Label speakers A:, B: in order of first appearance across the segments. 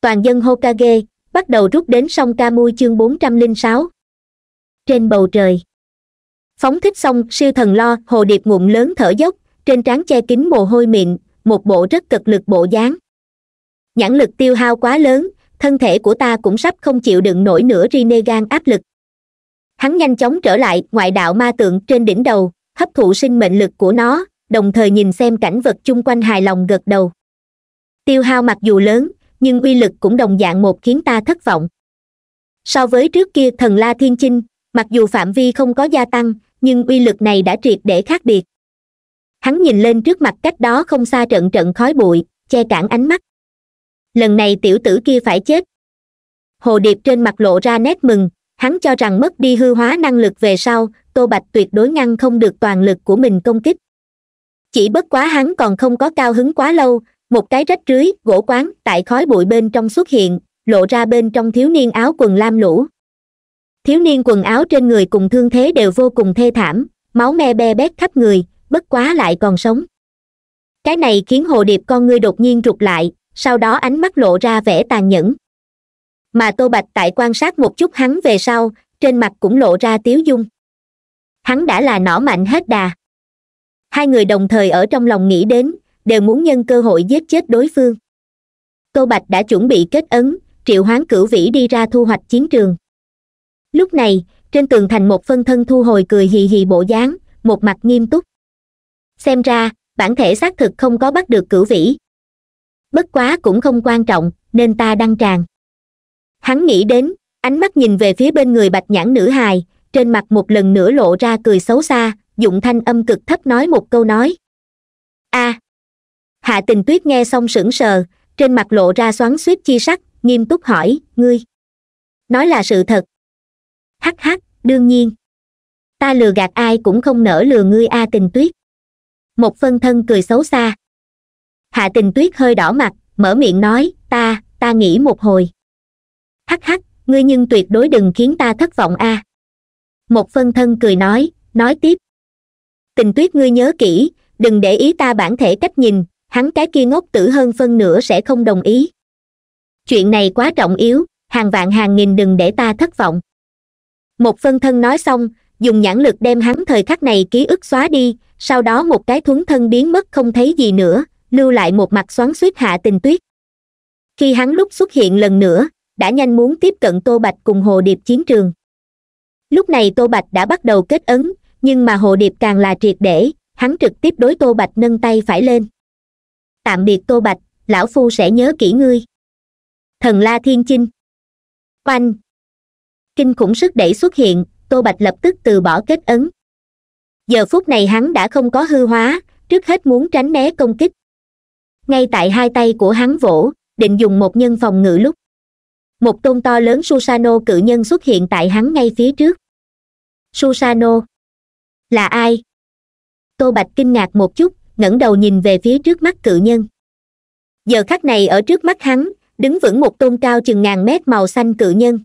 A: toàn dân hokage bắt đầu rút đến sông kamui chương 406. trên bầu trời phóng thích xong siêu thần lo hồ điệp ngụm lớn thở dốc trên trán che kín mồ hôi miệng một bộ rất cực lực bộ dáng nhãn lực tiêu hao quá lớn thân thể của ta cũng sắp không chịu đựng nổi nữa rinegan áp lực hắn nhanh chóng trở lại ngoại đạo ma tượng trên đỉnh đầu hấp thụ sinh mệnh lực của nó đồng thời nhìn xem cảnh vật chung quanh hài lòng gật đầu tiêu hao mặc dù lớn nhưng uy lực cũng đồng dạng một khiến ta thất vọng so với trước kia thần la thiên chinh mặc dù phạm vi không có gia tăng nhưng uy lực này đã triệt để khác biệt hắn nhìn lên trước mặt cách đó không xa trận trận khói bụi che cản ánh mắt lần này tiểu tử kia phải chết hồ điệp trên mặt lộ ra nét mừng hắn cho rằng mất đi hư hóa năng lực về sau tô bạch tuyệt đối ngăn không được toàn lực của mình công kích chỉ bất quá hắn còn không có cao hứng quá lâu một cái rách rưới gỗ quán tại khói bụi bên trong xuất hiện lộ ra bên trong thiếu niên áo quần lam lũ thiếu niên quần áo trên người cùng thương thế đều vô cùng thê thảm máu me be bét khắp người bất quá lại còn sống cái này khiến hồ điệp con ngươi đột nhiên rụt lại sau đó ánh mắt lộ ra vẻ tàn nhẫn mà tô bạch tại quan sát một chút hắn về sau trên mặt cũng lộ ra tiếu dung hắn đã là nỏ mạnh hết đà hai người đồng thời ở trong lòng nghĩ đến đều muốn nhân cơ hội giết chết đối phương câu bạch đã chuẩn bị kết ấn triệu hoán cửu vĩ đi ra thu hoạch chiến trường lúc này trên tường thành một phân thân thu hồi cười hì hì bộ dáng một mặt nghiêm túc xem ra bản thể xác thực không có bắt được cửu vĩ bất quá cũng không quan trọng nên ta đăng tràng hắn nghĩ đến ánh mắt nhìn về phía bên người bạch nhãn nữ hài trên mặt một lần nữa lộ ra cười xấu xa dụng thanh âm cực thấp nói một câu nói a à, hạ tình tuyết nghe xong sững sờ trên mặt lộ ra xoắn suýt chi sắc nghiêm túc hỏi ngươi nói là sự thật hắc hắc đương nhiên ta lừa gạt ai cũng không nỡ lừa ngươi a tình tuyết một phân thân cười xấu xa hạ tình tuyết hơi đỏ mặt mở miệng nói ta ta nghĩ một hồi hắc hắc ngươi nhưng tuyệt đối đừng khiến ta thất vọng a một phân thân cười nói nói tiếp tình tuyết ngươi nhớ kỹ đừng để ý ta bản thể cách nhìn hắn cái kia ngốc tử hơn phân nửa sẽ không đồng ý chuyện này quá trọng yếu hàng vạn hàng nghìn đừng để ta thất vọng một phân thân nói xong dùng nhãn lực đem hắn thời khắc này ký ức xóa đi sau đó một cái thuấn thân biến mất không thấy gì nữa lưu lại một mặt xoắn suýt hạ tình tuyết khi hắn lúc xuất hiện lần nữa đã nhanh muốn tiếp cận tô bạch cùng hồ điệp chiến trường lúc này tô bạch đã bắt đầu kết ấn nhưng mà hồ điệp càng là triệt để hắn trực tiếp đối tô bạch nâng tay phải lên tạm biệt tô bạch lão phu sẽ nhớ kỹ ngươi thần la thiên chinh oanh kinh khủng sức đẩy xuất hiện tô bạch lập tức từ bỏ kết ấn giờ phút này hắn đã không có hư hóa trước hết muốn tránh né công kích ngay tại hai tay của hắn vỗ định dùng một nhân phòng ngự lúc một tôn to lớn susano cự nhân xuất hiện tại hắn ngay phía trước susano là ai tô bạch kinh ngạc một chút ngẩng đầu nhìn về phía trước mắt cự nhân giờ khắc này ở trước mắt hắn đứng vững một tôn cao chừng ngàn mét màu xanh cự nhân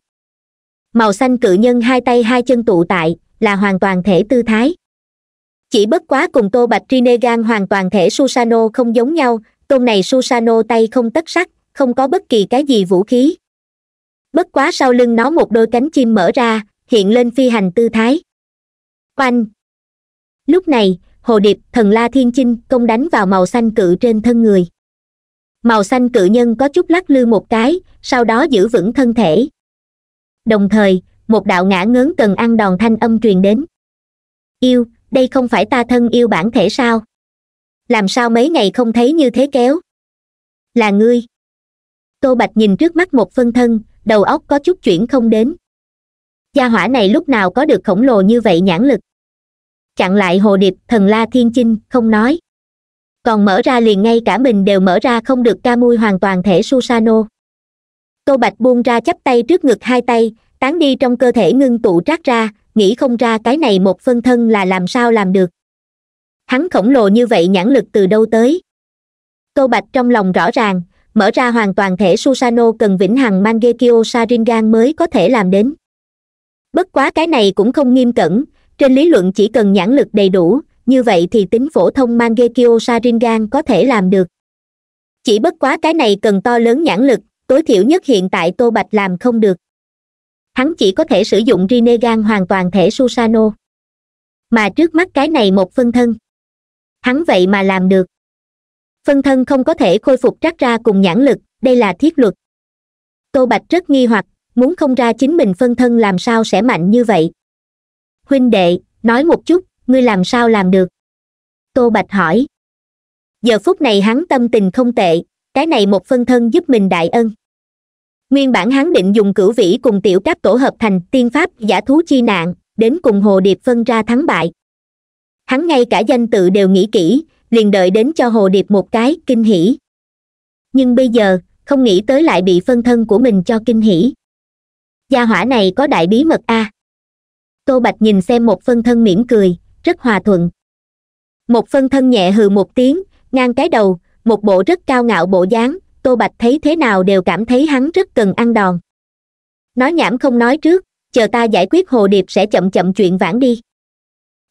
A: màu xanh cự nhân hai tay hai chân tụ tại là hoàn toàn thể tư thái chỉ bất quá cùng tô bạch trinegan hoàn toàn thể susano không giống nhau tôn này susano tay không tất sắc không có bất kỳ cái gì vũ khí bất quá sau lưng nó một đôi cánh chim mở ra hiện lên phi hành tư thái oanh lúc này hồ điệp thần la thiên chinh công đánh vào màu xanh cự trên thân người màu xanh cự nhân có chút lắc lư một cái sau đó giữ vững thân thể đồng thời một đạo ngã ngớn cần ăn đòn thanh âm truyền đến yêu đây không phải ta thân yêu bản thể sao làm sao mấy ngày không thấy như thế kéo là ngươi tô bạch nhìn trước mắt một phân thân đầu óc có chút chuyển không đến gia hỏa này lúc nào có được khổng lồ như vậy nhãn lực chặn lại hồ điệp thần la thiên chinh không nói còn mở ra liền ngay cả mình đều mở ra không được ca mui hoàn toàn thể susano tô bạch buông ra chắp tay trước ngực hai tay tán đi trong cơ thể ngưng tụ trát ra nghĩ không ra cái này một phân thân là làm sao làm được hắn khổng lồ như vậy nhãn lực từ đâu tới tô bạch trong lòng rõ ràng mở ra hoàn toàn thể susano cần vĩnh hằng mangekyo saringan mới có thể làm đến bất quá cái này cũng không nghiêm cẩn trên lý luận chỉ cần nhãn lực đầy đủ như vậy thì tính phổ thông mangekyo sharingan có thể làm được chỉ bất quá cái này cần to lớn nhãn lực tối thiểu nhất hiện tại tô bạch làm không được hắn chỉ có thể sử dụng rinegan hoàn toàn thể susano mà trước mắt cái này một phân thân hắn vậy mà làm được phân thân không có thể khôi phục trắc ra cùng nhãn lực đây là thiết luật tô bạch rất nghi hoặc muốn không ra chính mình phân thân làm sao sẽ mạnh như vậy huynh đệ nói một chút ngươi làm sao làm được tô bạch hỏi giờ phút này hắn tâm tình không tệ cái này một phân thân giúp mình đại ân nguyên bản hắn định dùng cửu vĩ cùng tiểu cáp tổ hợp thành tiên pháp giả thú chi nạn đến cùng hồ điệp phân ra thắng bại hắn ngay cả danh tự đều nghĩ kỹ liền đợi đến cho hồ điệp một cái kinh hỉ nhưng bây giờ không nghĩ tới lại bị phân thân của mình cho kinh hỉ gia hỏa này có đại bí mật a à tô bạch nhìn xem một phân thân mỉm cười rất hòa thuận một phân thân nhẹ hừ một tiếng ngang cái đầu một bộ rất cao ngạo bộ dáng tô bạch thấy thế nào đều cảm thấy hắn rất cần ăn đòn nói nhảm không nói trước chờ ta giải quyết hồ điệp sẽ chậm chậm chuyện vãn đi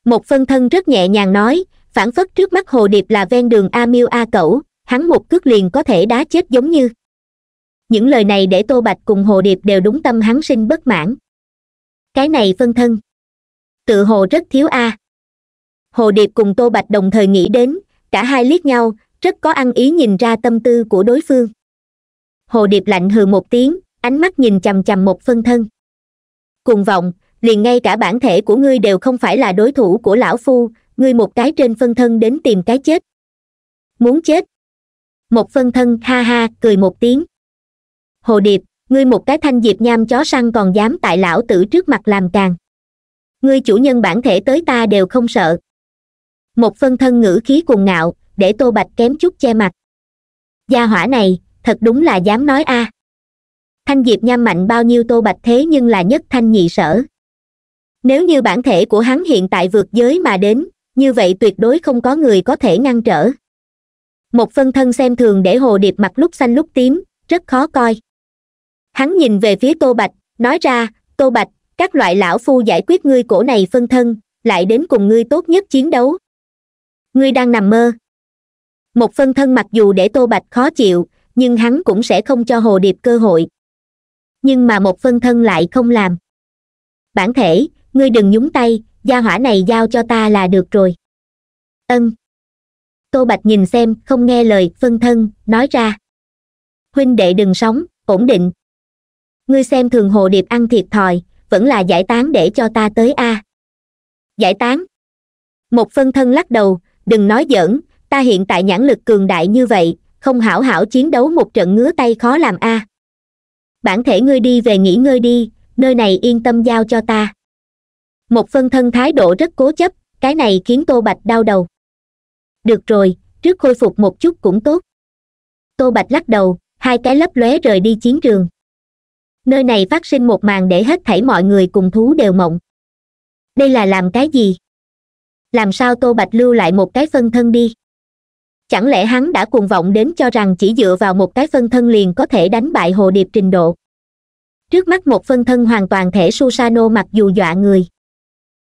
A: một phân thân rất nhẹ nhàng nói phản phất trước mắt hồ điệp là ven đường a miu a cẩu hắn một cước liền có thể đá chết giống như những lời này để tô bạch cùng hồ điệp đều đúng tâm hắn sinh bất mãn cái này phân thân tự hồ rất thiếu a à. hồ điệp cùng tô bạch đồng thời nghĩ đến cả hai liếc nhau rất có ăn ý nhìn ra tâm tư của đối phương hồ điệp lạnh hừ một tiếng ánh mắt nhìn chằm chằm một phân thân cùng vọng liền ngay cả bản thể của ngươi đều không phải là đối thủ của lão phu ngươi một cái trên phân thân đến tìm cái chết muốn chết một phân thân ha ha cười một tiếng hồ điệp ngươi một cái thanh diệp nham chó săn còn dám tại lão tử trước mặt làm càng ngươi chủ nhân bản thể tới ta đều không sợ một phân thân ngữ khí cuồng ngạo để tô bạch kém chút che mặt gia hỏa này thật đúng là dám nói a à. thanh diệp nham mạnh bao nhiêu tô bạch thế nhưng là nhất thanh nhị sở nếu như bản thể của hắn hiện tại vượt giới mà đến như vậy tuyệt đối không có người có thể ngăn trở một phân thân xem thường để hồ điệp mặt lúc xanh lúc tím rất khó coi hắn nhìn về phía tô bạch nói ra tô bạch các loại lão phu giải quyết ngươi cổ này phân thân lại đến cùng ngươi tốt nhất chiến đấu ngươi đang nằm mơ một phân thân mặc dù để tô bạch khó chịu nhưng hắn cũng sẽ không cho hồ điệp cơ hội nhưng mà một phân thân lại không làm bản thể ngươi đừng nhúng tay gia hỏa này giao cho ta là được rồi ân tô bạch nhìn xem không nghe lời phân thân nói ra huynh đệ đừng sống ổn định ngươi xem thường hồ điệp ăn thiệt thòi vẫn là giải tán để cho ta tới a à. giải tán một phân thân lắc đầu đừng nói giỡn ta hiện tại nhãn lực cường đại như vậy không hảo hảo chiến đấu một trận ngứa tay khó làm a à. bản thể ngươi đi về nghỉ ngơi đi nơi này yên tâm giao cho ta một phân thân thái độ rất cố chấp cái này khiến tô bạch đau đầu được rồi trước khôi phục một chút cũng tốt tô bạch lắc đầu hai cái lấp lóe rời đi chiến trường nơi này phát sinh một màn để hết thảy mọi người cùng thú đều mộng đây là làm cái gì làm sao tô bạch lưu lại một cái phân thân đi chẳng lẽ hắn đã cuồng vọng đến cho rằng chỉ dựa vào một cái phân thân liền có thể đánh bại hồ điệp trình độ trước mắt một phân thân hoàn toàn thể susano mặc dù dọa người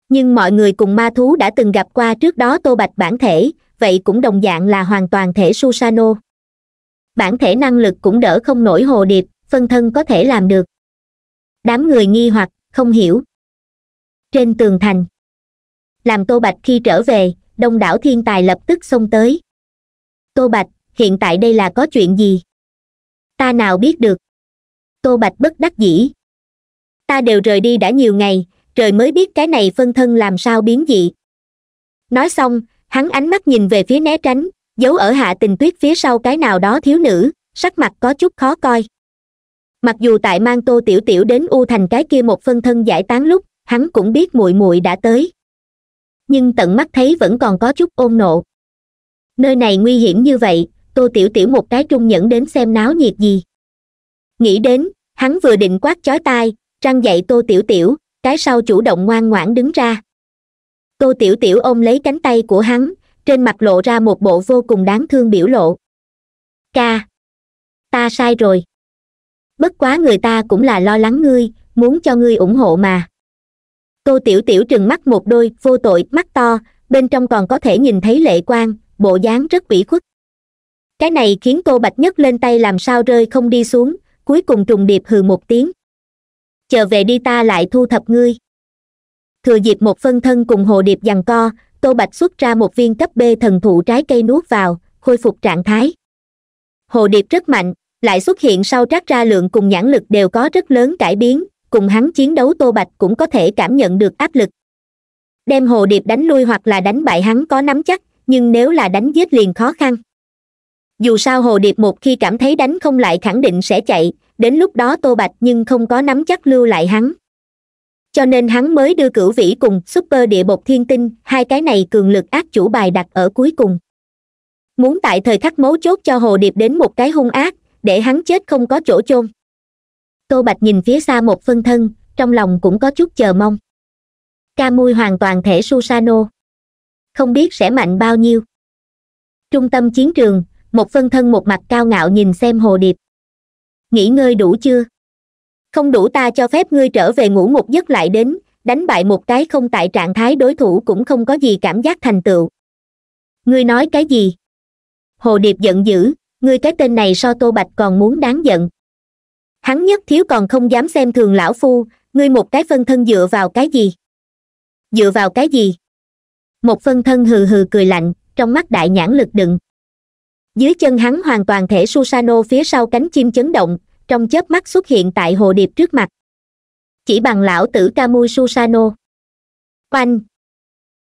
A: nhưng mọi người cùng ma thú đã từng gặp qua trước đó tô bạch bản thể vậy cũng đồng dạng là hoàn toàn thể susano bản thể năng lực cũng đỡ không nổi hồ điệp phân thân có thể làm được đám người nghi hoặc không hiểu trên tường thành làm tô bạch khi trở về đông đảo thiên tài lập tức xông tới tô bạch hiện tại đây là có chuyện gì ta nào biết được tô bạch bất đắc dĩ ta đều rời đi đã nhiều ngày trời mới biết cái này phân thân làm sao biến dị nói xong hắn ánh mắt nhìn về phía né tránh giấu ở hạ tình tuyết phía sau cái nào đó thiếu nữ sắc mặt có chút khó coi mặc dù tại mang tô tiểu tiểu đến u thành cái kia một phân thân giải tán lúc hắn cũng biết muội muội đã tới nhưng tận mắt thấy vẫn còn có chút ôn nộ nơi này nguy hiểm như vậy tô tiểu tiểu một cái trung nhẫn đến xem náo nhiệt gì nghĩ đến hắn vừa định quát chói tai răng dậy tô tiểu tiểu cái sau chủ động ngoan ngoãn đứng ra tô tiểu tiểu ôm lấy cánh tay của hắn trên mặt lộ ra một bộ vô cùng đáng thương biểu lộ ca ta sai rồi bất quá người ta cũng là lo lắng ngươi muốn cho ngươi ủng hộ mà tô tiểu tiểu trừng mắt một đôi vô tội mắt to bên trong còn có thể nhìn thấy lệ quang bộ dáng rất ủy khuất cái này khiến tô bạch nhất lên tay làm sao rơi không đi xuống cuối cùng trùng điệp hừ một tiếng chờ về đi ta lại thu thập ngươi thừa dịp một phân thân cùng hồ điệp giằng co tô bạch xuất ra một viên cấp b thần thụ trái cây nuốt vào khôi phục trạng thái hồ điệp rất mạnh lại xuất hiện sau trác ra lượng cùng nhãn lực đều có rất lớn cải biến cùng hắn chiến đấu tô bạch cũng có thể cảm nhận được áp lực đem hồ điệp đánh lui hoặc là đánh bại hắn có nắm chắc nhưng nếu là đánh giết liền khó khăn dù sao hồ điệp một khi cảm thấy đánh không lại khẳng định sẽ chạy đến lúc đó tô bạch nhưng không có nắm chắc lưu lại hắn cho nên hắn mới đưa cửu vĩ cùng super địa bột thiên tinh hai cái này cường lực ác chủ bài đặt ở cuối cùng muốn tại thời khắc mấu chốt cho hồ điệp đến một cái hung ác để hắn chết không có chỗ chôn tô bạch nhìn phía xa một phân thân trong lòng cũng có chút chờ mong ca mui hoàn toàn thể susano không biết sẽ mạnh bao nhiêu trung tâm chiến trường một phân thân một mặt cao ngạo nhìn xem hồ điệp nghỉ ngơi đủ chưa không đủ ta cho phép ngươi trở về ngủ một giấc lại đến đánh bại một cái không tại trạng thái đối thủ cũng không có gì cảm giác thành tựu ngươi nói cái gì hồ điệp giận dữ ngươi cái tên này so tô bạch còn muốn đáng giận hắn nhất thiếu còn không dám xem thường lão phu ngươi một cái phân thân dựa vào cái gì dựa vào cái gì một phân thân hừ hừ cười lạnh trong mắt đại nhãn lực đựng dưới chân hắn hoàn toàn thể susano phía sau cánh chim chấn động trong chớp mắt xuất hiện tại hồ điệp trước mặt chỉ bằng lão tử ca mui susano oanh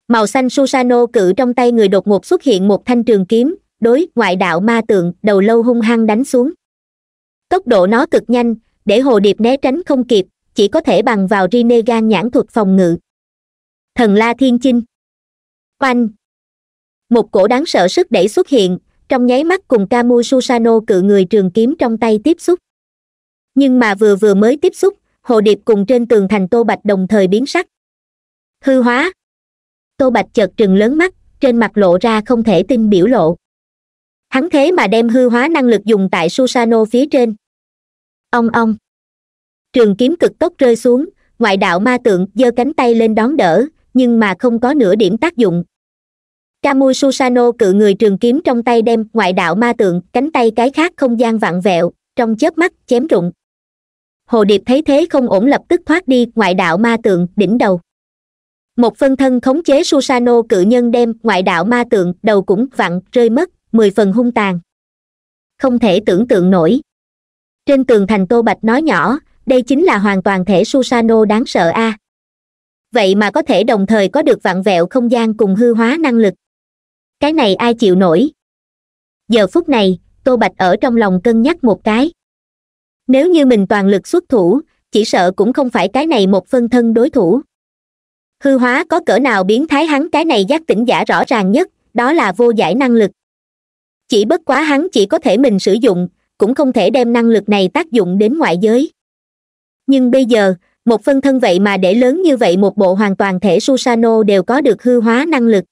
A: màu xanh susano cự trong tay người đột ngột xuất hiện một thanh trường kiếm đối ngoại đạo ma tượng đầu lâu hung hăng đánh xuống tốc độ nó cực nhanh để hồ điệp né tránh không kịp chỉ có thể bằng vào gan nhãn thuật phòng ngự thần la thiên chinh oanh một cổ đáng sợ sức đẩy xuất hiện trong nháy mắt cùng kamu susano cự người trường kiếm trong tay tiếp xúc nhưng mà vừa vừa mới tiếp xúc hồ điệp cùng trên tường thành tô bạch đồng thời biến sắc hư hóa tô bạch chợt trừng lớn mắt trên mặt lộ ra không thể tin biểu lộ hắn thế mà đem hư hóa năng lực dùng tại susano phía trên ông ông trường kiếm cực tốc rơi xuống ngoại đạo ma tượng giơ cánh tay lên đón đỡ nhưng mà không có nửa điểm tác dụng kamui susano cự người trường kiếm trong tay đem ngoại đạo ma tượng cánh tay cái khác không gian vặn vẹo trong chớp mắt chém rụng hồ điệp thấy thế không ổn lập tức thoát đi ngoại đạo ma tượng đỉnh đầu một phân thân khống chế susano cự nhân đem ngoại đạo ma tượng đầu cũng vặn rơi mất mười phần hung tàn không thể tưởng tượng nổi trên tường thành tô bạch nói nhỏ đây chính là hoàn toàn thể susano đáng sợ a à. vậy mà có thể đồng thời có được vạn vẹo không gian cùng hư hóa năng lực cái này ai chịu nổi giờ phút này tô bạch ở trong lòng cân nhắc một cái nếu như mình toàn lực xuất thủ chỉ sợ cũng không phải cái này một phân thân đối thủ hư hóa có cỡ nào biến thái hắn cái này giác tỉnh giả rõ ràng nhất đó là vô giải năng lực chỉ bất quá hắn chỉ có thể mình sử dụng cũng không thể đem năng lực này tác dụng đến ngoại giới nhưng bây giờ một phân thân vậy mà để lớn như vậy một bộ hoàn toàn thể susano đều có được hư hóa năng lực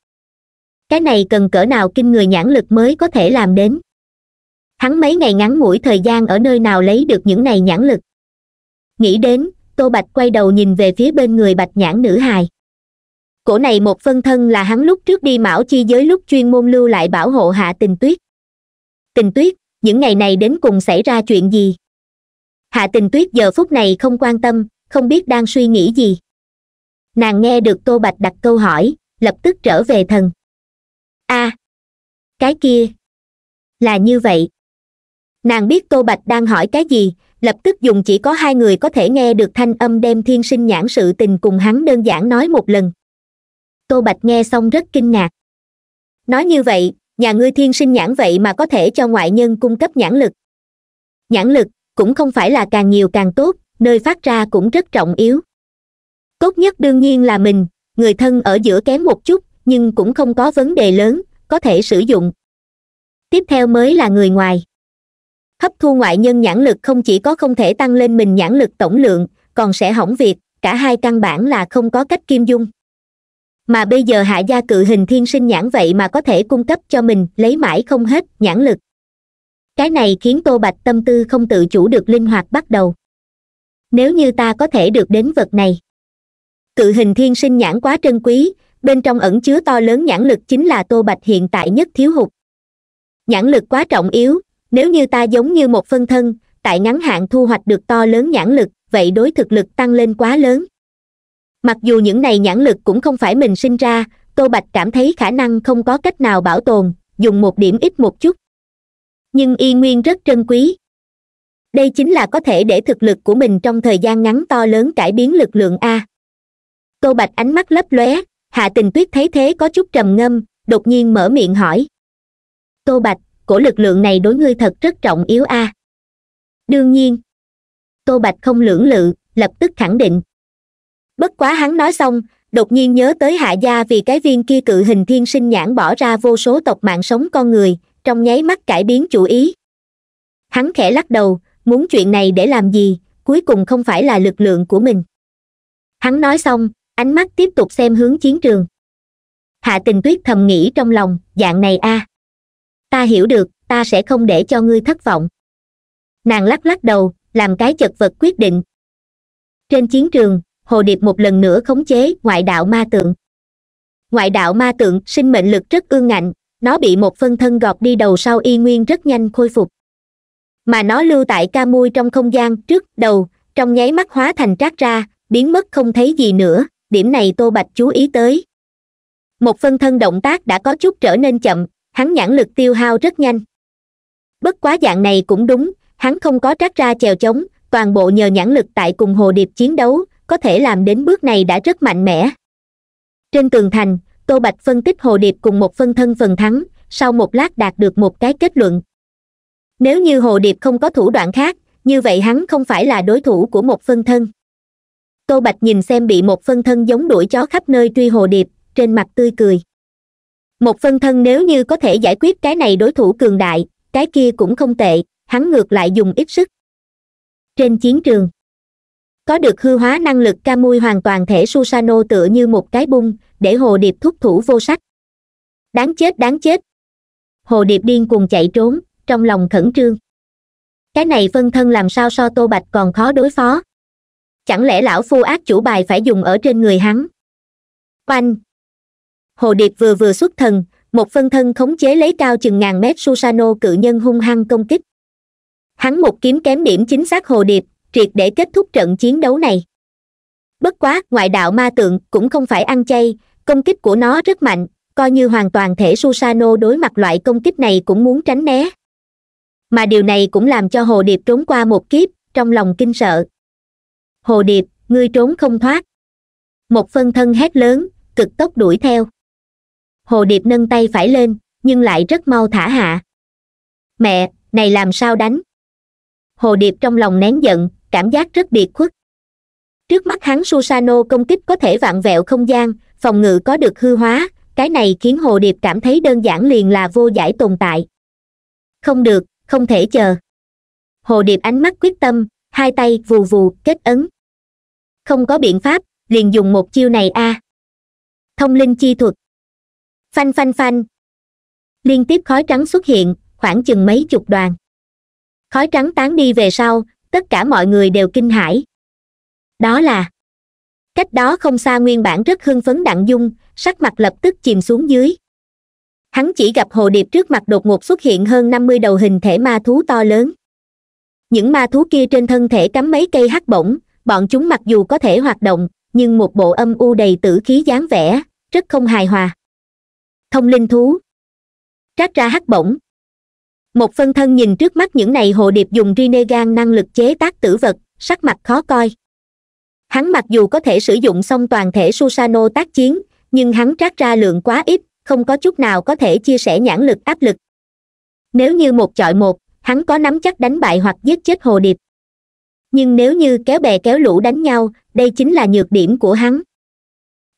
A: cái này cần cỡ nào kinh người nhãn lực mới có thể làm đến hắn mấy ngày ngắn ngủi thời gian ở nơi nào lấy được những này nhãn lực nghĩ đến tô bạch quay đầu nhìn về phía bên người bạch nhãn nữ hài cổ này một phân thân là hắn lúc trước đi mão chi giới lúc chuyên môn lưu lại bảo hộ hạ tình tuyết tình tuyết những ngày này đến cùng xảy ra chuyện gì hạ tình tuyết giờ phút này không quan tâm không biết đang suy nghĩ gì nàng nghe được tô bạch đặt câu hỏi lập tức trở về thần a à, cái kia là như vậy nàng biết tô bạch đang hỏi cái gì lập tức dùng chỉ có hai người có thể nghe được thanh âm đem thiên sinh nhãn sự tình cùng hắn đơn giản nói một lần tô bạch nghe xong rất kinh ngạc nói như vậy nhà ngươi thiên sinh nhãn vậy mà có thể cho ngoại nhân cung cấp nhãn lực nhãn lực cũng không phải là càng nhiều càng tốt nơi phát ra cũng rất trọng yếu tốt nhất đương nhiên là mình người thân ở giữa kém một chút nhưng cũng không có vấn đề lớn có thể sử dụng tiếp theo mới là người ngoài hấp thu ngoại nhân nhãn lực không chỉ có không thể tăng lên mình nhãn lực tổng lượng còn sẽ hỏng việc cả hai căn bản là không có cách kim dung mà bây giờ hạ gia cự hình thiên sinh nhãn vậy mà có thể cung cấp cho mình lấy mãi không hết nhãn lực cái này khiến tô bạch tâm tư không tự chủ được linh hoạt bắt đầu nếu như ta có thể được đến vật này cự hình thiên sinh nhãn quá trân quý bên trong ẩn chứa to lớn nhãn lực chính là tô bạch hiện tại nhất thiếu hụt nhãn lực quá trọng yếu nếu như ta giống như một phân thân tại ngắn hạn thu hoạch được to lớn nhãn lực vậy đối thực lực tăng lên quá lớn mặc dù những này nhãn lực cũng không phải mình sinh ra tô bạch cảm thấy khả năng không có cách nào bảo tồn dùng một điểm ít một chút nhưng y nguyên rất trân quý đây chính là có thể để thực lực của mình trong thời gian ngắn to lớn cải biến lực lượng a tô bạch ánh mắt lấp lóe hạ tình tuyết thấy thế có chút trầm ngâm đột nhiên mở miệng hỏi tô bạch cổ lực lượng này đối ngươi thật rất trọng yếu a đương nhiên tô bạch không lưỡng lự lập tức khẳng định bất quá hắn nói xong đột nhiên nhớ tới hạ gia vì cái viên kia cự hình thiên sinh nhãn bỏ ra vô số tộc mạng sống con người trong nháy mắt cải biến chủ ý hắn khẽ lắc đầu muốn chuyện này để làm gì cuối cùng không phải là lực lượng của mình hắn nói xong ánh mắt tiếp tục xem hướng chiến trường hạ tình tuyết thầm nghĩ trong lòng dạng này a à. ta hiểu được ta sẽ không để cho ngươi thất vọng nàng lắc lắc đầu làm cái chật vật quyết định trên chiến trường hồ điệp một lần nữa khống chế ngoại đạo ma tượng ngoại đạo ma tượng sinh mệnh lực rất ương ngạnh nó bị một phân thân gọt đi đầu sau y nguyên rất nhanh khôi phục mà nó lưu tại ca mui trong không gian trước đầu trong nháy mắt hóa thành trát ra biến mất không thấy gì nữa điểm này tô bạch chú ý tới một phân thân động tác đã có chút trở nên chậm hắn nhãn lực tiêu hao rất nhanh bất quá dạng này cũng đúng hắn không có trát ra chèo chống toàn bộ nhờ nhãn lực tại cùng hồ điệp chiến đấu có thể làm đến bước này đã rất mạnh mẽ trên tường thành tô bạch phân tích hồ điệp cùng một phân thân phần thắng sau một lát đạt được một cái kết luận nếu như hồ điệp không có thủ đoạn khác như vậy hắn không phải là đối thủ của một phân thân tô bạch nhìn xem bị một phân thân giống đuổi chó khắp nơi truy hồ điệp trên mặt tươi cười một phân thân nếu như có thể giải quyết cái này đối thủ cường đại cái kia cũng không tệ hắn ngược lại dùng ít sức trên chiến trường có được hư hóa năng lực ca mui hoàn toàn thể susano tựa như một cái bung để hồ điệp thúc thủ vô sách đáng chết đáng chết hồ điệp điên cuồng chạy trốn trong lòng khẩn trương cái này phân thân làm sao so tô bạch còn khó đối phó chẳng lẽ lão phu ác chủ bài phải dùng ở trên người hắn oanh hồ điệp vừa vừa xuất thần một phân thân khống chế lấy cao chừng ngàn mét susano cự nhân hung hăng công kích hắn một kiếm kém điểm chính xác hồ điệp triệt để kết thúc trận chiến đấu này bất quá ngoại đạo ma tượng cũng không phải ăn chay công kích của nó rất mạnh coi như hoàn toàn thể susano đối mặt loại công kích này cũng muốn tránh né mà điều này cũng làm cho hồ điệp trốn qua một kiếp trong lòng kinh sợ hồ điệp ngươi trốn không thoát một phân thân hét lớn cực tốc đuổi theo hồ điệp nâng tay phải lên nhưng lại rất mau thả hạ mẹ này làm sao đánh hồ điệp trong lòng nén giận cảm giác rất biệt khuất trước mắt hắn susano công kích có thể vặn vẹo không gian phòng ngự có được hư hóa cái này khiến hồ điệp cảm thấy đơn giản liền là vô giải tồn tại không được không thể chờ hồ điệp ánh mắt quyết tâm hai tay vù vù kết ấn không có biện pháp liền dùng một chiêu này a à. thông linh chi thuật phanh phanh phanh liên tiếp khói trắng xuất hiện khoảng chừng mấy chục đoàn khói trắng tán đi về sau tất cả mọi người đều kinh hãi đó là cách đó không xa nguyên bản rất hưng phấn đặng dung sắc mặt lập tức chìm xuống dưới hắn chỉ gặp hồ điệp trước mặt đột ngột xuất hiện hơn năm mươi đầu hình thể ma thú to lớn những ma thú kia trên thân thể cắm mấy cây hắc bổng bọn chúng mặc dù có thể hoạt động nhưng một bộ âm u đầy tử khí dáng vẻ rất không hài hòa thông linh thú trát ra hắc bổng một phân thân nhìn trước mắt những này hồ điệp dùng rinnegan năng lực chế tác tử vật sắc mặt khó coi hắn mặc dù có thể sử dụng xong toàn thể susano tác chiến nhưng hắn trát ra lượng quá ít không có chút nào có thể chia sẻ nhãn lực áp lực nếu như một chọi một hắn có nắm chắc đánh bại hoặc giết chết hồ điệp nhưng nếu như kéo bè kéo lũ đánh nhau đây chính là nhược điểm của hắn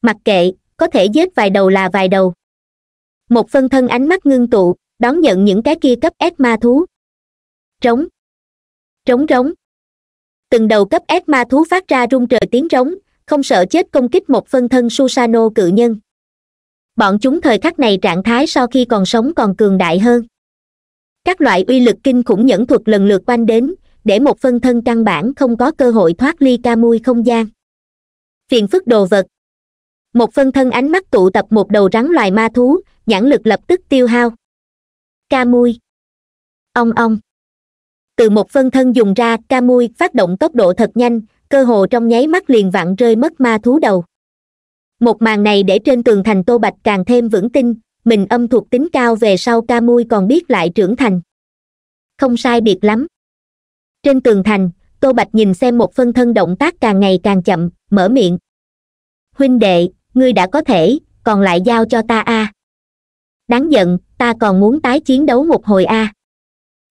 A: mặc kệ có thể giết vài đầu là vài đầu một phân thân ánh mắt ngưng tụ đón nhận những cái kia cấp s ma thú trống trống rống từng đầu cấp s ma thú phát ra rung trời tiếng rống không sợ chết công kích một phân thân susano cự nhân bọn chúng thời khắc này trạng thái sau khi còn sống còn cường đại hơn các loại uy lực kinh khủng nhẫn thuật lần lượt quanh đến để một phân thân căn bản không có cơ hội thoát ly ca mui không gian phiền phức đồ vật một phân thân ánh mắt tụ tập một đầu rắn loài ma thú nhãn lực lập tức tiêu hao ca mui ong ong từ một phân thân dùng ra ca mui phát động tốc độ thật nhanh cơ hồ trong nháy mắt liền vặn rơi mất ma thú đầu một màn này để trên tường thành tô bạch càng thêm vững tin mình âm thuộc tính cao về sau ca mui còn biết lại trưởng thành không sai biệt lắm trên tường thành tô bạch nhìn xem một phân thân động tác càng ngày càng chậm mở miệng huynh đệ ngươi đã có thể còn lại giao cho ta a à đáng giận ta còn muốn tái chiến đấu một hồi a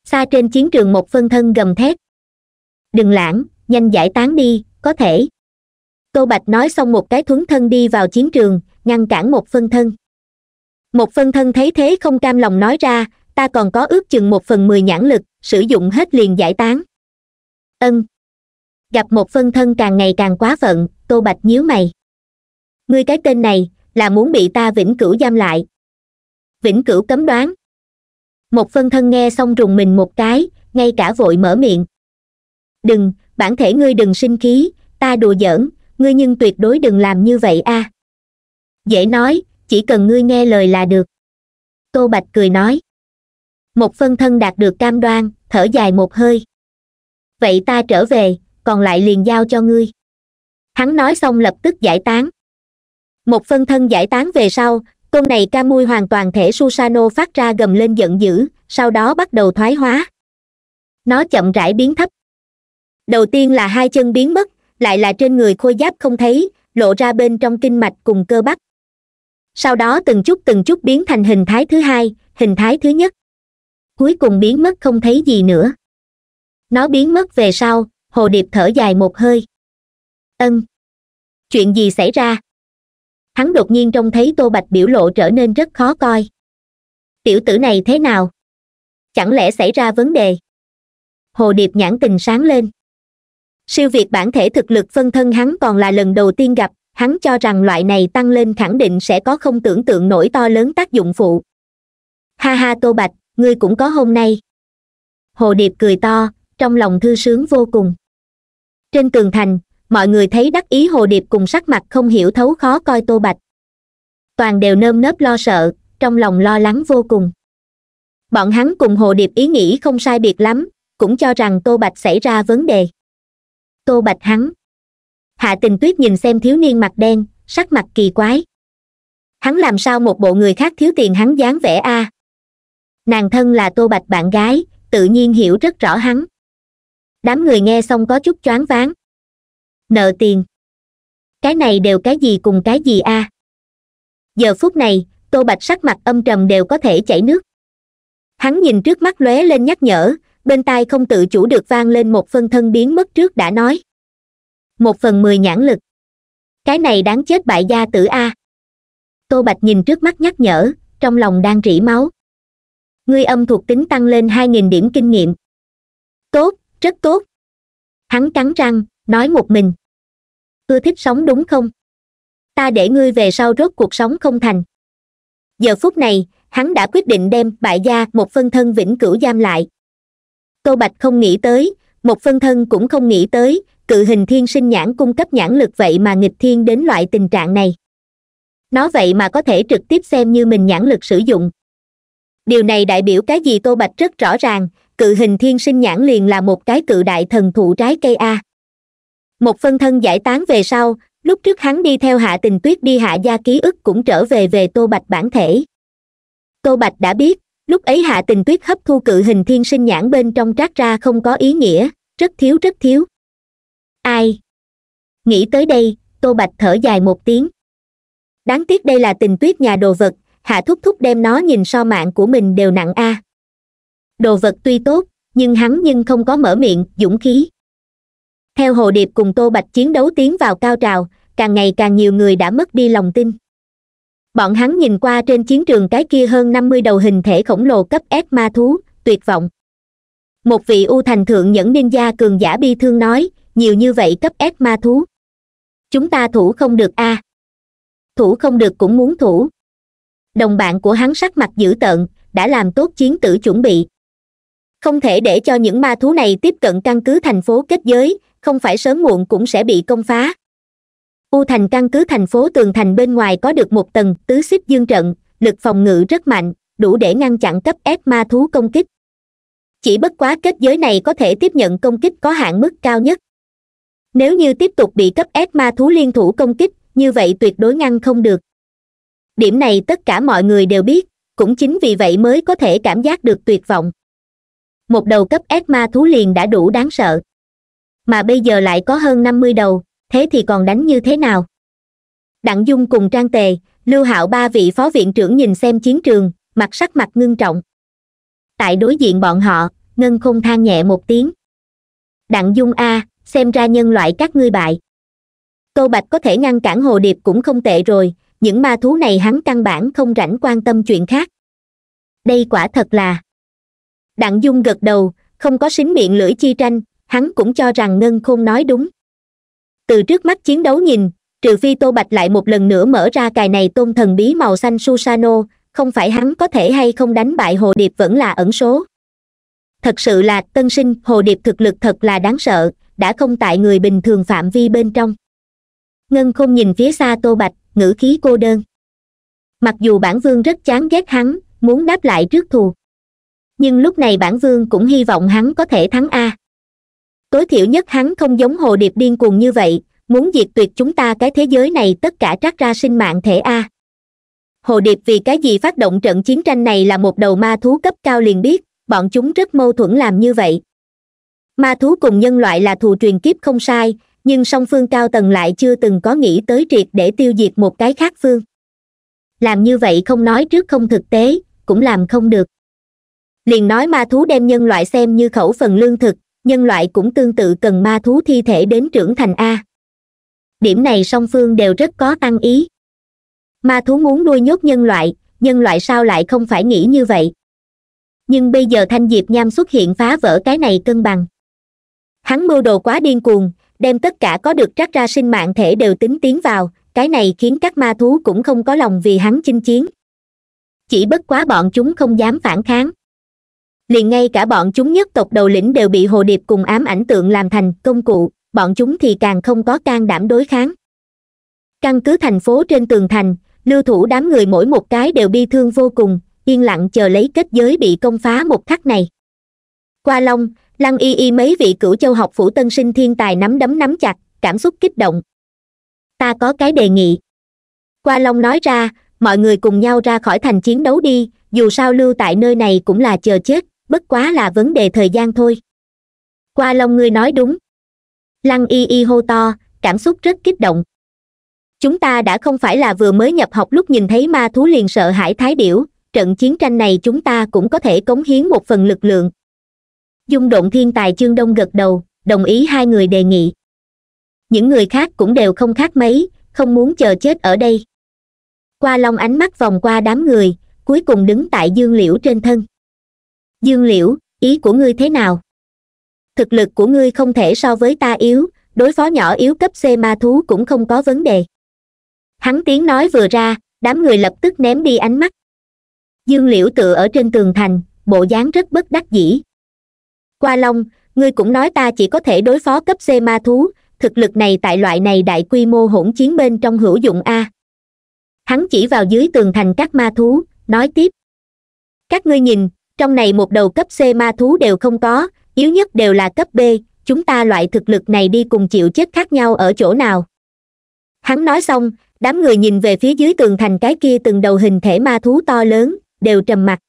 A: xa trên chiến trường một phân thân gầm thét đừng lãng nhanh giải tán đi có thể tô bạch nói xong một cái thuấn thân đi vào chiến trường ngăn cản một phân thân một phân thân thấy thế không cam lòng nói ra ta còn có ước chừng một phần mười nhãn lực sử dụng hết liền giải tán ân gặp một phân thân càng ngày càng quá phận tô bạch nhíu mày ngươi cái tên này là muốn bị ta vĩnh cửu giam lại vĩnh cửu cấm đoán một phân thân nghe xong rùng mình một cái ngay cả vội mở miệng đừng bản thể ngươi đừng sinh khí ta đùa giỡn ngươi nhưng tuyệt đối đừng làm như vậy a à. dễ nói chỉ cần ngươi nghe lời là được tô bạch cười nói một phân thân đạt được cam đoan thở dài một hơi vậy ta trở về còn lại liền giao cho ngươi hắn nói xong lập tức giải tán một phân thân giải tán về sau câu này ca mui hoàn toàn thể susano phát ra gầm lên giận dữ sau đó bắt đầu thoái hóa nó chậm rãi biến thấp đầu tiên là hai chân biến mất lại là trên người khôi giáp không thấy lộ ra bên trong kinh mạch cùng cơ bắp sau đó từng chút từng chút biến thành hình thái thứ hai hình thái thứ nhất cuối cùng biến mất không thấy gì nữa nó biến mất về sau hồ điệp thở dài một hơi ân chuyện gì xảy ra hắn đột nhiên trông thấy tô bạch biểu lộ trở nên rất khó coi tiểu tử này thế nào chẳng lẽ xảy ra vấn đề hồ điệp nhãn tình sáng lên siêu việt bản thể thực lực phân thân hắn còn là lần đầu tiên gặp hắn cho rằng loại này tăng lên khẳng định sẽ có không tưởng tượng nổi to lớn tác dụng phụ ha ha tô bạch ngươi cũng có hôm nay hồ điệp cười to trong lòng thư sướng vô cùng trên tường thành mọi người thấy đắc ý hồ điệp cùng sắc mặt không hiểu thấu khó coi tô bạch toàn đều nơm nớp lo sợ trong lòng lo lắng vô cùng bọn hắn cùng hồ điệp ý nghĩ không sai biệt lắm cũng cho rằng tô bạch xảy ra vấn đề tô bạch hắn hạ tình tuyết nhìn xem thiếu niên mặt đen sắc mặt kỳ quái hắn làm sao một bộ người khác thiếu tiền hắn dáng vẻ a à? nàng thân là tô bạch bạn gái tự nhiên hiểu rất rõ hắn đám người nghe xong có chút choáng váng nợ tiền cái này đều cái gì cùng cái gì a à? giờ phút này tô bạch sắc mặt âm trầm đều có thể chảy nước hắn nhìn trước mắt lóe lên nhắc nhở bên tai không tự chủ được vang lên một phân thân biến mất trước đã nói một phần mười nhãn lực cái này đáng chết bại gia tử a tô bạch nhìn trước mắt nhắc nhở trong lòng đang rỉ máu ngươi âm thuộc tính tăng lên hai nghìn điểm kinh nghiệm tốt rất tốt hắn cắn răng nói một mình ưa thích sống đúng không ta để ngươi về sau rốt cuộc sống không thành giờ phút này hắn đã quyết định đem bại gia một phân thân vĩnh cửu giam lại tô bạch không nghĩ tới một phân thân cũng không nghĩ tới cự hình thiên sinh nhãn cung cấp nhãn lực vậy mà nghịch thiên đến loại tình trạng này nó vậy mà có thể trực tiếp xem như mình nhãn lực sử dụng điều này đại biểu cái gì tô bạch rất rõ ràng cự hình thiên sinh nhãn liền là một cái cự đại thần thụ trái cây a một phân thân giải tán về sau lúc trước hắn đi theo hạ tình tuyết đi hạ gia ký ức cũng trở về về tô bạch bản thể tô bạch đã biết lúc ấy hạ tình tuyết hấp thu cự hình thiên sinh nhãn bên trong trát ra không có ý nghĩa rất thiếu rất thiếu ai nghĩ tới đây tô bạch thở dài một tiếng đáng tiếc đây là tình tuyết nhà đồ vật hạ thúc thúc đem nó nhìn so mạng của mình đều nặng a à. đồ vật tuy tốt nhưng hắn nhưng không có mở miệng dũng khí theo hồ điệp cùng tô bạch chiến đấu tiến vào cao trào càng ngày càng nhiều người đã mất đi lòng tin bọn hắn nhìn qua trên chiến trường cái kia hơn năm mươi đầu hình thể khổng lồ cấp S ma thú tuyệt vọng một vị u thành thượng nhẫn gia cường giả bi thương nói nhiều như vậy cấp S ma thú chúng ta thủ không được a thủ không được cũng muốn thủ đồng bạn của hắn sắc mặt dữ tợn đã làm tốt chiến tử chuẩn bị không thể để cho những ma thú này tiếp cận căn cứ thành phố kết giới không phải sớm muộn cũng sẽ bị công phá u thành căn cứ thành phố tường thành bên ngoài có được một tầng tứ xích dương trận lực phòng ngự rất mạnh đủ để ngăn chặn cấp ép ma thú công kích chỉ bất quá kết giới này có thể tiếp nhận công kích có hạn mức cao nhất nếu như tiếp tục bị cấp ép ma thú liên thủ công kích như vậy tuyệt đối ngăn không được điểm này tất cả mọi người đều biết cũng chính vì vậy mới có thể cảm giác được tuyệt vọng một đầu cấp ép ma thú liền đã đủ đáng sợ mà bây giờ lại có hơn năm mươi đầu thế thì còn đánh như thế nào đặng dung cùng trang tề lưu hạo ba vị phó viện trưởng nhìn xem chiến trường mặt sắc mặt ngưng trọng tại đối diện bọn họ ngân không than nhẹ một tiếng đặng dung a xem ra nhân loại các ngươi bại Câu bạch có thể ngăn cản hồ điệp cũng không tệ rồi những ma thú này hắn căn bản không rảnh quan tâm chuyện khác đây quả thật là đặng dung gật đầu không có xính miệng lưỡi chi tranh hắn cũng cho rằng ngân khôn nói đúng từ trước mắt chiến đấu nhìn trừ phi tô bạch lại một lần nữa mở ra cài này tôn thần bí màu xanh susano không phải hắn có thể hay không đánh bại hồ điệp vẫn là ẩn số thật sự là tân sinh hồ điệp thực lực thật là đáng sợ đã không tại người bình thường phạm vi bên trong ngân không nhìn phía xa tô bạch ngữ khí cô đơn mặc dù bản vương rất chán ghét hắn muốn đáp lại trước thù nhưng lúc này bản vương cũng hy vọng hắn có thể thắng a tối thiểu nhất hắn không giống hồ điệp điên cuồng như vậy muốn diệt tuyệt chúng ta cái thế giới này tất cả trát ra sinh mạng thể a hồ điệp vì cái gì phát động trận chiến tranh này là một đầu ma thú cấp cao liền biết bọn chúng rất mâu thuẫn làm như vậy ma thú cùng nhân loại là thù truyền kiếp không sai nhưng song phương cao tầng lại chưa từng có nghĩ tới triệt để tiêu diệt một cái khác phương làm như vậy không nói trước không thực tế cũng làm không được liền nói ma thú đem nhân loại xem như khẩu phần lương thực nhân loại cũng tương tự cần ma thú thi thể đến trưởng thành a điểm này song phương đều rất có tăng ý ma thú muốn nuôi nhốt nhân loại nhân loại sao lại không phải nghĩ như vậy nhưng bây giờ thanh diệp nham xuất hiện phá vỡ cái này cân bằng hắn mưu đồ quá điên cuồng đem tất cả có được trắc ra sinh mạng thể đều tính tiến vào cái này khiến các ma thú cũng không có lòng vì hắn chinh chiến chỉ bất quá bọn chúng không dám phản kháng liền ngay cả bọn chúng nhất tộc đầu lĩnh đều bị hồ điệp cùng ám ảnh tượng làm thành công cụ bọn chúng thì càng không có can đảm đối kháng căn cứ thành phố trên tường thành lưu thủ đám người mỗi một cái đều bi thương vô cùng yên lặng chờ lấy kết giới bị công phá một khắc này qua long lăng y y mấy vị cửu châu học phủ tân sinh thiên tài nắm đấm nắm chặt cảm xúc kích động ta có cái đề nghị qua long nói ra mọi người cùng nhau ra khỏi thành chiến đấu đi dù sao lưu tại nơi này cũng là chờ chết bất quá là vấn đề thời gian thôi qua long ngươi nói đúng lăng y y hô to cảm xúc rất kích động chúng ta đã không phải là vừa mới nhập học lúc nhìn thấy ma thú liền sợ hãi thái điểu trận chiến tranh này chúng ta cũng có thể cống hiến một phần lực lượng dung động thiên tài chương đông gật đầu đồng ý hai người đề nghị những người khác cũng đều không khác mấy không muốn chờ chết ở đây qua long ánh mắt vòng qua đám người cuối cùng đứng tại dương liễu trên thân dương liễu ý của ngươi thế nào thực lực của ngươi không thể so với ta yếu đối phó nhỏ yếu cấp c ma thú cũng không có vấn đề hắn tiếng nói vừa ra đám người lập tức ném đi ánh mắt dương liễu tựa ở trên tường thành bộ dáng rất bất đắc dĩ qua long ngươi cũng nói ta chỉ có thể đối phó cấp c ma thú thực lực này tại loại này đại quy mô hỗn chiến bên trong hữu dụng a hắn chỉ vào dưới tường thành các ma thú nói tiếp các ngươi nhìn trong này một đầu cấp c ma thú đều không có yếu nhất đều là cấp b chúng ta loại thực lực này đi cùng chịu chết khác nhau ở chỗ nào hắn nói xong đám người nhìn về phía dưới tường thành cái kia từng đầu hình thể ma thú to lớn đều trầm mặt.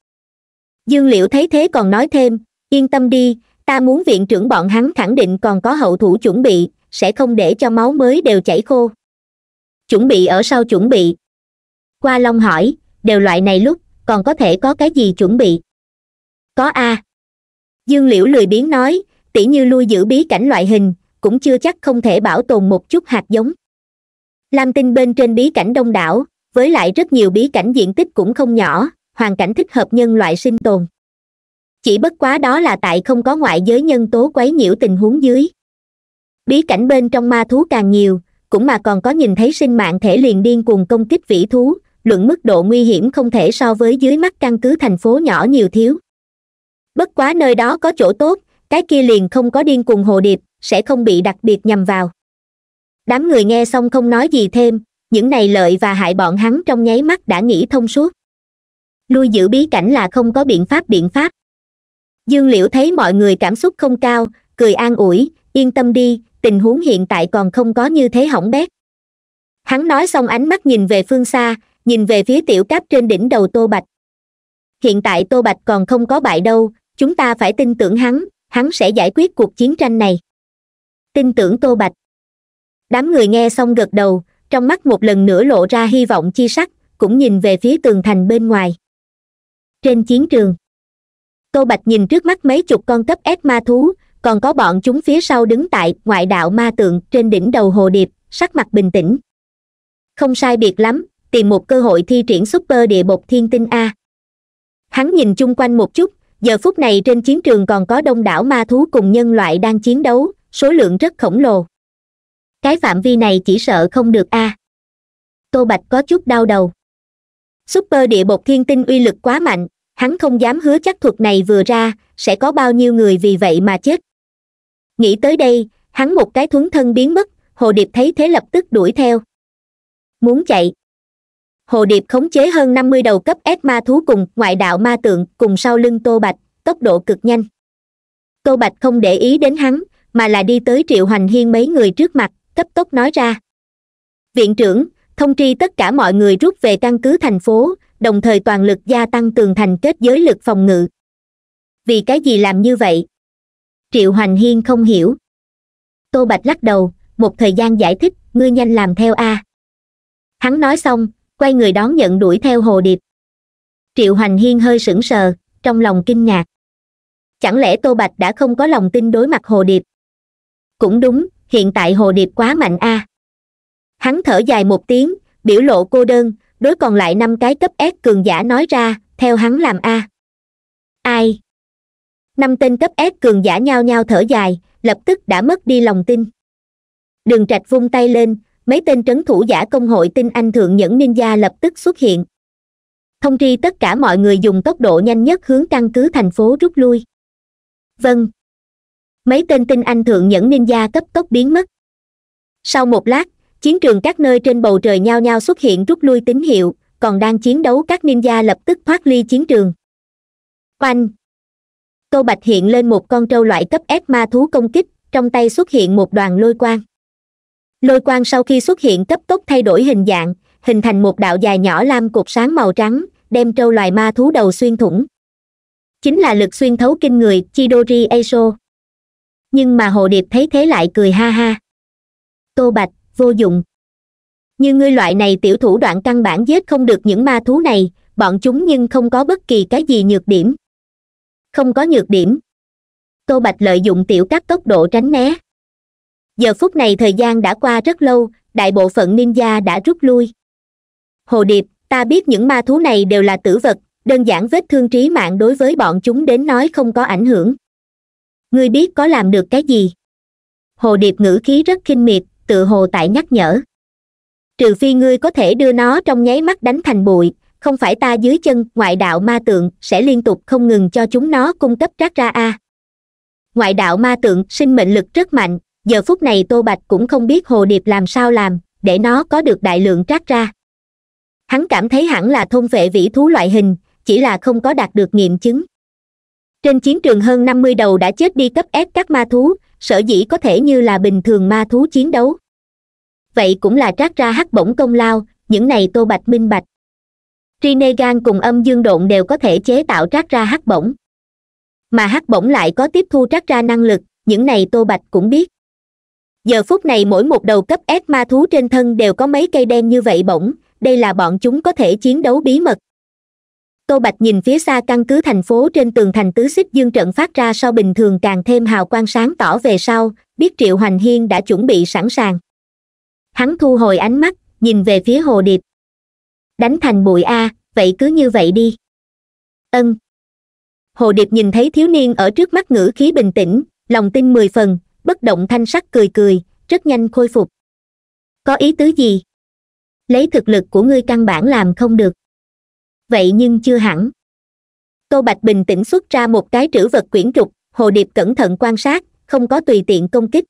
A: dương liễu thấy thế còn nói thêm yên tâm đi ta muốn viện trưởng bọn hắn khẳng định còn có hậu thủ chuẩn bị sẽ không để cho máu mới đều chảy khô chuẩn bị ở sau chuẩn bị qua long hỏi đều loại này lúc còn có thể có cái gì chuẩn bị có a à. dương liễu lười biếng nói tỉ như lui giữ bí cảnh loại hình cũng chưa chắc không thể bảo tồn một chút hạt giống lam tinh bên trên bí cảnh đông đảo với lại rất nhiều bí cảnh diện tích cũng không nhỏ hoàn cảnh thích hợp nhân loại sinh tồn chỉ bất quá đó là tại không có ngoại giới nhân tố quấy nhiễu tình huống dưới bí cảnh bên trong ma thú càng nhiều cũng mà còn có nhìn thấy sinh mạng thể liền điên cuồng công kích vĩ thú luận mức độ nguy hiểm không thể so với dưới mắt căn cứ thành phố nhỏ nhiều thiếu bất quá nơi đó có chỗ tốt cái kia liền không có điên cuồng hồ điệp sẽ không bị đặc biệt nhằm vào đám người nghe xong không nói gì thêm những này lợi và hại bọn hắn trong nháy mắt đã nghĩ thông suốt lui giữ bí cảnh là không có biện pháp biện pháp dương liễu thấy mọi người cảm xúc không cao cười an ủi yên tâm đi tình huống hiện tại còn không có như thế hỏng bét hắn nói xong ánh mắt nhìn về phương xa nhìn về phía tiểu cáp trên đỉnh đầu tô bạch hiện tại tô bạch còn không có bại đâu chúng ta phải tin tưởng hắn hắn sẽ giải quyết cuộc chiến tranh này tin tưởng tô bạch đám người nghe xong gật đầu trong mắt một lần nữa lộ ra hy vọng chi sắc cũng nhìn về phía tường thành bên ngoài trên chiến trường tô bạch nhìn trước mắt mấy chục con cấp ép ma thú còn có bọn chúng phía sau đứng tại ngoại đạo ma tượng trên đỉnh đầu hồ điệp sắc mặt bình tĩnh không sai biệt lắm tìm một cơ hội thi triển super địa bột thiên tinh a hắn nhìn chung quanh một chút giờ phút này trên chiến trường còn có đông đảo ma thú cùng nhân loại đang chiến đấu số lượng rất khổng lồ cái phạm vi này chỉ sợ không được a à. tô bạch có chút đau đầu super địa bột thiên tinh uy lực quá mạnh hắn không dám hứa chắc thuật này vừa ra sẽ có bao nhiêu người vì vậy mà chết nghĩ tới đây hắn một cái thuấn thân biến mất hồ điệp thấy thế lập tức đuổi theo muốn chạy hồ điệp khống chế hơn năm mươi đầu cấp s ma thú cùng ngoại đạo ma tượng cùng sau lưng tô bạch tốc độ cực nhanh tô bạch không để ý đến hắn mà là đi tới triệu hoành hiên mấy người trước mặt cấp tốc nói ra viện trưởng thông tri tất cả mọi người rút về căn cứ thành phố đồng thời toàn lực gia tăng tường thành kết giới lực phòng ngự vì cái gì làm như vậy triệu hoành hiên không hiểu tô bạch lắc đầu một thời gian giải thích ngươi nhanh làm theo a hắn nói xong quay người đón nhận đuổi theo hồ điệp triệu hoành hiên hơi sững sờ trong lòng kinh ngạc chẳng lẽ tô bạch đã không có lòng tin đối mặt hồ điệp cũng đúng hiện tại hồ điệp quá mạnh a hắn thở dài một tiếng biểu lộ cô đơn đối còn lại năm cái cấp s cường giả nói ra theo hắn làm a ai năm tên cấp s cường giả nhao nhao thở dài lập tức đã mất đi lòng tin đường trạch vung tay lên mấy tên trấn thủ giả công hội tinh anh thượng nhẫn ninja lập tức xuất hiện thông tri tất cả mọi người dùng tốc độ nhanh nhất hướng căn cứ thành phố rút lui vâng mấy tên tinh anh thượng nhẫn ninja cấp tốc biến mất sau một lát chiến trường các nơi trên bầu trời nhao nhao xuất hiện rút lui tín hiệu còn đang chiến đấu các ninja lập tức thoát ly chiến trường oanh tô bạch hiện lên một con trâu loại cấp s ma thú công kích trong tay xuất hiện một đoàn lôi quang lôi quang sau khi xuất hiện cấp tốc thay đổi hình dạng hình thành một đạo dài nhỏ lam cục sáng màu trắng đem trâu loài ma thú đầu xuyên thủng chính là lực xuyên thấu kinh người chidori eso nhưng mà hồ điệp thấy thế lại cười ha ha tô bạch vô dụng như ngươi loại này tiểu thủ đoạn căn bản giết không được những ma thú này bọn chúng nhưng không có bất kỳ cái gì nhược điểm không có nhược điểm tô bạch lợi dụng tiểu cắt tốc độ tránh né giờ phút này thời gian đã qua rất lâu đại bộ phận ninja đã rút lui hồ điệp ta biết những ma thú này đều là tử vật đơn giản vết thương trí mạng đối với bọn chúng đến nói không có ảnh hưởng ngươi biết có làm được cái gì hồ điệp ngữ khí rất khinh miệt tự hồ tại nhắc nhở trừ phi ngươi có thể đưa nó trong nháy mắt đánh thành bụi không phải ta dưới chân ngoại đạo ma tượng sẽ liên tục không ngừng cho chúng nó cung cấp rác ra a ngoại đạo ma tượng sinh mệnh lực rất mạnh giờ phút này tô bạch cũng không biết hồ điệp làm sao làm để nó có được đại lượng trát ra hắn cảm thấy hẳn là thôn vệ vĩ thú loại hình chỉ là không có đạt được nghiệm chứng trên chiến trường hơn năm mươi đầu đã chết đi cấp ép các ma thú sở dĩ có thể như là bình thường ma thú chiến đấu vậy cũng là trát ra hắc bổng công lao những này tô bạch minh bạch trinegan cùng âm dương độn đều có thể chế tạo trát ra hắc bổng mà hắc bổng lại có tiếp thu trát ra năng lực những này tô bạch cũng biết giờ phút này mỗi một đầu cấp ép ma thú trên thân đều có mấy cây đen như vậy bổng đây là bọn chúng có thể chiến đấu bí mật tô bạch nhìn phía xa căn cứ thành phố trên tường thành tứ xích dương trận phát ra sau bình thường càng thêm hào quang sáng tỏ về sau biết triệu hoành hiên đã chuẩn bị sẵn sàng hắn thu hồi ánh mắt nhìn về phía hồ điệp đánh thành bụi a vậy cứ như vậy đi ân hồ điệp nhìn thấy thiếu niên ở trước mắt ngữ khí bình tĩnh lòng tin mười phần bất động thanh sắc cười cười rất nhanh khôi phục có ý tứ gì lấy thực lực của ngươi căn bản làm không được vậy nhưng chưa hẳn tô bạch bình tĩnh xuất ra một cái trữ vật quyển trục hồ điệp cẩn thận quan sát không có tùy tiện công kích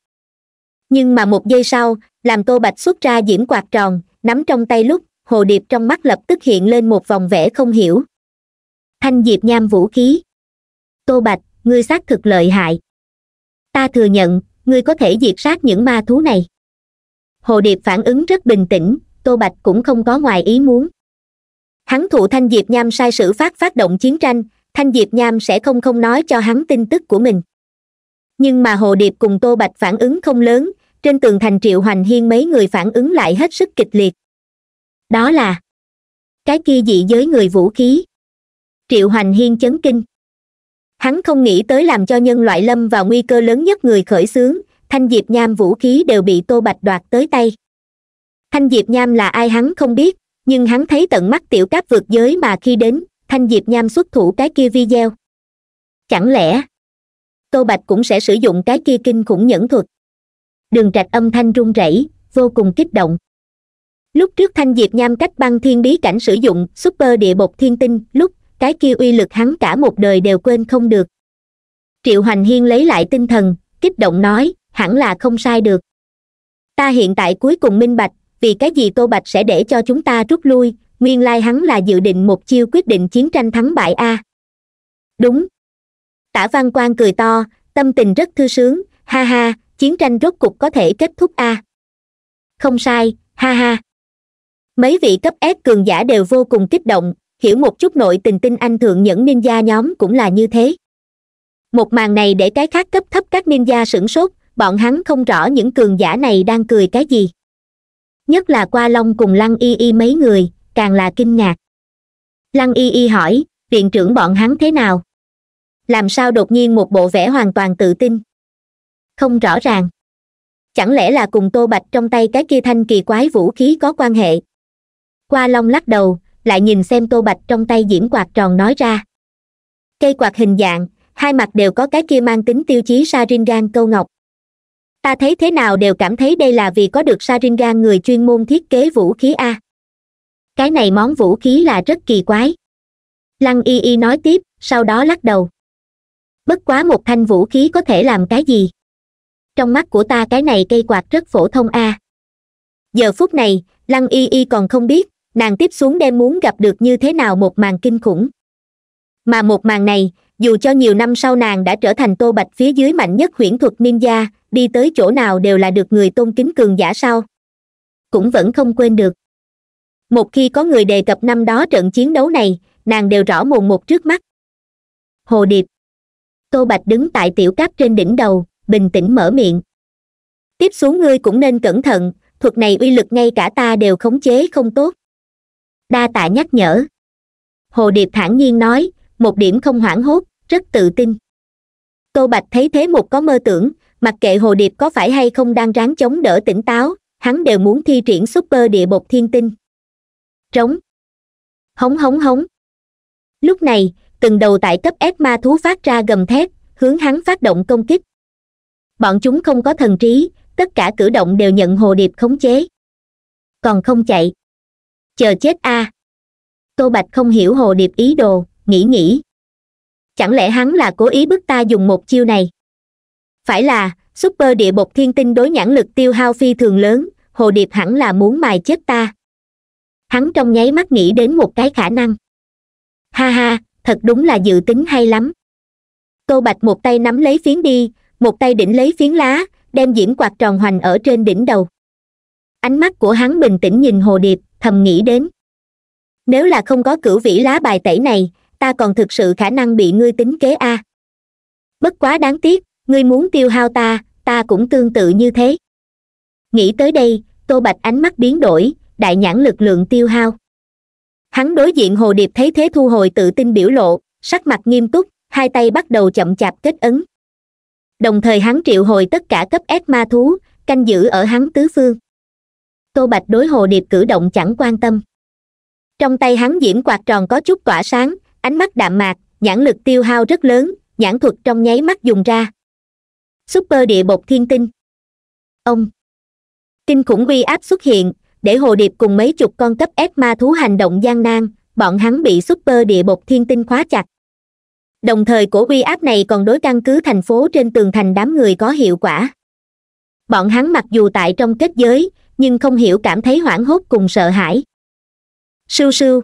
A: nhưng mà một giây sau làm tô bạch xuất ra diễm quạt tròn nắm trong tay lúc hồ điệp trong mắt lập tức hiện lên một vòng vẽ không hiểu thanh diệp nham vũ khí tô bạch ngươi xác thực lợi hại ta thừa nhận ngươi có thể diệt sát những ma thú này hồ điệp phản ứng rất bình tĩnh tô bạch cũng không có ngoài ý muốn hắn thụ thanh diệp nham sai sử phát phát động chiến tranh thanh diệp nham sẽ không không nói cho hắn tin tức của mình nhưng mà hồ điệp cùng tô bạch phản ứng không lớn trên tường thành triệu hoành hiên mấy người phản ứng lại hết sức kịch liệt đó là cái kia dị giới người vũ khí triệu hoành hiên chấn kinh hắn không nghĩ tới làm cho nhân loại lâm vào nguy cơ lớn nhất người khởi xướng thanh diệp nham vũ khí đều bị tô bạch đoạt tới tay thanh diệp nham là ai hắn không biết nhưng hắn thấy tận mắt tiểu cáp vượt giới mà khi đến thanh diệp nham xuất thủ cái kia video chẳng lẽ tô bạch cũng sẽ sử dụng cái kia kinh khủng nhẫn thuật đường trạch âm thanh run rẩy vô cùng kích động lúc trước thanh diệp nham cách băng thiên bí cảnh sử dụng super địa bột thiên tinh lúc cái kia uy lực hắn cả một đời đều quên không được triệu hoành hiên lấy lại tinh thần kích động nói hẳn là không sai được ta hiện tại cuối cùng minh bạch vì cái gì tô bạch sẽ để cho chúng ta rút lui nguyên lai hắn là dự định một chiêu quyết định chiến tranh thắng bại a đúng tả văn quang cười to tâm tình rất thư sướng ha ha chiến tranh rốt cục có thể kết thúc a không sai ha ha mấy vị cấp s cường giả đều vô cùng kích động hiểu một chút nội tình tinh anh thượng nhẫn ninja nhóm cũng là như thế một màn này để cái khác cấp thấp các ninja sửng sốt bọn hắn không rõ những cường giả này đang cười cái gì nhất là qua long cùng lăng y y mấy người càng là kinh ngạc lăng y y hỏi viện trưởng bọn hắn thế nào làm sao đột nhiên một bộ vẽ hoàn toàn tự tin không rõ ràng chẳng lẽ là cùng tô bạch trong tay cái kia thanh kỳ quái vũ khí có quan hệ qua long lắc đầu lại nhìn xem tô bạch trong tay diễm quạt tròn nói ra cây quạt hình dạng hai mặt đều có cái kia mang tính tiêu chí sa rin saringan câu ngọc ta thấy thế nào đều cảm thấy đây là vì có được sa rin saringan người chuyên môn thiết kế vũ khí a cái này món vũ khí là rất kỳ quái lăng y y nói tiếp sau đó lắc đầu bất quá một thanh vũ khí có thể làm cái gì trong mắt của ta cái này cây quạt rất phổ thông a giờ phút này lăng y y còn không biết nàng tiếp xuống đem muốn gặp được như thế nào một màn kinh khủng mà một màn này dù cho nhiều năm sau nàng đã trở thành tô bạch phía dưới mạnh nhất huyễn thuật ninja đi tới chỗ nào đều là được người tôn kính cường giả sao cũng vẫn không quên được một khi có người đề cập năm đó trận chiến đấu này nàng đều rõ mồn một trước mắt hồ điệp tô bạch đứng tại tiểu cáp trên đỉnh đầu bình tĩnh mở miệng tiếp xuống ngươi cũng nên cẩn thận thuật này uy lực ngay cả ta đều khống chế không tốt đa tạ nhắc nhở hồ điệp thản nhiên nói một điểm không hoảng hốt rất tự tin tô bạch thấy thế một có mơ tưởng mặc kệ hồ điệp có phải hay không đang ráng chống đỡ tỉnh táo hắn đều muốn thi triển super địa bột thiên tinh trống hống hống hống lúc này từng đầu tại cấp ép ma thú phát ra gầm thét hướng hắn phát động công kích bọn chúng không có thần trí tất cả cử động đều nhận hồ điệp khống chế còn không chạy chờ chết a à. tô bạch không hiểu hồ điệp ý đồ nghĩ nghĩ chẳng lẽ hắn là cố ý bức ta dùng một chiêu này phải là super địa bột thiên tinh đối nhãn lực tiêu hao phi thường lớn hồ điệp hẳn là muốn mài chết ta hắn trong nháy mắt nghĩ đến một cái khả năng ha ha thật đúng là dự tính hay lắm tô bạch một tay nắm lấy phiến đi một tay đỉnh lấy phiến lá đem diễm quạt tròn hoành ở trên đỉnh đầu ánh mắt của hắn bình tĩnh nhìn hồ điệp thầm nghĩ đến nếu là không có cửu vĩ lá bài tẩy này ta còn thực sự khả năng bị ngươi tính kế a bất quá đáng tiếc ngươi muốn tiêu hao ta ta cũng tương tự như thế nghĩ tới đây tô bạch ánh mắt biến đổi đại nhãn lực lượng tiêu hao hắn đối diện hồ điệp thấy thế thu hồi tự tin biểu lộ sắc mặt nghiêm túc hai tay bắt đầu chậm chạp kết ấn đồng thời hắn triệu hồi tất cả cấp s ma thú canh giữ ở hắn tứ phương tô bạch đối hồ điệp cử động chẳng quan tâm trong tay hắn diễm quạt tròn có chút tỏa sáng ánh mắt đạm mạc nhãn lực tiêu hao rất lớn nhãn thuật trong nháy mắt dùng ra super địa bột thiên tinh ông kinh khủng uy áp xuất hiện để hồ điệp cùng mấy chục con cấp ép ma thú hành động gian nan bọn hắn bị super địa bột thiên tinh khóa chặt đồng thời của uy áp này còn đối căn cứ thành phố trên tường thành đám người có hiệu quả bọn hắn mặc dù tại trong kết giới nhưng không hiểu cảm thấy hoảng hốt cùng sợ hãi sưu sưu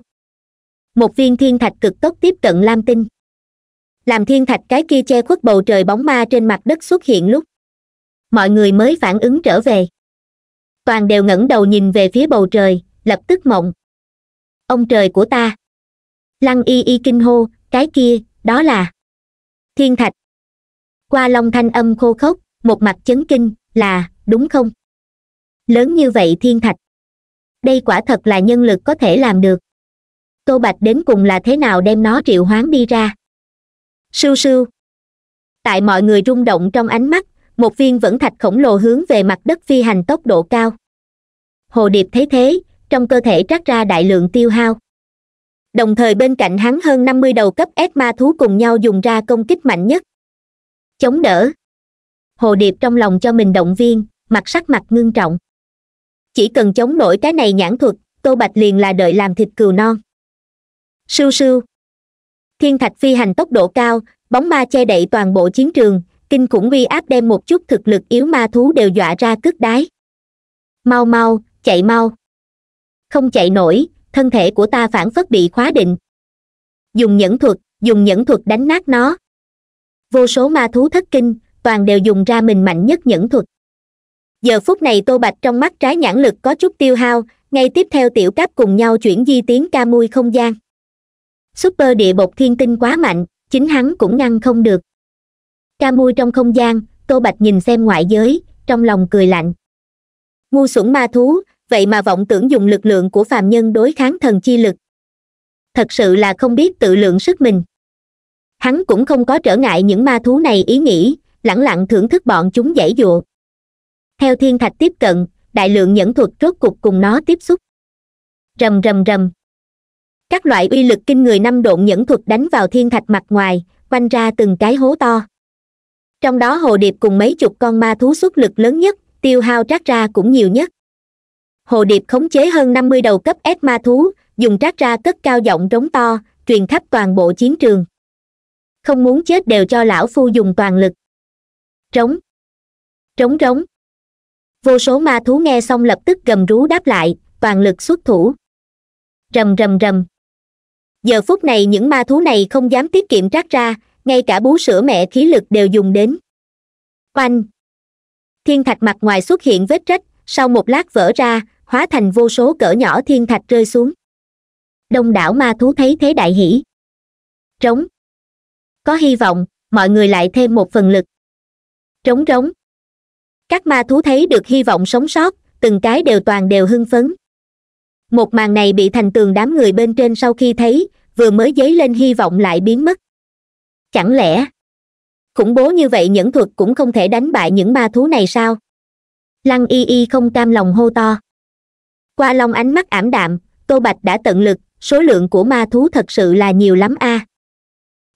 A: một viên thiên thạch cực tốc tiếp cận lam tinh làm thiên thạch cái kia che khuất bầu trời bóng ma trên mặt đất xuất hiện lúc mọi người mới phản ứng trở về toàn đều ngẩng đầu nhìn về phía bầu trời lập tức mộng ông trời của ta lăng y y kinh hô cái kia đó là thiên thạch qua long thanh âm khô khốc một mặt chấn kinh là đúng không lớn như vậy thiên thạch đây quả thật là nhân lực có thể làm được tô bạch đến cùng là thế nào đem nó triệu hoán đi ra sưu sưu tại mọi người rung động trong ánh mắt một viên vẫn thạch khổng lồ hướng về mặt đất phi hành tốc độ cao hồ điệp thấy thế trong cơ thể trát ra đại lượng tiêu hao đồng thời bên cạnh hắn hơn năm mươi đầu cấp s ma thú cùng nhau dùng ra công kích mạnh nhất chống đỡ hồ điệp trong lòng cho mình động viên mặt sắc mặt ngưng trọng chỉ cần chống nổi cái này nhãn thuật tô bạch liền là đợi làm thịt cừu non sưu sưu thiên thạch phi hành tốc độ cao bóng ma che đậy toàn bộ chiến trường kinh khủng uy áp đem một chút thực lực yếu ma thú đều dọa ra cướp đái mau mau chạy mau không chạy nổi thân thể của ta phản phất bị khóa định dùng nhẫn thuật dùng nhẫn thuật đánh nát nó vô số ma thú thất kinh toàn đều dùng ra mình mạnh nhất nhẫn thuật giờ phút này tô bạch trong mắt trái nhãn lực có chút tiêu hao ngay tiếp theo tiểu cáp cùng nhau chuyển di tiến ca mui không gian super địa bột thiên tinh quá mạnh chính hắn cũng ngăn không được ca mui trong không gian tô bạch nhìn xem ngoại giới trong lòng cười lạnh ngu xuẩn ma thú vậy mà vọng tưởng dùng lực lượng của phàm nhân đối kháng thần chi lực thật sự là không biết tự lượng sức mình hắn cũng không có trở ngại những ma thú này ý nghĩ lẳng lặng thưởng thức bọn chúng giải dụa theo thiên thạch tiếp cận đại lượng nhẫn thuật rốt cục cùng nó tiếp xúc rầm rầm rầm các loại uy lực kinh người năm độn nhẫn thuật đánh vào thiên thạch mặt ngoài quanh ra từng cái hố to trong đó hồ điệp cùng mấy chục con ma thú xuất lực lớn nhất tiêu hao trát ra cũng nhiều nhất hồ điệp khống chế hơn năm mươi đầu cấp s ma thú dùng trát ra cất cao giọng trống to truyền khắp toàn bộ chiến trường không muốn chết đều cho lão phu dùng toàn lực trống trống trống vô số ma thú nghe xong lập tức gầm rú đáp lại toàn lực xuất thủ rầm rầm rầm giờ phút này những ma thú này không dám tiết kiệm rác ra ngay cả bú sữa mẹ khí lực đều dùng đến oanh thiên thạch mặt ngoài xuất hiện vết rách sau một lát vỡ ra hóa thành vô số cỡ nhỏ thiên thạch rơi xuống đông đảo ma thú thấy thế đại hỷ trống có hy vọng mọi người lại thêm một phần lực trống trống các ma thú thấy được hy vọng sống sót từng cái đều toàn đều hưng phấn một màn này bị thành tường đám người bên trên sau khi thấy vừa mới dấy lên hy vọng lại biến mất chẳng lẽ khủng bố như vậy nhẫn thuật cũng không thể đánh bại những ma thú này sao lăng y y không cam lòng hô to qua long ánh mắt ảm đạm tô bạch đã tận lực số lượng của ma thú thật sự là nhiều lắm a à.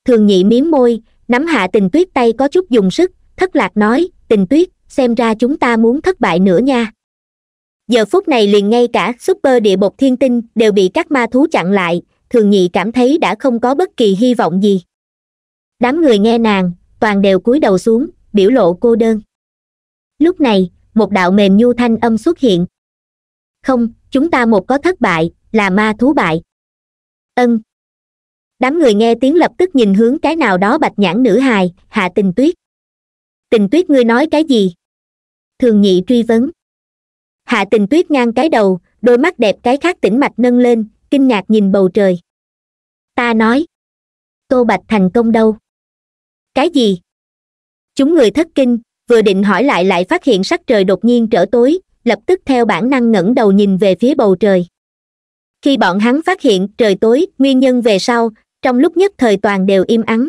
A: thường nhị miếng môi nắm hạ tình tuyết tay có chút dùng sức thất lạc nói tình tuyết xem ra chúng ta muốn thất bại nữa nha giờ phút này liền ngay cả super địa bột thiên tinh đều bị các ma thú chặn lại thường nhị cảm thấy đã không có bất kỳ hy vọng gì đám người nghe nàng toàn đều cúi đầu xuống biểu lộ cô đơn lúc này một đạo mềm nhu thanh âm xuất hiện không chúng ta một có thất bại là ma thú bại ân đám người nghe tiếng lập tức nhìn hướng cái nào đó bạch nhãn nữ hài hạ tình tuyết tình tuyết ngươi nói cái gì thường nhị truy vấn hạ tình tuyết ngang cái đầu đôi mắt đẹp cái khác tĩnh mạch nâng lên kinh ngạc nhìn bầu trời ta nói tô bạch thành công đâu cái gì chúng người thất kinh vừa định hỏi lại lại phát hiện sắc trời đột nhiên trở tối lập tức theo bản năng ngẩng đầu nhìn về phía bầu trời khi bọn hắn phát hiện trời tối nguyên nhân về sau trong lúc nhất thời toàn đều im ắng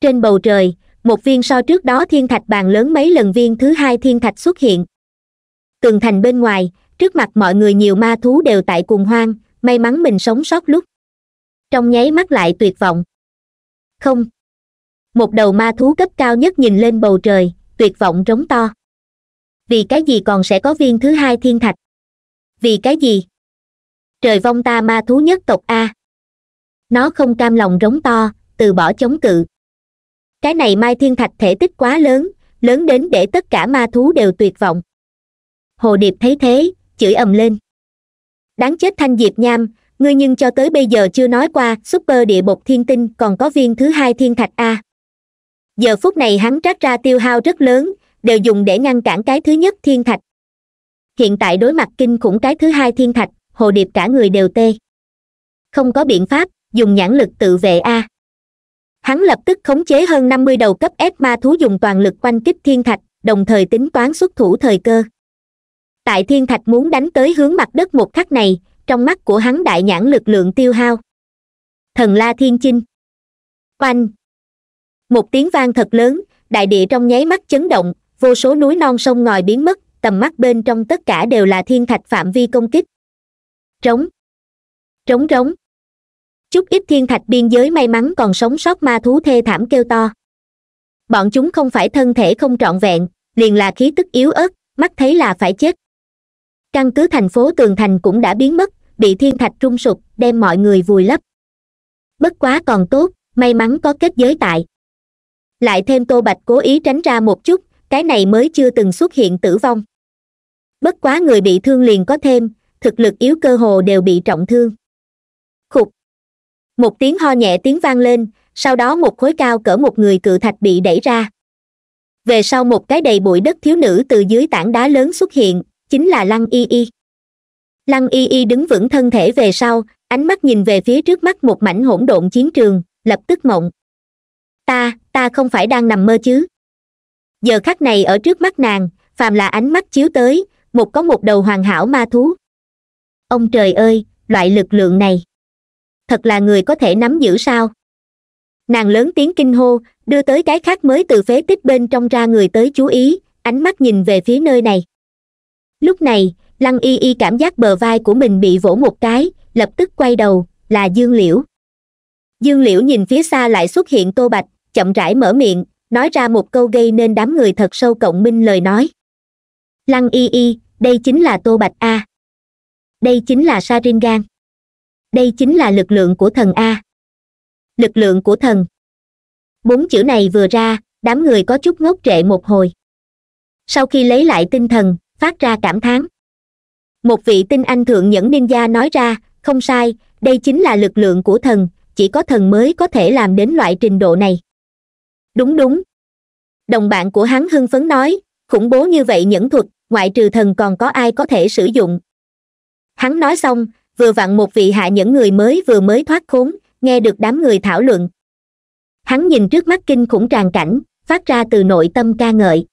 A: trên bầu trời một viên so trước đó thiên thạch bàn lớn mấy lần viên thứ hai thiên thạch xuất hiện tường thành bên ngoài trước mặt mọi người nhiều ma thú đều tại cùng hoang may mắn mình sống sót lúc trong nháy mắt lại tuyệt vọng không một đầu ma thú cấp cao nhất nhìn lên bầu trời tuyệt vọng trống to vì cái gì còn sẽ có viên thứ hai thiên thạch vì cái gì trời vong ta ma thú nhất tộc a nó không cam lòng rống to từ bỏ chống cự cái này mai thiên thạch thể tích quá lớn lớn đến để tất cả ma thú đều tuyệt vọng hồ điệp thấy thế chửi ầm lên đáng chết thanh diệp nham ngươi nhưng cho tới bây giờ chưa nói qua super địa bột thiên tinh còn có viên thứ hai thiên thạch a giờ phút này hắn trát ra tiêu hao rất lớn đều dùng để ngăn cản cái thứ nhất thiên thạch hiện tại đối mặt kinh khủng cái thứ hai thiên thạch hồ điệp cả người đều tê không có biện pháp dùng nhãn lực tự vệ a hắn lập tức khống chế hơn năm mươi đầu cấp s ma thú dùng toàn lực quanh kích thiên thạch đồng thời tính toán xuất thủ thời cơ tại thiên thạch muốn đánh tới hướng mặt đất một khắc này trong mắt của hắn đại nhãn lực lượng tiêu hao thần la thiên chinh quanh một tiếng vang thật lớn đại địa trong nháy mắt chấn động vô số núi non sông ngòi biến mất tầm mắt bên trong tất cả đều là thiên thạch phạm vi công kích trống trống trống chút ít thiên thạch biên giới may mắn còn sống sót ma thú thê thảm kêu to bọn chúng không phải thân thể không trọn vẹn liền là khí tức yếu ớt mắt thấy là phải chết căn cứ thành phố tường thành cũng đã biến mất bị thiên thạch trung sụp đem mọi người vùi lấp bất quá còn tốt may mắn có kết giới tại lại thêm tô bạch cố ý tránh ra một chút cái này mới chưa từng xuất hiện tử vong bất quá người bị thương liền có thêm thực lực yếu cơ hồ đều bị trọng thương một tiếng ho nhẹ tiếng vang lên sau đó một khối cao cỡ một người cự thạch bị đẩy ra về sau một cái đầy bụi đất thiếu nữ từ dưới tảng đá lớn xuất hiện chính là lăng y y lăng y y đứng vững thân thể về sau ánh mắt nhìn về phía trước mắt một mảnh hỗn độn chiến trường lập tức mộng ta ta không phải đang nằm mơ chứ giờ khắc này ở trước mắt nàng phàm là ánh mắt chiếu tới một có một đầu hoàn hảo ma thú ông trời ơi loại lực lượng này thật là người có thể nắm giữ sao nàng lớn tiếng kinh hô đưa tới cái khác mới từ phế tích bên trong ra người tới chú ý ánh mắt nhìn về phía nơi này lúc này lăng y y cảm giác bờ vai của mình bị vỗ một cái lập tức quay đầu là dương liễu dương liễu nhìn phía xa lại xuất hiện tô bạch chậm rãi mở miệng nói ra một câu gây nên đám người thật sâu cộng minh lời nói lăng y y đây chính là tô bạch a đây chính là sa saringan đây chính là lực lượng của thần a lực lượng của thần bốn chữ này vừa ra đám người có chút ngốc trệ một hồi sau khi lấy lại tinh thần phát ra cảm thán một vị tinh anh thượng nhẫn ninja nói ra không sai đây chính là lực lượng của thần chỉ có thần mới có thể làm đến loại trình độ này đúng đúng đồng bạn của hắn hưng phấn nói khủng bố như vậy nhẫn thuật ngoại trừ thần còn có ai có thể sử dụng hắn nói xong vừa vặn một vị hạ những người mới vừa mới thoát khốn nghe được đám người thảo luận hắn nhìn trước mắt kinh khủng tràn cảnh phát ra từ nội tâm ca ngợi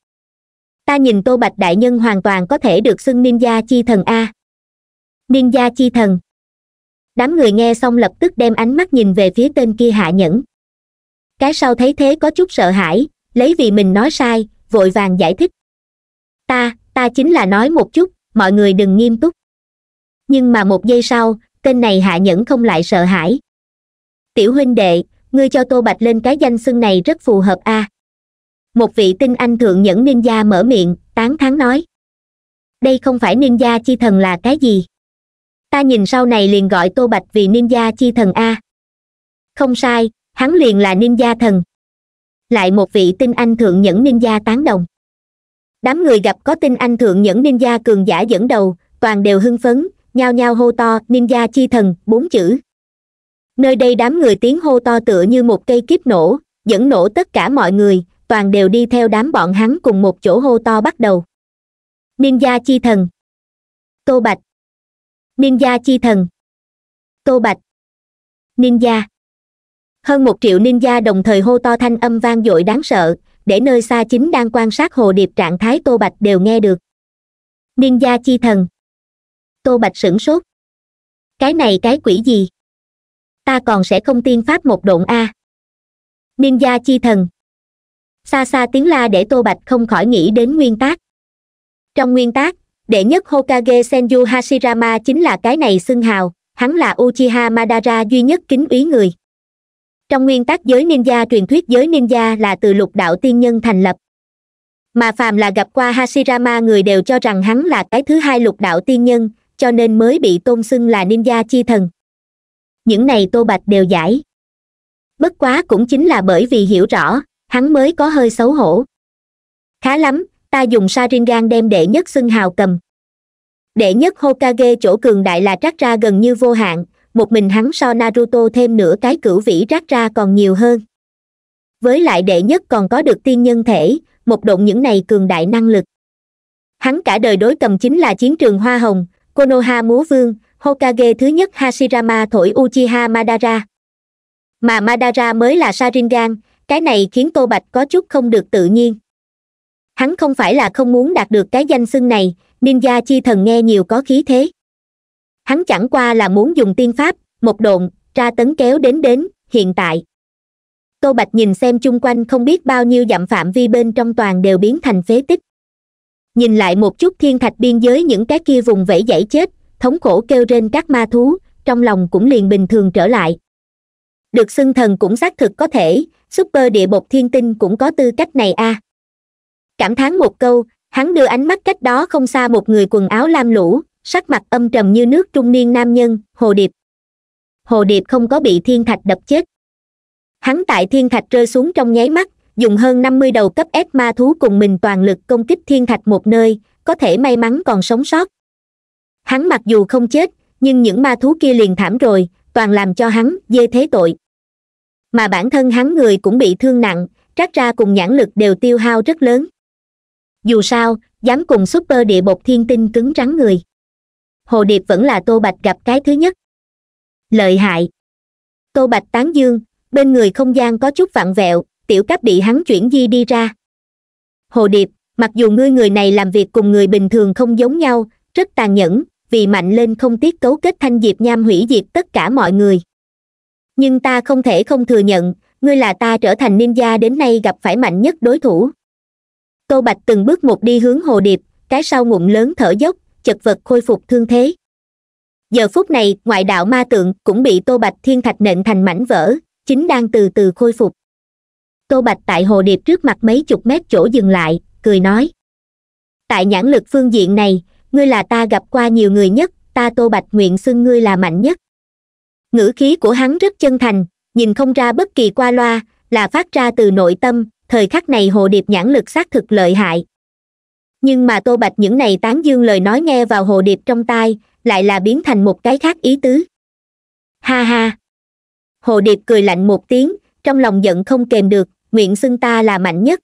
A: ta nhìn tô bạch đại nhân hoàn toàn có thể được xưng ninja chi thần a ninja chi thần đám người nghe xong lập tức đem ánh mắt nhìn về phía tên kia hạ nhẫn cái sau thấy thế có chút sợ hãi lấy vì mình nói sai vội vàng giải thích ta ta chính là nói một chút mọi người đừng nghiêm túc nhưng mà một giây sau tên này hạ nhẫn không lại sợ hãi tiểu huynh đệ ngươi cho tô bạch lên cái danh xưng này rất phù hợp a à. một vị tinh anh thượng nhẫn niên gia mở miệng tán thán nói đây không phải niên gia chi thần là cái gì ta nhìn sau này liền gọi tô bạch vì niên gia chi thần a không sai hắn liền là niên gia thần lại một vị tinh anh thượng nhẫn niên gia tán đồng đám người gặp có tinh anh thượng nhẫn niên gia cường giả dẫn đầu toàn đều hưng phấn nhao nhao hô to ninja chi thần bốn chữ nơi đây đám người tiếng hô to tựa như một cây kiếp nổ dẫn nổ tất cả mọi người toàn đều đi theo đám bọn hắn cùng một chỗ hô to bắt đầu ninja chi thần tô bạch ninja chi thần tô bạch ninja hơn một triệu ninja đồng thời hô to thanh âm vang dội đáng sợ để nơi xa chính đang quan sát hồ điệp trạng thái tô bạch đều nghe được ninja chi thần tô bạch sửng sốt cái này cái quỷ gì ta còn sẽ không tiên pháp một độn a ninja chi thần xa xa tiếng la để tô bạch không khỏi nghĩ đến nguyên tác trong nguyên tác đệ nhất hokage senju hashirama chính là cái này xưng hào hắn là uchiha madara duy nhất kính ý người trong nguyên tác giới ninja truyền thuyết giới ninja là từ lục đạo tiên nhân thành lập mà phàm là gặp qua hashirama người đều cho rằng hắn là cái thứ hai lục đạo tiên nhân cho nên mới bị tôn xưng là ninja chi thần những này tô bạch đều giải bất quá cũng chính là bởi vì hiểu rõ hắn mới có hơi xấu hổ khá lắm ta dùng saringan đem đệ nhất xưng hào cầm đệ nhất hokage chỗ cường đại là trác ra gần như vô hạn một mình hắn so naruto thêm nửa cái cửu vĩ trác ra còn nhiều hơn với lại đệ nhất còn có được tiên nhân thể một động những này cường đại năng lực hắn cả đời đối cầm chính là chiến trường hoa hồng konoha múa vương hokage thứ nhất hashirama thổi uchiha madara mà madara mới là sharingan cái này khiến tô bạch có chút không được tự nhiên hắn không phải là không muốn đạt được cái danh xưng này ninja chi thần nghe nhiều có khí thế hắn chẳng qua là muốn dùng tiên pháp một độn tra tấn kéo đến đến hiện tại tô bạch nhìn xem chung quanh không biết bao nhiêu dặm phạm vi bên trong toàn đều biến thành phế tích nhìn lại một chút thiên thạch biên giới những cái kia vùng vẫy dãy chết thống khổ kêu trên các ma thú trong lòng cũng liền bình thường trở lại được xưng thần cũng xác thực có thể super địa bột thiên tinh cũng có tư cách này a à. cảm thán một câu hắn đưa ánh mắt cách đó không xa một người quần áo lam lũ sắc mặt âm trầm như nước trung niên nam nhân hồ điệp hồ điệp không có bị thiên thạch đập chết hắn tại thiên thạch rơi xuống trong nháy mắt dùng hơn năm mươi đầu cấp ép ma thú cùng mình toàn lực công kích thiên thạch một nơi có thể may mắn còn sống sót hắn mặc dù không chết nhưng những ma thú kia liền thảm rồi toàn làm cho hắn dê thế tội mà bản thân hắn người cũng bị thương nặng trác ra cùng nhãn lực đều tiêu hao rất lớn dù sao dám cùng super địa bột thiên tinh cứng rắn người hồ điệp vẫn là tô bạch gặp cái thứ nhất lợi hại tô bạch tán dương bên người không gian có chút vặn vẹo tiểu cáp bị hắn chuyển di đi ra hồ điệp mặc dù ngươi người này làm việc cùng người bình thường không giống nhau rất tàn nhẫn vì mạnh lên không tiếc cấu kết thanh diệp nham hủy diệt tất cả mọi người nhưng ta không thể không thừa nhận ngươi là ta trở thành ninja đến nay gặp phải mạnh nhất đối thủ tô bạch từng bước một đi hướng hồ điệp cái sau ngụm lớn thở dốc chật vật khôi phục thương thế giờ phút này ngoại đạo ma tượng cũng bị tô bạch thiên thạch nện thành mảnh vỡ chính đang từ từ khôi phục tô bạch tại hồ điệp trước mặt mấy chục mét chỗ dừng lại cười nói tại nhãn lực phương diện này ngươi là ta gặp qua nhiều người nhất ta tô bạch nguyện xưng ngươi là mạnh nhất ngữ khí của hắn rất chân thành nhìn không ra bất kỳ qua loa là phát ra từ nội tâm thời khắc này hồ điệp nhãn lực xác thực lợi hại nhưng mà tô bạch những này tán dương lời nói nghe vào hồ điệp trong tai lại là biến thành một cái khác ý tứ ha ha hồ điệp cười lạnh một tiếng trong lòng giận không kềm được nguyện xưng ta là mạnh nhất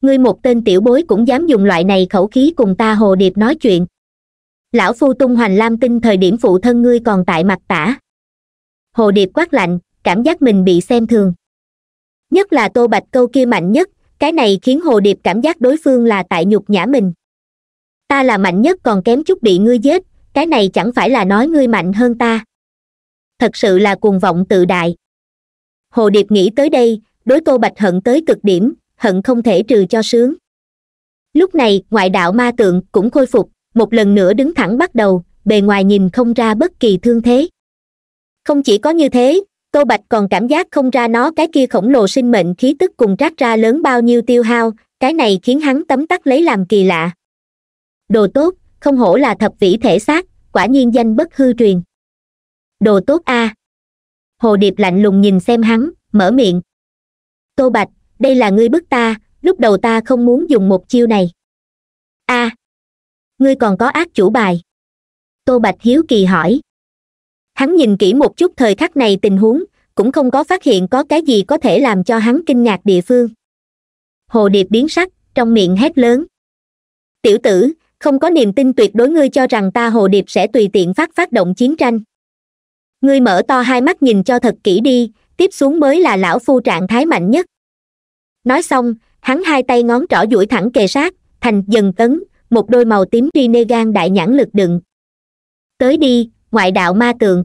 A: ngươi một tên tiểu bối cũng dám dùng loại này khẩu khí cùng ta hồ điệp nói chuyện lão phu tung hoành lam tinh thời điểm phụ thân ngươi còn tại mặt tả hồ điệp quát lạnh cảm giác mình bị xem thường nhất là tô bạch câu kia mạnh nhất cái này khiến hồ điệp cảm giác đối phương là tại nhục nhã mình ta là mạnh nhất còn kém chút bị ngươi giết cái này chẳng phải là nói ngươi mạnh hơn ta thật sự là cuồng vọng tự đại hồ điệp nghĩ tới đây đối tô bạch hận tới cực điểm hận không thể trừ cho sướng lúc này ngoại đạo ma tượng cũng khôi phục một lần nữa đứng thẳng bắt đầu bề ngoài nhìn không ra bất kỳ thương thế không chỉ có như thế tô bạch còn cảm giác không ra nó cái kia khổng lồ sinh mệnh khí tức cùng trát ra lớn bao nhiêu tiêu hao cái này khiến hắn tấm tắc lấy làm kỳ lạ đồ tốt không hổ là thập vĩ thể xác quả nhiên danh bất hư truyền đồ tốt a à, hồ điệp lạnh lùng nhìn xem hắn mở miệng tô bạch đây là ngươi bức ta lúc đầu ta không muốn dùng một chiêu này a à, ngươi còn có ác chủ bài tô bạch hiếu kỳ hỏi hắn nhìn kỹ một chút thời khắc này tình huống cũng không có phát hiện có cái gì có thể làm cho hắn kinh ngạc địa phương hồ điệp biến sắc trong miệng hét lớn tiểu tử không có niềm tin tuyệt đối ngươi cho rằng ta hồ điệp sẽ tùy tiện phát phát động chiến tranh ngươi mở to hai mắt nhìn cho thật kỹ đi tiếp xuống mới là lão phu trạng thái mạnh nhất nói xong hắn hai tay ngón trỏ duỗi thẳng kề sát thành dần tấn một đôi màu tím ri nê gan đại nhãn lực đựng tới đi ngoại đạo ma tượng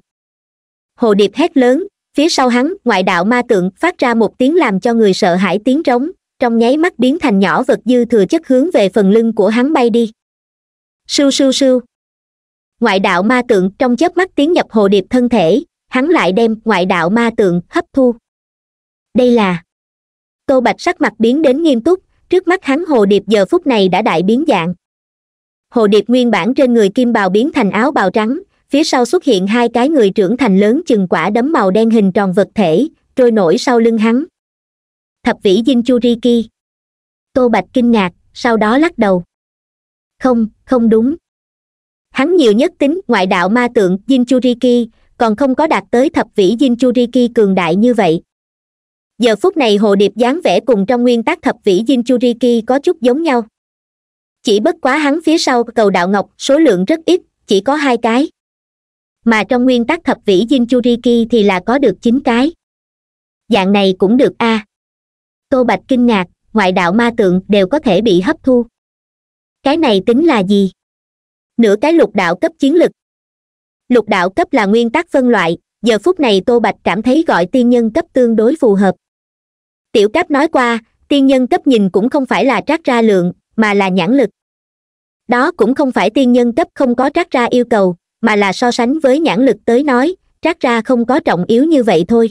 A: hồ điệp hét lớn phía sau hắn ngoại đạo ma tượng phát ra một tiếng làm cho người sợ hãi tiếng rống trong nháy mắt biến thành nhỏ vật dư thừa chất hướng về phần lưng của hắn bay đi sưu sưu sưu ngoại đạo ma tượng trong chớp mắt tiến nhập hồ điệp thân thể hắn lại đem ngoại đạo ma tượng hấp thu đây là tô bạch sắc mặt biến đến nghiêm túc trước mắt hắn hồ điệp giờ phút này đã đại biến dạng hồ điệp nguyên bản trên người kim bào biến thành áo bào trắng phía sau xuất hiện hai cái người trưởng thành lớn chừng quả đấm màu đen hình tròn vật thể trôi nổi sau lưng hắn thập vĩ dinh chu ri ki tô bạch kinh ngạc sau đó lắc đầu không không đúng hắn nhiều nhất tính ngoại đạo ma tượng jinchuriki còn không có đạt tới thập vĩ jinchuriki cường đại như vậy giờ phút này hồ điệp dáng vẻ cùng trong nguyên tắc thập vĩ jinchuriki có chút giống nhau chỉ bất quá hắn phía sau cầu đạo ngọc số lượng rất ít chỉ có hai cái mà trong nguyên tắc thập vĩ jinchuriki thì là có được chín cái dạng này cũng được a tô bạch kinh ngạc ngoại đạo ma tượng đều có thể bị hấp thu cái này tính là gì nửa cái lục đạo cấp chiến lực lục đạo cấp là nguyên tắc phân loại giờ phút này tô bạch cảm thấy gọi tiên nhân cấp tương đối phù hợp tiểu cáp nói qua tiên nhân cấp nhìn cũng không phải là trác ra lượng mà là nhãn lực đó cũng không phải tiên nhân cấp không có trác ra yêu cầu mà là so sánh với nhãn lực tới nói trác ra không có trọng yếu như vậy thôi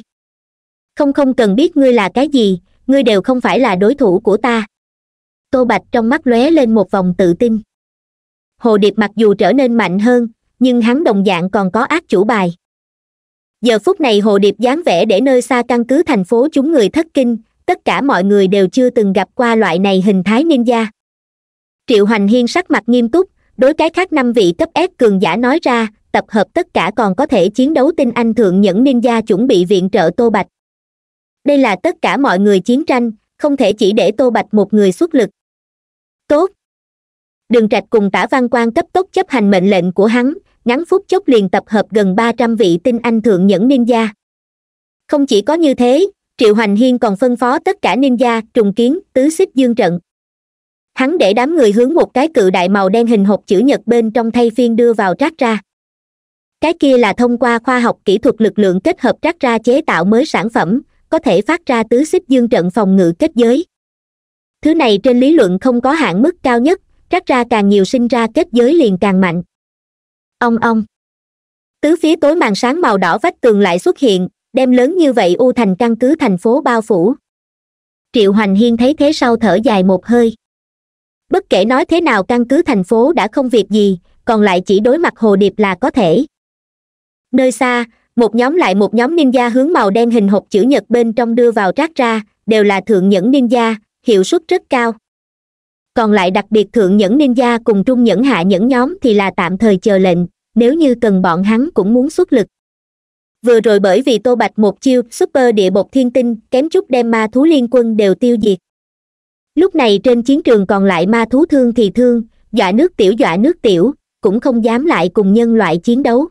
A: không không cần biết ngươi là cái gì ngươi đều không phải là đối thủ của ta tô bạch trong mắt lóe lên một vòng tự tin hồ điệp mặc dù trở nên mạnh hơn nhưng hắn đồng dạng còn có ác chủ bài giờ phút này hồ điệp dáng vẻ để nơi xa căn cứ thành phố chúng người thất kinh tất cả mọi người đều chưa từng gặp qua loại này hình thái ninja triệu hoành hiên sắc mặt nghiêm túc đối cái khác năm vị cấp s cường giả nói ra tập hợp tất cả còn có thể chiến đấu tinh anh thượng nhẫn ninja chuẩn bị viện trợ tô bạch đây là tất cả mọi người chiến tranh không thể chỉ để tô bạch một người xuất lực tốt đường trạch cùng tả văn quan cấp tốc chấp hành mệnh lệnh của hắn ngắn phút chốc liền tập hợp gần ba trăm vị tinh anh thượng nhẫn ninja không chỉ có như thế triệu hoành hiên còn phân phó tất cả ninja trùng kiến tứ xích dương trận hắn để đám người hướng một cái cự đại màu đen hình hộp chữ nhật bên trong thay phiên đưa vào rác ra cái kia là thông qua khoa học kỹ thuật lực lượng kết hợp rác ra chế tạo mới sản phẩm có thể phát ra tứ xích dương trận phòng ngự kết giới thứ này trên lý luận không có hạn mức cao nhất cắt ra càng nhiều sinh ra kết giới liền càng mạnh ông ông tứ phía tối màn sáng màu đỏ vách tường lại xuất hiện đem lớn như vậy u thành căn cứ thành phố bao phủ triệu hoành hiên thấy thế sau thở dài một hơi bất kể nói thế nào căn cứ thành phố đã không việc gì còn lại chỉ đối mặt hồ điệp là có thể nơi xa một nhóm lại một nhóm ninja hướng màu đen hình hộp chữ nhật bên trong đưa vào rác ra đều là thượng nhẫn ninja hiệu suất rất cao còn lại đặc biệt thượng nhẫn ninja cùng trung nhẫn hạ nhẫn nhóm thì là tạm thời chờ lệnh nếu như cần bọn hắn cũng muốn xuất lực vừa rồi bởi vì tô bạch một chiêu super địa bột thiên tinh kém chút đem ma thú liên quân đều tiêu diệt lúc này trên chiến trường còn lại ma thú thương thì thương dọa nước tiểu dọa nước tiểu cũng không dám lại cùng nhân loại chiến đấu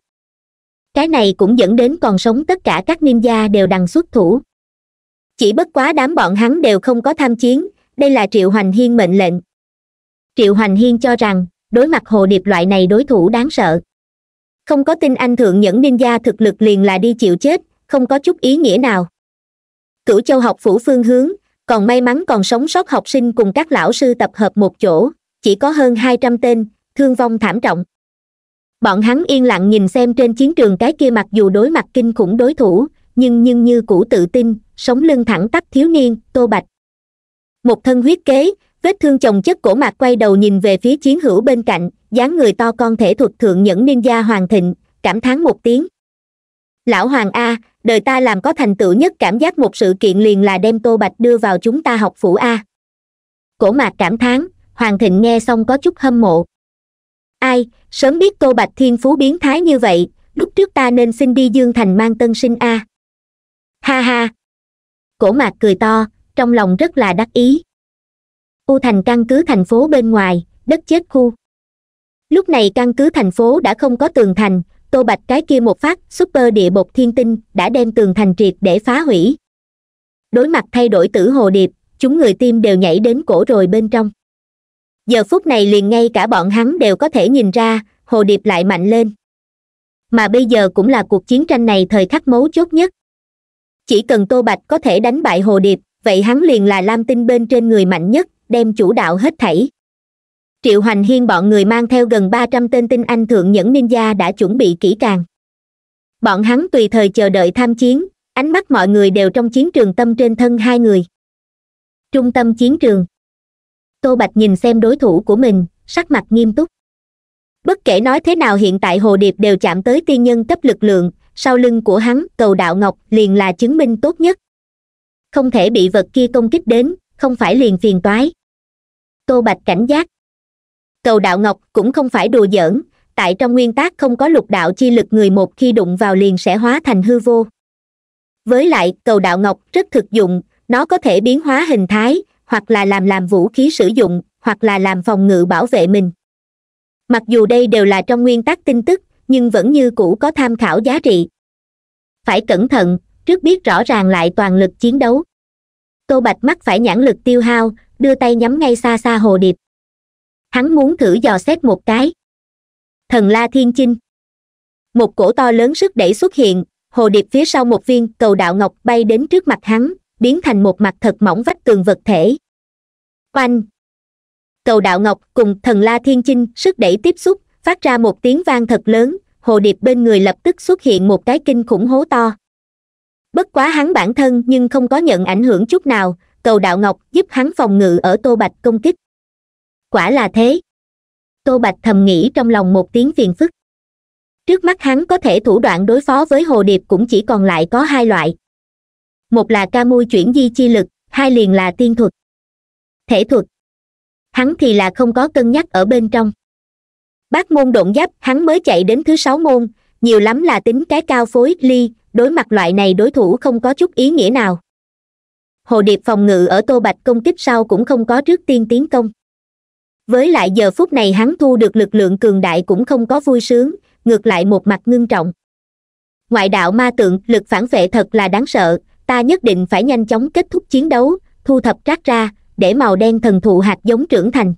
A: cái này cũng dẫn đến còn sống tất cả các ninja đều đằng xuất thủ chỉ bất quá đám bọn hắn đều không có tham chiến đây là triệu hoành hiên mệnh lệnh triệu hoành hiên cho rằng đối mặt hồ điệp loại này đối thủ đáng sợ không có tin anh thượng nhẫn ninja thực lực liền là đi chịu chết không có chút ý nghĩa nào cửu châu học phủ phương hướng còn may mắn còn sống sót học sinh cùng các lão sư tập hợp một chỗ chỉ có hơn hai trăm tên thương vong thảm trọng bọn hắn yên lặng nhìn xem trên chiến trường cái kia mặc dù đối mặt kinh khủng đối thủ nhưng nhưng như cũ tự tin sống lưng thẳng tắp thiếu niên tô bạch một thân huyết kế vết thương chồng chất cổ mạc quay đầu nhìn về phía chiến hữu bên cạnh dáng người to con thể thuật thượng nhẫn ninja hoàng thịnh cảm thán một tiếng lão hoàng a đời ta làm có thành tựu nhất cảm giác một sự kiện liền là đem tô bạch đưa vào chúng ta học phủ a cổ mạc cảm thán hoàng thịnh nghe xong có chút hâm mộ ai sớm biết tô bạch thiên phú biến thái như vậy lúc trước ta nên xin đi dương thành mang tân sinh a ha ha cổ mạc cười to trong lòng rất là đắc ý u thành căn cứ thành phố bên ngoài đất chết khu lúc này căn cứ thành phố đã không có tường thành tô bạch cái kia một phát super địa bột thiên tinh đã đem tường thành triệt để phá hủy đối mặt thay đổi tử hồ điệp chúng người tim đều nhảy đến cổ rồi bên trong giờ phút này liền ngay cả bọn hắn đều có thể nhìn ra hồ điệp lại mạnh lên mà bây giờ cũng là cuộc chiến tranh này thời khắc mấu chốt nhất chỉ cần tô bạch có thể đánh bại hồ điệp vậy hắn liền là lam tinh bên trên người mạnh nhất đem chủ đạo hết thảy triệu hoành hiên bọn người mang theo gần ba trăm tên tinh anh thượng nhẫn ninja đã chuẩn bị kỹ càng bọn hắn tùy thời chờ đợi tham chiến ánh mắt mọi người đều trong chiến trường tâm trên thân hai người trung tâm chiến trường tô bạch nhìn xem đối thủ của mình sắc mặt nghiêm túc bất kể nói thế nào hiện tại hồ điệp đều chạm tới tiên nhân cấp lực lượng sau lưng của hắn cầu đạo ngọc liền là chứng minh tốt nhất không thể bị vật kia công kích đến không phải liền phiền toái tô bạch cảnh giác cầu đạo ngọc cũng không phải đùa giỡn tại trong nguyên tắc không có lục đạo chi lực người một khi đụng vào liền sẽ hóa thành hư vô với lại cầu đạo ngọc rất thực dụng nó có thể biến hóa hình thái hoặc là làm làm vũ khí sử dụng hoặc là làm phòng ngự bảo vệ mình mặc dù đây đều là trong nguyên tắc tin tức nhưng vẫn như cũ có tham khảo giá trị phải cẩn thận trước biết rõ ràng lại toàn lực chiến đấu tô bạch mắt phải nhãn lực tiêu hao đưa tay nhắm ngay xa xa hồ điệp hắn muốn thử dò xét một cái thần la thiên chinh một cổ to lớn sức đẩy xuất hiện hồ điệp phía sau một viên cầu đạo ngọc bay đến trước mặt hắn biến thành một mặt thật mỏng vách tường vật thể oanh cầu đạo ngọc cùng thần la thiên chinh sức đẩy tiếp xúc phát ra một tiếng vang thật lớn hồ điệp bên người lập tức xuất hiện một cái kinh khủng hố to bất quá hắn bản thân nhưng không có nhận ảnh hưởng chút nào cầu đạo ngọc giúp hắn phòng ngự ở tô bạch công kích quả là thế tô bạch thầm nghĩ trong lòng một tiếng phiền phức trước mắt hắn có thể thủ đoạn đối phó với hồ điệp cũng chỉ còn lại có hai loại một là ca mui chuyển di chi lực hai liền là tiên thuật thể thuật hắn thì là không có cân nhắc ở bên trong bác môn độn giáp hắn mới chạy đến thứ sáu môn nhiều lắm là tính cái cao phối ly đối mặt loại này đối thủ không có chút ý nghĩa nào hồ điệp phòng ngự ở tô bạch công kích sau cũng không có trước tiên tiến công với lại giờ phút này hắn thu được lực lượng cường đại cũng không có vui sướng ngược lại một mặt ngưng trọng ngoại đạo ma tượng lực phản vệ thật là đáng sợ ta nhất định phải nhanh chóng kết thúc chiến đấu thu thập rác ra để màu đen thần thụ hạt giống trưởng thành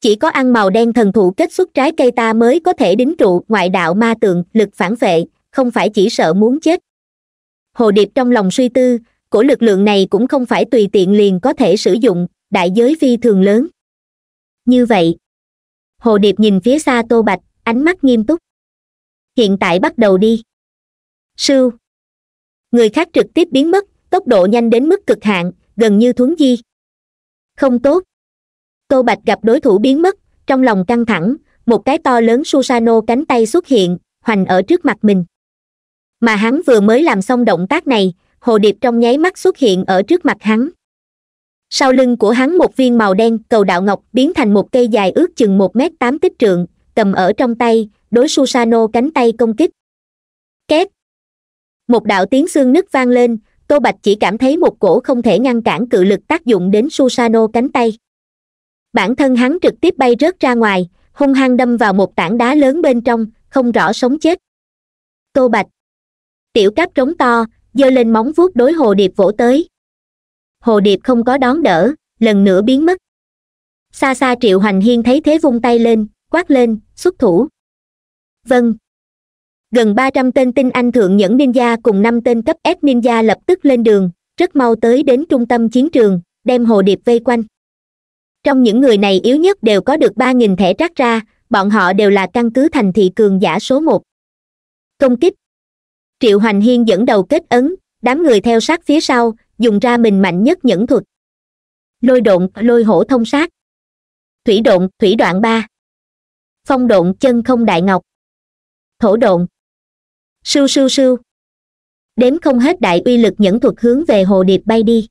A: chỉ có ăn màu đen thần thụ kết xuất trái cây ta mới có thể đính trụ ngoại đạo ma tượng lực phản vệ không phải chỉ sợ muốn chết hồ điệp trong lòng suy tư của lực lượng này cũng không phải tùy tiện liền có thể sử dụng đại giới phi thường lớn như vậy hồ điệp nhìn phía xa tô bạch ánh mắt nghiêm túc hiện tại bắt đầu đi sư người khác trực tiếp biến mất tốc độ nhanh đến mức cực hạn gần như thuấn di không tốt tô bạch gặp đối thủ biến mất trong lòng căng thẳng một cái to lớn susano cánh tay xuất hiện hoành ở trước mặt mình mà hắn vừa mới làm xong động tác này hồ điệp trong nháy mắt xuất hiện ở trước mặt hắn sau lưng của hắn một viên màu đen cầu đạo ngọc biến thành một cây dài ước chừng một m tám tích trượng cầm ở trong tay đối susano cánh tay công kích két một đạo tiếng xương nứt vang lên tô bạch chỉ cảm thấy một cổ không thể ngăn cản cự lực tác dụng đến susano cánh tay bản thân hắn trực tiếp bay rớt ra ngoài hung hăng đâm vào một tảng đá lớn bên trong không rõ sống chết tô bạch tiểu cáp trống to giơ lên móng vuốt đối hồ điệp vỗ tới hồ điệp không có đón đỡ lần nữa biến mất xa xa triệu hoành hiên thấy thế vung tay lên quát lên xuất thủ vâng gần ba trăm tên tinh anh thượng nhẫn ninja cùng năm tên cấp s ninja lập tức lên đường rất mau tới đến trung tâm chiến trường đem hồ điệp vây quanh trong những người này yếu nhất đều có được ba nghìn thẻ rác ra bọn họ đều là căn cứ thành thị cường giả số một công kích triệu hoành hiên dẫn đầu kết ấn đám người theo sát phía sau dùng ra mình mạnh nhất nhẫn thuật lôi độn lôi hổ thông sát thủy độn thủy đoạn ba phong độn chân không đại ngọc thổ độn sưu sưu sưu đếm không hết đại uy lực nhẫn thuật hướng về hồ điệp bay đi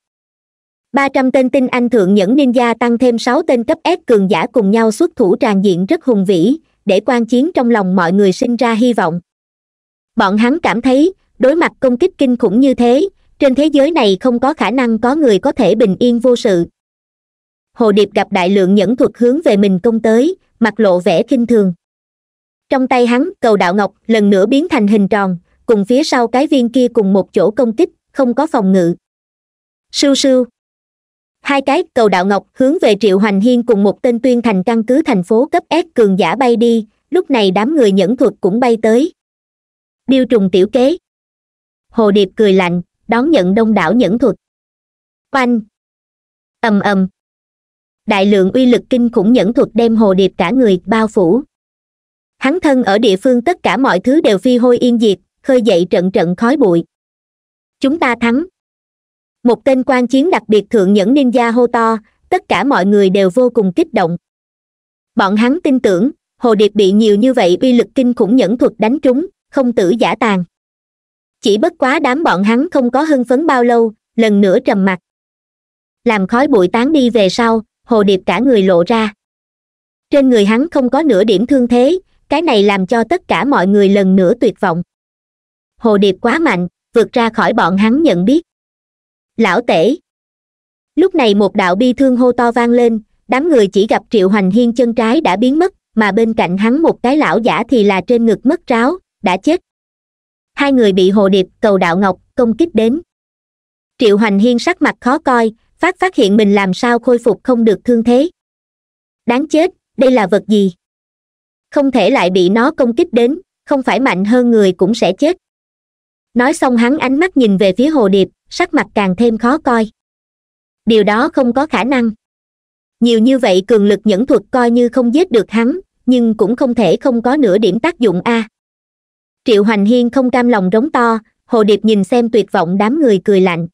A: ba trăm tên tinh anh thượng nhẫn ninja tăng thêm sáu tên cấp s cường giả cùng nhau xuất thủ tràn diện rất hùng vĩ để quan chiến trong lòng mọi người sinh ra hy vọng bọn hắn cảm thấy đối mặt công kích kinh khủng như thế trên thế giới này không có khả năng có người có thể bình yên vô sự hồ điệp gặp đại lượng nhẫn thuật hướng về mình công tới mặt lộ vẻ kinh thường trong tay hắn cầu đạo ngọc lần nữa biến thành hình tròn cùng phía sau cái viên kia cùng một chỗ công kích không có phòng ngự sưu sưu hai cái cầu đạo ngọc hướng về triệu hoành hiên cùng một tên tuyên thành căn cứ thành phố cấp s cường giả bay đi lúc này đám người nhẫn thuật cũng bay tới điêu trùng tiểu kế hồ điệp cười lạnh đón nhận đông đảo nhẫn thuật oanh ầm ầm đại lượng uy lực kinh khủng nhẫn thuật đem hồ điệp cả người bao phủ hắn thân ở địa phương tất cả mọi thứ đều phi hôi yên diệt khơi dậy trận trận khói bụi chúng ta thắng một tên quan chiến đặc biệt thượng nhẫn ninja hô to tất cả mọi người đều vô cùng kích động bọn hắn tin tưởng hồ điệp bị nhiều như vậy uy lực kinh khủng nhẫn thuật đánh trúng không tử giả tàn chỉ bất quá đám bọn hắn không có hưng phấn bao lâu lần nữa trầm mặc làm khói bụi tán đi về sau hồ điệp cả người lộ ra trên người hắn không có nửa điểm thương thế cái này làm cho tất cả mọi người lần nữa tuyệt vọng hồ điệp quá mạnh vượt ra khỏi bọn hắn nhận biết lão tể lúc này một đạo bi thương hô to vang lên đám người chỉ gặp triệu hoành hiên chân trái đã biến mất mà bên cạnh hắn một cái lão giả thì là trên ngực mất ráo đã chết hai người bị hồ điệp cầu đạo ngọc công kích đến triệu hoành hiên sắc mặt khó coi phát phát hiện mình làm sao khôi phục không được thương thế đáng chết đây là vật gì không thể lại bị nó công kích đến không phải mạnh hơn người cũng sẽ chết nói xong hắn ánh mắt nhìn về phía hồ điệp sắc mặt càng thêm khó coi điều đó không có khả năng nhiều như vậy cường lực nhẫn thuật coi như không giết được hắn nhưng cũng không thể không có nửa điểm tác dụng a à triệu hoành hiên không cam lòng rống to hồ điệp nhìn xem tuyệt vọng đám người cười lạnh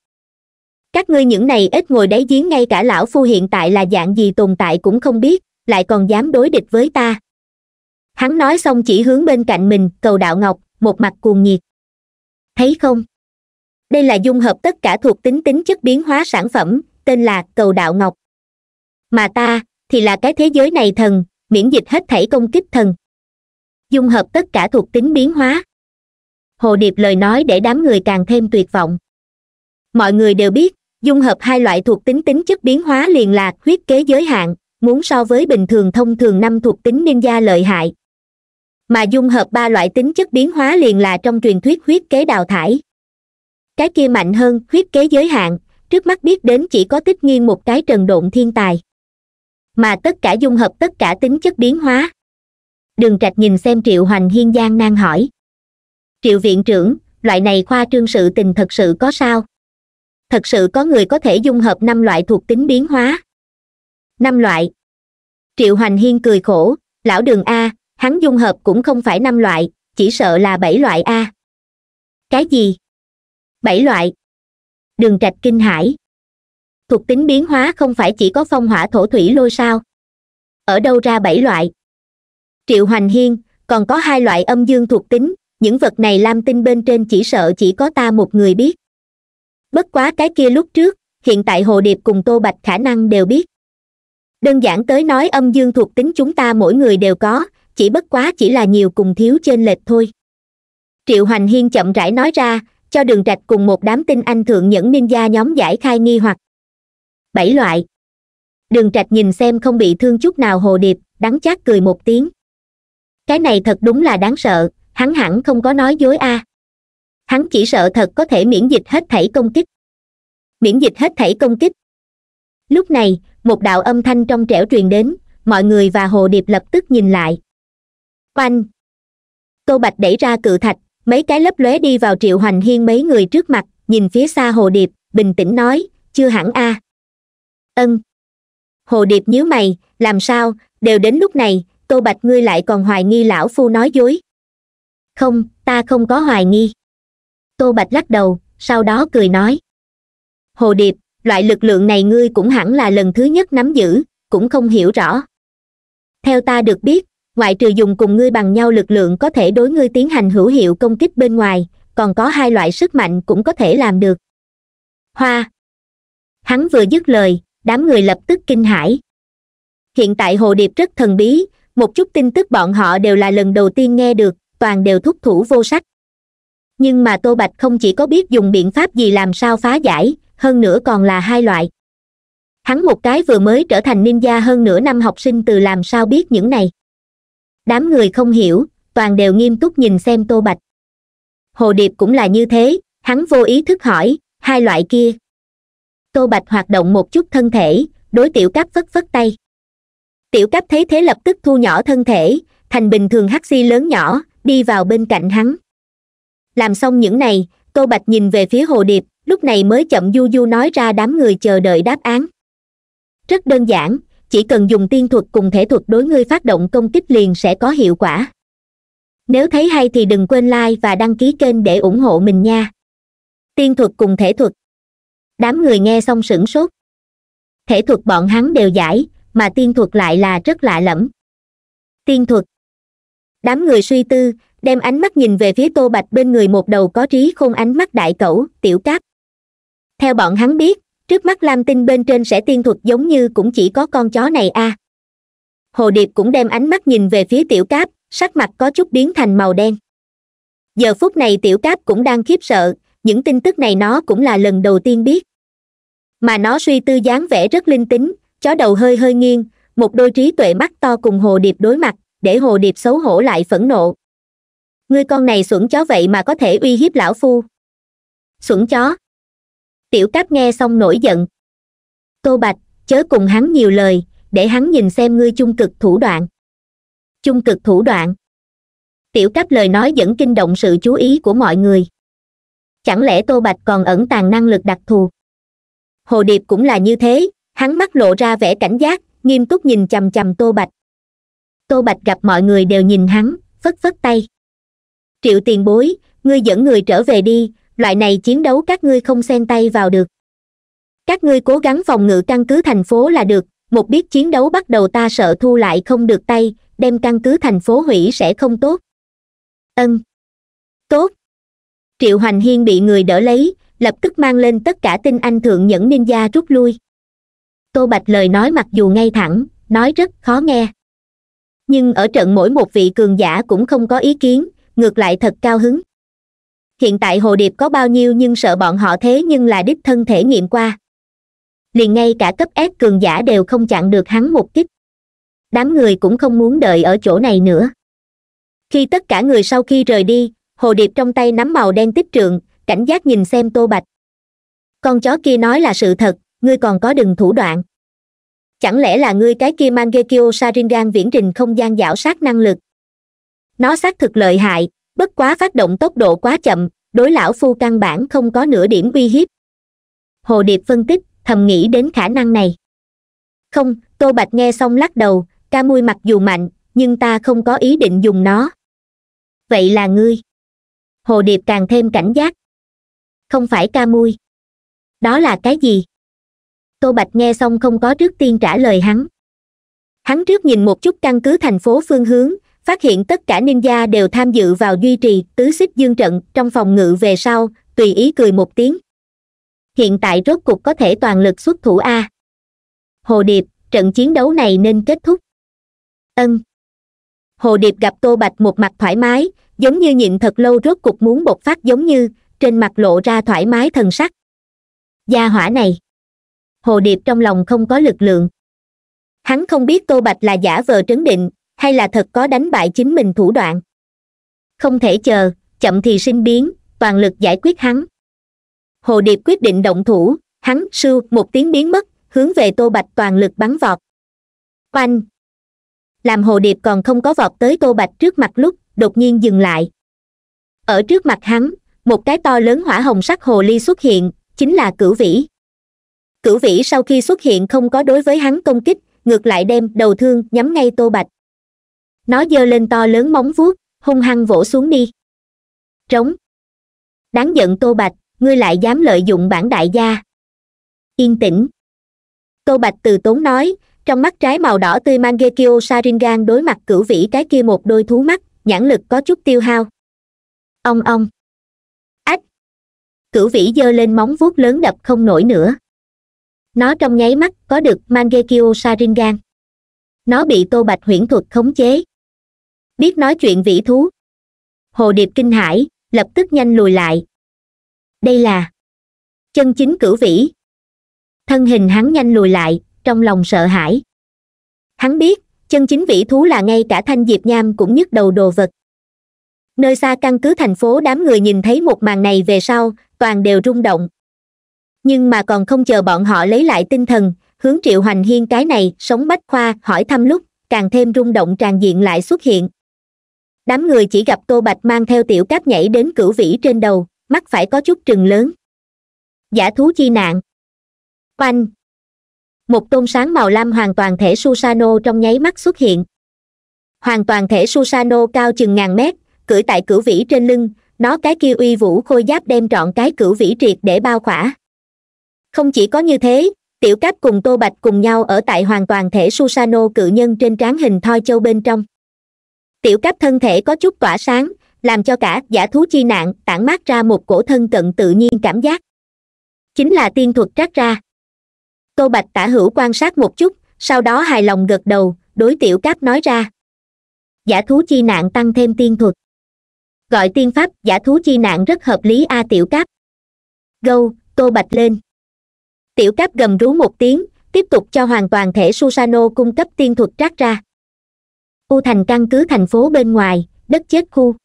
A: các ngươi những này ít ngồi đáy giếng ngay cả lão phu hiện tại là dạng gì tồn tại cũng không biết lại còn dám đối địch với ta hắn nói xong chỉ hướng bên cạnh mình cầu đạo ngọc một mặt cuồng nhiệt thấy không đây là dung hợp tất cả thuộc tính tính chất biến hóa sản phẩm tên là cầu đạo ngọc mà ta thì là cái thế giới này thần miễn dịch hết thảy công kích thần dung hợp tất cả thuộc tính biến hóa hồ điệp lời nói để đám người càng thêm tuyệt vọng mọi người đều biết dung hợp hai loại thuộc tính tính chất biến hóa liền là huyết kế giới hạn muốn so với bình thường thông thường năm thuộc tính ninja lợi hại mà dung hợp ba loại tính chất biến hóa liền là trong truyền thuyết huyết kế đào thải cái kia mạnh hơn huyết kế giới hạn trước mắt biết đến chỉ có tích nghiêng một cái trần độn thiên tài mà tất cả dung hợp tất cả tính chất biến hóa đường trạch nhìn xem triệu hoành hiên giang nan hỏi triệu viện trưởng loại này khoa trương sự tình thật sự có sao thật sự có người có thể dung hợp năm loại thuộc tính biến hóa năm loại triệu hoành hiên cười khổ lão đường a hắn dung hợp cũng không phải năm loại chỉ sợ là bảy loại a cái gì bảy loại đường trạch kinh hãi thuộc tính biến hóa không phải chỉ có phong hỏa thổ thủy lôi sao ở đâu ra bảy loại triệu hoành hiên còn có hai loại âm dương thuộc tính những vật này lam tinh bên trên chỉ sợ chỉ có ta một người biết bất quá cái kia lúc trước hiện tại hồ điệp cùng tô bạch khả năng đều biết đơn giản tới nói âm dương thuộc tính chúng ta mỗi người đều có chỉ bất quá chỉ là nhiều cùng thiếu trên lệch thôi triệu hoành hiên chậm rãi nói ra cho đường trạch cùng một đám tin anh thượng nhẫn gia nhóm giải khai nghi hoặc bảy loại đường trạch nhìn xem không bị thương chút nào hồ điệp đắng chát cười một tiếng cái này thật đúng là đáng sợ hắn hẳn không có nói dối a hắn chỉ sợ thật có thể miễn dịch hết thảy công kích miễn dịch hết thảy công kích lúc này một đạo âm thanh trong trẻo truyền đến mọi người và hồ điệp lập tức nhìn lại oanh câu bạch đẩy ra cự thạch mấy cái lấp lóe đi vào triệu hoành hiên mấy người trước mặt nhìn phía xa hồ điệp bình tĩnh nói chưa hẳn a ân hồ điệp nhíu mày làm sao đều đến lúc này tô bạch ngươi lại còn hoài nghi lão phu nói dối không ta không có hoài nghi tô bạch lắc đầu sau đó cười nói hồ điệp loại lực lượng này ngươi cũng hẳn là lần thứ nhất nắm giữ cũng không hiểu rõ theo ta được biết ngoại trừ dùng cùng ngươi bằng nhau lực lượng có thể đối ngươi tiến hành hữu hiệu công kích bên ngoài còn có hai loại sức mạnh cũng có thể làm được hoa hắn vừa dứt lời đám người lập tức kinh hãi hiện tại hồ điệp rất thần bí một chút tin tức bọn họ đều là lần đầu tiên nghe được toàn đều thúc thủ vô sách nhưng mà tô bạch không chỉ có biết dùng biện pháp gì làm sao phá giải hơn nữa còn là hai loại hắn một cái vừa mới trở thành ninja hơn nửa năm học sinh từ làm sao biết những này đám người không hiểu toàn đều nghiêm túc nhìn xem tô bạch hồ điệp cũng là như thế hắn vô ý thức hỏi hai loại kia tô bạch hoạt động một chút thân thể đối tiểu cáp vất vất tay tiểu cấp thấy thế lập tức thu nhỏ thân thể thành bình thường hắc si lớn nhỏ đi vào bên cạnh hắn làm xong những này tô bạch nhìn về phía hồ điệp lúc này mới chậm du du nói ra đám người chờ đợi đáp án rất đơn giản chỉ cần dùng tiên thuật cùng thể thuật đối ngươi phát động công kích liền sẽ có hiệu quả nếu thấy hay thì đừng quên like và đăng ký kênh để ủng hộ mình nha tiên thuật cùng thể thuật đám người nghe xong sửng sốt thể thuật bọn hắn đều giải mà tiên thuật lại là rất lạ lẫm tiên thuật đám người suy tư đem ánh mắt nhìn về phía tô bạch bên người một đầu có trí khôn ánh mắt đại cẩu tiểu cáp theo bọn hắn biết trước mắt lam tinh bên trên sẽ tiên thuật giống như cũng chỉ có con chó này a à. hồ điệp cũng đem ánh mắt nhìn về phía tiểu cáp sắc mặt có chút biến thành màu đen giờ phút này tiểu cáp cũng đang khiếp sợ những tin tức này nó cũng là lần đầu tiên biết mà nó suy tư dáng vẻ rất linh tính chó đầu hơi hơi nghiêng một đôi trí tuệ mắt to cùng hồ điệp đối mặt để hồ điệp xấu hổ lại phẫn nộ ngươi con này xuẩn chó vậy mà có thể uy hiếp lão phu xuẩn chó tiểu cáp nghe xong nổi giận tô bạch chớ cùng hắn nhiều lời để hắn nhìn xem ngươi chung cực thủ đoạn chung cực thủ đoạn tiểu cáp lời nói dẫn kinh động sự chú ý của mọi người chẳng lẽ tô bạch còn ẩn tàng năng lực đặc thù hồ điệp cũng là như thế hắn mắt lộ ra vẻ cảnh giác nghiêm túc nhìn chằm chằm tô bạch tô bạch gặp mọi người đều nhìn hắn phất phất tay triệu tiền bối ngươi dẫn người trở về đi loại này chiến đấu các ngươi không xen tay vào được các ngươi cố gắng phòng ngự căn cứ thành phố là được một biết chiến đấu bắt đầu ta sợ thu lại không được tay đem căn cứ thành phố hủy sẽ không tốt ân tốt triệu hoành hiên bị người đỡ lấy lập tức mang lên tất cả tin anh thượng nhẫn ninja rút lui tô bạch lời nói mặc dù ngay thẳng nói rất khó nghe nhưng ở trận mỗi một vị cường giả cũng không có ý kiến ngược lại thật cao hứng hiện tại hồ điệp có bao nhiêu nhưng sợ bọn họ thế nhưng là đích thân thể nghiệm qua liền ngay cả cấp ép cường giả đều không chặn được hắn một kích đám người cũng không muốn đợi ở chỗ này nữa khi tất cả người sau khi rời đi hồ điệp trong tay nắm màu đen tích trượng cảnh giác nhìn xem tô bạch con chó kia nói là sự thật ngươi còn có đừng thủ đoạn chẳng lẽ là ngươi cái kia mang gekio saringan viễn trình không gian dạo sát năng lực nó xác thực lợi hại bất quá phát động tốc độ quá chậm đối lão phu căn bản không có nửa điểm uy hiếp hồ điệp phân tích thầm nghĩ đến khả năng này không tô bạch nghe xong lắc đầu ca mui mặc dù mạnh nhưng ta không có ý định dùng nó vậy là ngươi hồ điệp càng thêm cảnh giác không phải ca mui đó là cái gì tô bạch nghe xong không có trước tiên trả lời hắn hắn trước nhìn một chút căn cứ thành phố phương hướng phát hiện tất cả ninja đều tham dự vào duy trì tứ xích dương trận trong phòng ngự về sau tùy ý cười một tiếng hiện tại rốt cục có thể toàn lực xuất thủ a hồ điệp trận chiến đấu này nên kết thúc ân hồ điệp gặp tô bạch một mặt thoải mái giống như nhịn thật lâu rốt cục muốn bộc phát giống như trên mặt lộ ra thoải mái thần sắc gia hỏa này hồ điệp trong lòng không có lực lượng hắn không biết tô bạch là giả vờ trấn định hay là thật có đánh bại chính mình thủ đoạn không thể chờ chậm thì sinh biến toàn lực giải quyết hắn hồ điệp quyết định động thủ hắn sưu một tiếng biến mất hướng về tô bạch toàn lực bắn vọt oanh làm hồ điệp còn không có vọt tới tô bạch trước mặt lúc đột nhiên dừng lại ở trước mặt hắn một cái to lớn hỏa hồng sắc hồ ly xuất hiện chính là cửu vĩ cửu vĩ sau khi xuất hiện không có đối với hắn công kích ngược lại đem đầu thương nhắm ngay tô bạch nó giơ lên to lớn móng vuốt hung hăng vỗ xuống đi trống đáng giận tô bạch ngươi lại dám lợi dụng bản đại gia yên tĩnh tô bạch từ tốn nói trong mắt trái màu đỏ tươi mang ghekio saringan đối mặt cửu vĩ cái kia một đôi thú mắt nhãn lực có chút tiêu hao Ông ông. ách cửu vĩ giơ lên móng vuốt lớn đập không nổi nữa nó trong nháy mắt có được mangekyo sharingan nó bị tô bạch huyễn thuật khống chế biết nói chuyện vĩ thú hồ điệp kinh hãi lập tức nhanh lùi lại đây là chân chính cửu vĩ thân hình hắn nhanh lùi lại trong lòng sợ hãi hắn biết chân chính vĩ thú là ngay cả thanh diệp nham cũng nhức đầu đồ vật nơi xa căn cứ thành phố đám người nhìn thấy một màn này về sau toàn đều rung động nhưng mà còn không chờ bọn họ lấy lại tinh thần hướng triệu hoành hiên cái này sống bách khoa hỏi thăm lúc càng thêm rung động tràn diện lại xuất hiện đám người chỉ gặp tô bạch mang theo tiểu cáp nhảy đến cửu vĩ trên đầu mắt phải có chút trừng lớn giả thú chi nạn oanh một tôn sáng màu lam hoàn toàn thể susano trong nháy mắt xuất hiện hoàn toàn thể susano cao chừng ngàn mét cưỡi tại cửu vĩ trên lưng nó cái kia uy vũ khôi giáp đem trọn cái cửu vĩ triệt để bao khỏa không chỉ có như thế tiểu cáp cùng tô bạch cùng nhau ở tại hoàn toàn thể susano cự nhân trên tráng hình thoi châu bên trong tiểu cáp thân thể có chút tỏa sáng làm cho cả giả thú chi nạn tản mát ra một cổ thân cận tự nhiên cảm giác chính là tiên thuật trát ra tô bạch tả hữu quan sát một chút sau đó hài lòng gật đầu đối tiểu cáp nói ra giả thú chi nạn tăng thêm tiên thuật gọi tiên pháp giả thú chi nạn rất hợp lý a tiểu cáp gâu tô bạch lên tiểu cáp gầm rú một tiếng tiếp tục cho hoàn toàn thể susano cung cấp tiên thuật trát ra u thành căn cứ thành phố bên ngoài đất chết khu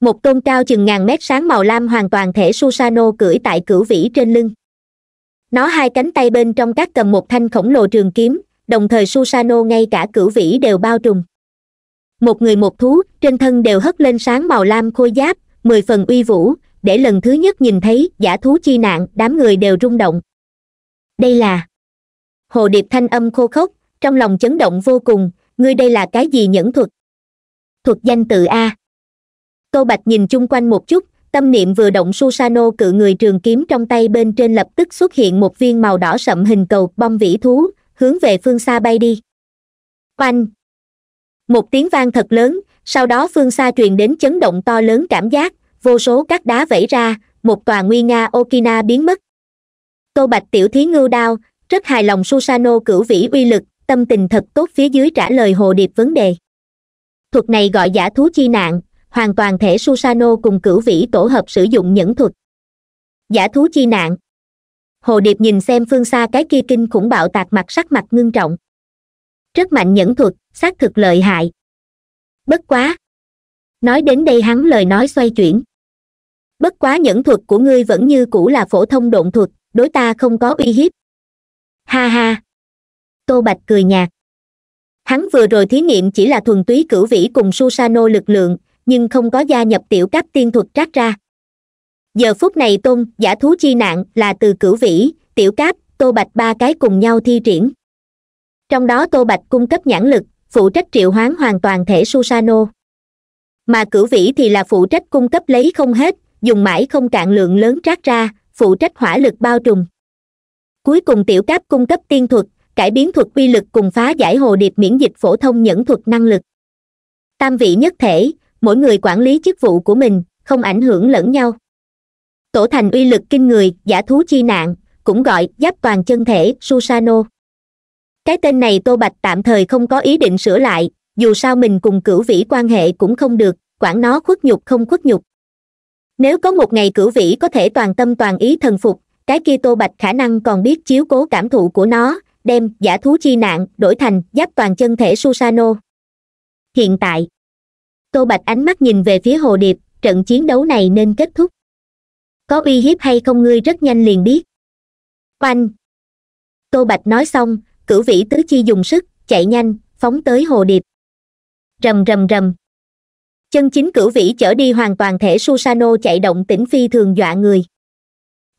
A: một tôn cao chừng ngàn mét sáng màu lam hoàn toàn thể susano cưỡi tại cửu vĩ trên lưng nó hai cánh tay bên trong các cầm một thanh khổng lồ trường kiếm đồng thời susano ngay cả cửu vĩ đều bao trùm một người một thú trên thân đều hất lên sáng màu lam khôi giáp mười phần uy vũ để lần thứ nhất nhìn thấy giả thú chi nạn đám người đều rung động đây là hồ điệp thanh âm khô khốc trong lòng chấn động vô cùng ngươi đây là cái gì nhẫn thuật thuật danh tự a tô bạch nhìn chung quanh một chút tâm niệm vừa động su sano cự người trường kiếm trong tay bên trên lập tức xuất hiện một viên màu đỏ sậm hình cầu bom vĩ thú hướng về phương xa bay đi oanh một tiếng vang thật lớn sau đó phương xa truyền đến chấn động to lớn cảm giác vô số các đá vẩy ra một tòa nguy nga okina biến mất tô bạch tiểu thí ngưu đao rất hài lòng susano cửu vĩ uy lực tâm tình thật tốt phía dưới trả lời hồ điệp vấn đề thuật này gọi giả thú chi nạn hoàn toàn thể susano cùng cửu vĩ tổ hợp sử dụng những thuật giả thú chi nạn hồ điệp nhìn xem phương xa cái kia kinh khủng bạo tạc mặt sắc mặt ngưng trọng rất mạnh nhẫn thuật xác thực lợi hại bất quá nói đến đây hắn lời nói xoay chuyển bất quá nhẫn thuật của ngươi vẫn như cũ là phổ thông độn thuật đối ta không có uy hiếp ha ha tô bạch cười nhạt hắn vừa rồi thí nghiệm chỉ là thuần túy cửu vĩ cùng susano lực lượng nhưng không có gia nhập tiểu cấp tiên thuật trát ra giờ phút này tôn giả thú chi nạn là từ cửu vĩ tiểu cáp tô bạch ba cái cùng nhau thi triển trong đó tô bạch cung cấp nhãn lực phụ trách triệu hoán hoàn toàn thể susano mà cửu vĩ thì là phụ trách cung cấp lấy không hết dùng mãi không cạn lượng lớn trát ra phụ trách hỏa lực bao trùm cuối cùng tiểu cáp cung cấp tiên thuật cải biến thuật uy lực cùng phá giải hồ điệp miễn dịch phổ thông nhẫn thuật năng lực tam vị nhất thể mỗi người quản lý chức vụ của mình không ảnh hưởng lẫn nhau tổ thành uy lực kinh người giả thú chi nạn cũng gọi giáp toàn chân thể susano cái tên này tô bạch tạm thời không có ý định sửa lại dù sao mình cùng cửu vĩ quan hệ cũng không được quản nó khuất nhục không khuất nhục nếu có một ngày cửu vĩ có thể toàn tâm toàn ý thần phục cái kia tô bạch khả năng còn biết chiếu cố cảm thụ của nó đem giả thú chi nạn đổi thành giáp toàn chân thể susano hiện tại tô bạch ánh mắt nhìn về phía hồ điệp trận chiến đấu này nên kết thúc có uy hiếp hay không ngươi rất nhanh liền biết oanh tô bạch nói xong cửu vĩ tứ chi dùng sức chạy nhanh phóng tới hồ điệp rầm rầm rầm chân chính cửu vĩ chở đi hoàn toàn thể su susano chạy động tỉnh phi thường dọa người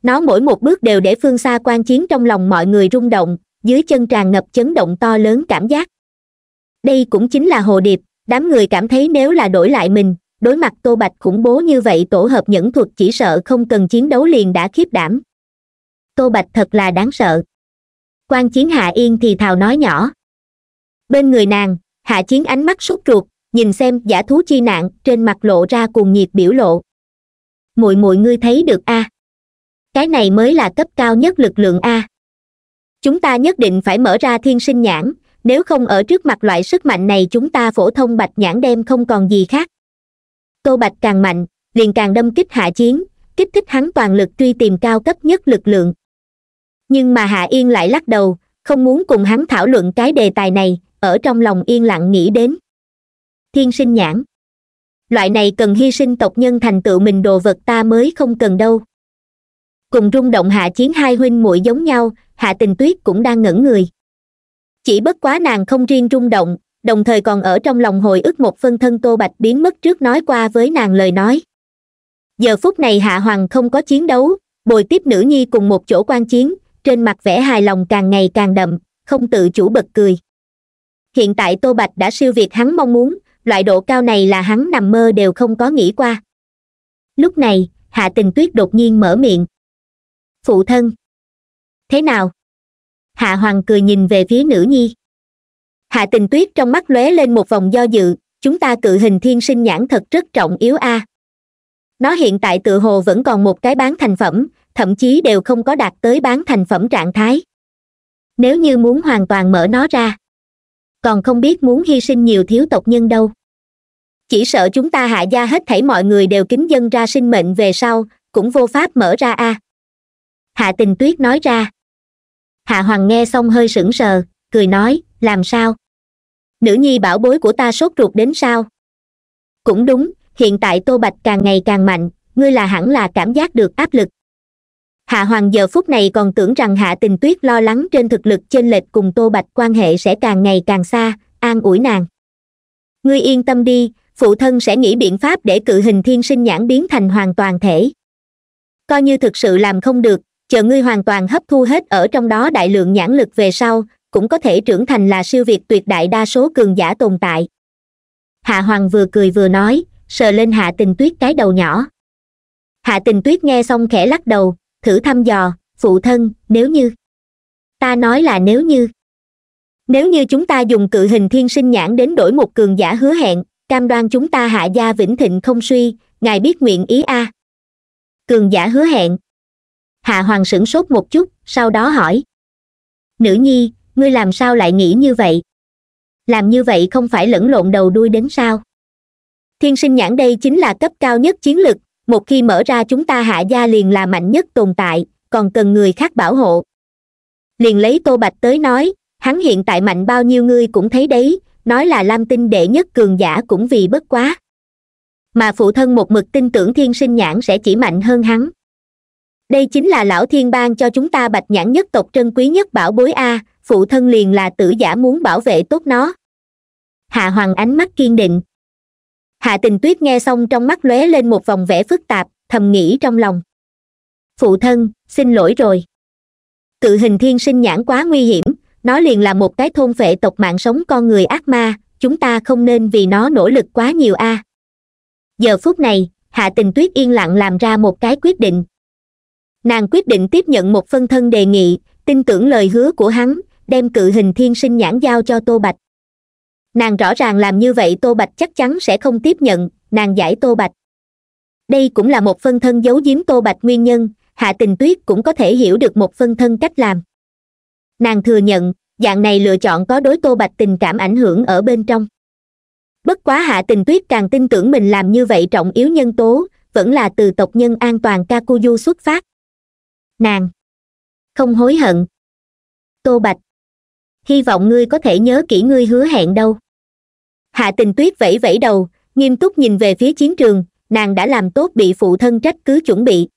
A: nó mỗi một bước đều để phương xa quan chiến trong lòng mọi người rung động dưới chân tràn ngập chấn động to lớn cảm giác đây cũng chính là hồ điệp đám người cảm thấy nếu là đổi lại mình đối mặt tô bạch khủng bố như vậy tổ hợp nhẫn thuật chỉ sợ không cần chiến đấu liền đã khiếp đảm tô bạch thật là đáng sợ quan chiến hạ yên thì thào nói nhỏ bên người nàng hạ chiến ánh mắt sốt ruột nhìn xem giả thú chi nạn trên mặt lộ ra cuồng nhiệt biểu lộ muội muội ngươi thấy được a à? cái này mới là cấp cao nhất lực lượng a chúng ta nhất định phải mở ra thiên sinh nhãn nếu không ở trước mặt loại sức mạnh này chúng ta phổ thông bạch nhãn đem không còn gì khác tô bạch càng mạnh liền càng đâm kích hạ chiến kích thích hắn toàn lực truy tìm cao cấp nhất lực lượng nhưng mà hạ yên lại lắc đầu không muốn cùng hắn thảo luận cái đề tài này ở trong lòng yên lặng nghĩ đến thiên sinh nhãn loại này cần hy sinh tộc nhân thành tựu mình đồ vật ta mới không cần đâu cùng rung động hạ chiến hai huynh muội giống nhau hạ tình tuyết cũng đang ngẩn người chỉ bất quá nàng không riêng rung động đồng thời còn ở trong lòng hồi ức một phân thân tô bạch biến mất trước nói qua với nàng lời nói giờ phút này hạ hoàng không có chiến đấu bồi tiếp nữ nhi cùng một chỗ quan chiến trên mặt vẻ hài lòng càng ngày càng đậm không tự chủ bật cười hiện tại tô bạch đã siêu việt hắn mong muốn loại độ cao này là hắn nằm mơ đều không có nghĩ qua lúc này hạ tình tuyết đột nhiên mở miệng phụ thân thế nào hạ hoàng cười nhìn về phía nữ nhi hạ tình tuyết trong mắt lóe lên một vòng do dự chúng ta cự hình thiên sinh nhãn thật rất trọng yếu a à. nó hiện tại tự hồ vẫn còn một cái bán thành phẩm thậm chí đều không có đạt tới bán thành phẩm trạng thái nếu như muốn hoàn toàn mở nó ra còn không biết muốn hy sinh nhiều thiếu tộc nhân đâu chỉ sợ chúng ta hạ gia hết thảy mọi người đều kính dân ra sinh mệnh về sau cũng vô pháp mở ra a à. hạ tình tuyết nói ra hạ hoàng nghe xong hơi sững sờ cười nói làm sao nữ nhi bảo bối của ta sốt ruột đến sao cũng đúng hiện tại tô bạch càng ngày càng mạnh ngươi là hẳn là cảm giác được áp lực hạ hoàng giờ phút này còn tưởng rằng hạ tình tuyết lo lắng trên thực lực chênh lệch cùng tô bạch quan hệ sẽ càng ngày càng xa an ủi nàng ngươi yên tâm đi phụ thân sẽ nghĩ biện pháp để cự hình thiên sinh nhãn biến thành hoàn toàn thể coi như thực sự làm không được chờ ngươi hoàn toàn hấp thu hết ở trong đó đại lượng nhãn lực về sau cũng có thể trưởng thành là siêu việt tuyệt đại đa số cường giả tồn tại hạ hoàng vừa cười vừa nói sờ lên hạ tình tuyết cái đầu nhỏ hạ tình tuyết nghe xong khẽ lắc đầu thử thăm dò phụ thân nếu như ta nói là nếu như nếu như chúng ta dùng cự hình thiên sinh nhãn đến đổi một cường giả hứa hẹn cam đoan chúng ta hạ gia vĩnh thịnh không suy ngài biết nguyện ý a à. cường giả hứa hẹn hạ hoàng sửng sốt một chút sau đó hỏi nữ nhi ngươi làm sao lại nghĩ như vậy làm như vậy không phải lẫn lộn đầu đuôi đến sao thiên sinh nhãn đây chính là cấp cao nhất chiến lực một khi mở ra chúng ta hạ gia liền là mạnh nhất tồn tại còn cần người khác bảo hộ liền lấy tô bạch tới nói hắn hiện tại mạnh bao nhiêu ngươi cũng thấy đấy nói là lam tinh đệ nhất cường giả cũng vì bất quá mà phụ thân một mực tin tưởng thiên sinh nhãn sẽ chỉ mạnh hơn hắn đây chính là lão thiên bang cho chúng ta bạch nhãn nhất tộc trân quý nhất bảo bối a phụ thân liền là tử giả muốn bảo vệ tốt nó hạ hoàng ánh mắt kiên định hạ tình tuyết nghe xong trong mắt lóe lên một vòng vẻ phức tạp thầm nghĩ trong lòng phụ thân xin lỗi rồi cự hình thiên sinh nhãn quá nguy hiểm nó liền là một cái thôn vệ tộc mạng sống con người ác ma chúng ta không nên vì nó nỗ lực quá nhiều a à. giờ phút này hạ tình tuyết yên lặng làm ra một cái quyết định nàng quyết định tiếp nhận một phân thân đề nghị tin tưởng lời hứa của hắn đem cự hình thiên sinh nhãn giao cho tô bạch nàng rõ ràng làm như vậy tô bạch chắc chắn sẽ không tiếp nhận nàng giải tô bạch đây cũng là một phân thân giấu giếm tô bạch nguyên nhân hạ tình tuyết cũng có thể hiểu được một phân thân cách làm nàng thừa nhận dạng này lựa chọn có đối tô bạch tình cảm ảnh hưởng ở bên trong bất quá hạ tình tuyết càng tin tưởng mình làm như vậy trọng yếu nhân tố vẫn là từ tộc nhân an toàn kakuju xuất phát nàng không hối hận tô bạch hy vọng ngươi có thể nhớ kỹ ngươi hứa hẹn đâu hạ tình tuyết vẫy vẫy đầu nghiêm túc nhìn về phía chiến trường nàng đã làm tốt bị phụ thân trách cứ chuẩn bị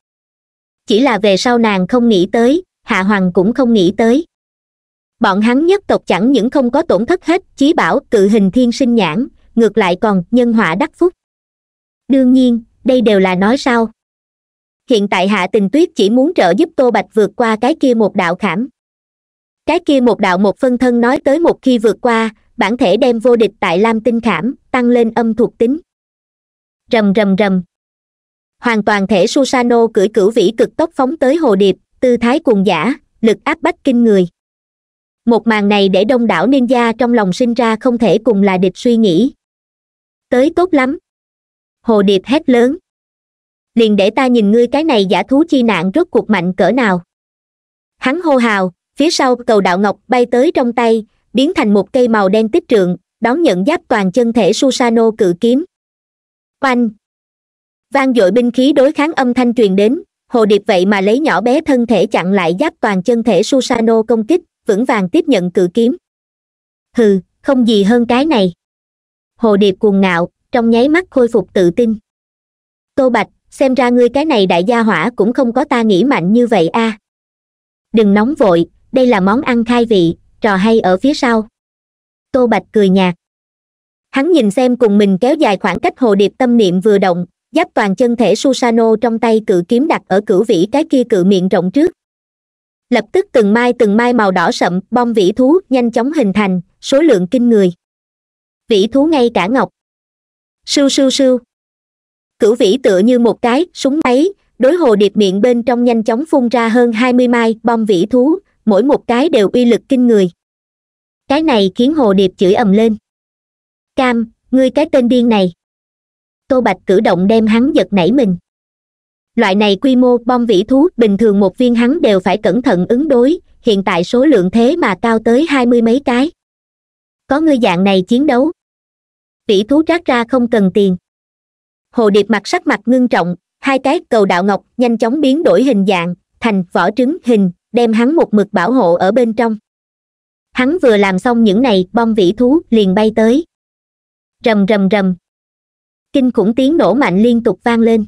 A: chỉ là về sau nàng không nghĩ tới hạ hoàng cũng không nghĩ tới bọn hắn nhất tộc chẳng những không có tổn thất hết chí bảo cự hình thiên sinh nhãn ngược lại còn nhân họa đắc phúc đương nhiên đây đều là nói sao hiện tại hạ tình tuyết chỉ muốn trợ giúp tô bạch vượt qua cái kia một đạo khảm cái kia một đạo một phân thân nói tới một khi vượt qua bản thể đem vô địch tại lam tinh khảm tăng lên âm thuộc tính rầm rầm rầm hoàn toàn thể susano cưỡi cửu vĩ cực tốc phóng tới hồ điệp tư thái cuồng giả lực áp bách kinh người một màn này để đông đảo ninja trong lòng sinh ra không thể cùng là địch suy nghĩ tới tốt lắm hồ điệp hét lớn liền để ta nhìn ngươi cái này giả thú chi nạn rốt cuộc mạnh cỡ nào hắn hô hào phía sau cầu đạo ngọc bay tới trong tay biến thành một cây màu đen tích trượng đón nhận giáp toàn chân thể susano cự kiếm oanh vang dội binh khí đối kháng âm thanh truyền đến hồ điệp vậy mà lấy nhỏ bé thân thể chặn lại giáp toàn chân thể susano công kích vững vàng tiếp nhận cự kiếm hừ không gì hơn cái này hồ điệp cuồng ngạo trong nháy mắt khôi phục tự tin tô bạch xem ra ngươi cái này đại gia hỏa cũng không có ta nghĩ mạnh như vậy a à. đừng nóng vội đây là món ăn khai vị trò hay ở phía sau tô bạch cười nhạt hắn nhìn xem cùng mình kéo dài khoảng cách hồ điệp tâm niệm vừa động giáp toàn chân thể susano trong tay cự kiếm đặt ở cửu vĩ cái kia cự miệng rộng trước lập tức từng mai từng mai màu đỏ sậm bong vĩ thú nhanh chóng hình thành số lượng kinh người vĩ thú ngay cả ngọc sưu sưu sưu cửu vĩ tựa như một cái súng máy, đối hồ điệp miệng bên trong nhanh chóng phun ra hơn hai mươi mai bom vĩ thú mỗi một cái đều uy lực kinh người cái này khiến hồ điệp chửi ầm lên cam ngươi cái tên điên này tô bạch cử động đem hắn giật nảy mình loại này quy mô bom vĩ thú bình thường một viên hắn đều phải cẩn thận ứng đối hiện tại số lượng thế mà cao tới hai mươi mấy cái có ngươi dạng này chiến đấu vĩ thú rác ra không cần tiền hồ điệp mặt sắc mặt ngưng trọng hai cái cầu đạo ngọc nhanh chóng biến đổi hình dạng thành vỏ trứng hình đem hắn một mực bảo hộ ở bên trong hắn vừa làm xong những này bong vĩ thú liền bay tới rầm rầm rầm kinh khủng tiếng nổ mạnh liên tục vang lên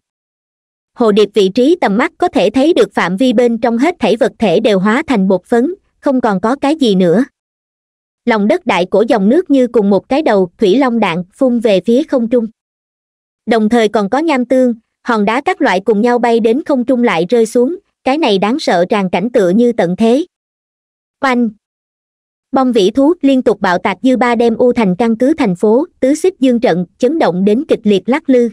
A: hồ điệp vị trí tầm mắt có thể thấy được phạm vi bên trong hết thảy vật thể đều hóa thành bột phấn không còn có cái gì nữa lòng đất đại của dòng nước như cùng một cái đầu thủy long đạn phun về phía không trung đồng thời còn có nham tương hòn đá các loại cùng nhau bay đến không trung lại rơi xuống cái này đáng sợ tràn cảnh tựa như tận thế oanh bong vĩ thú liên tục bạo tạc dư ba đem u thành căn cứ thành phố tứ xích dương trận chấn động đến kịch liệt lắc lư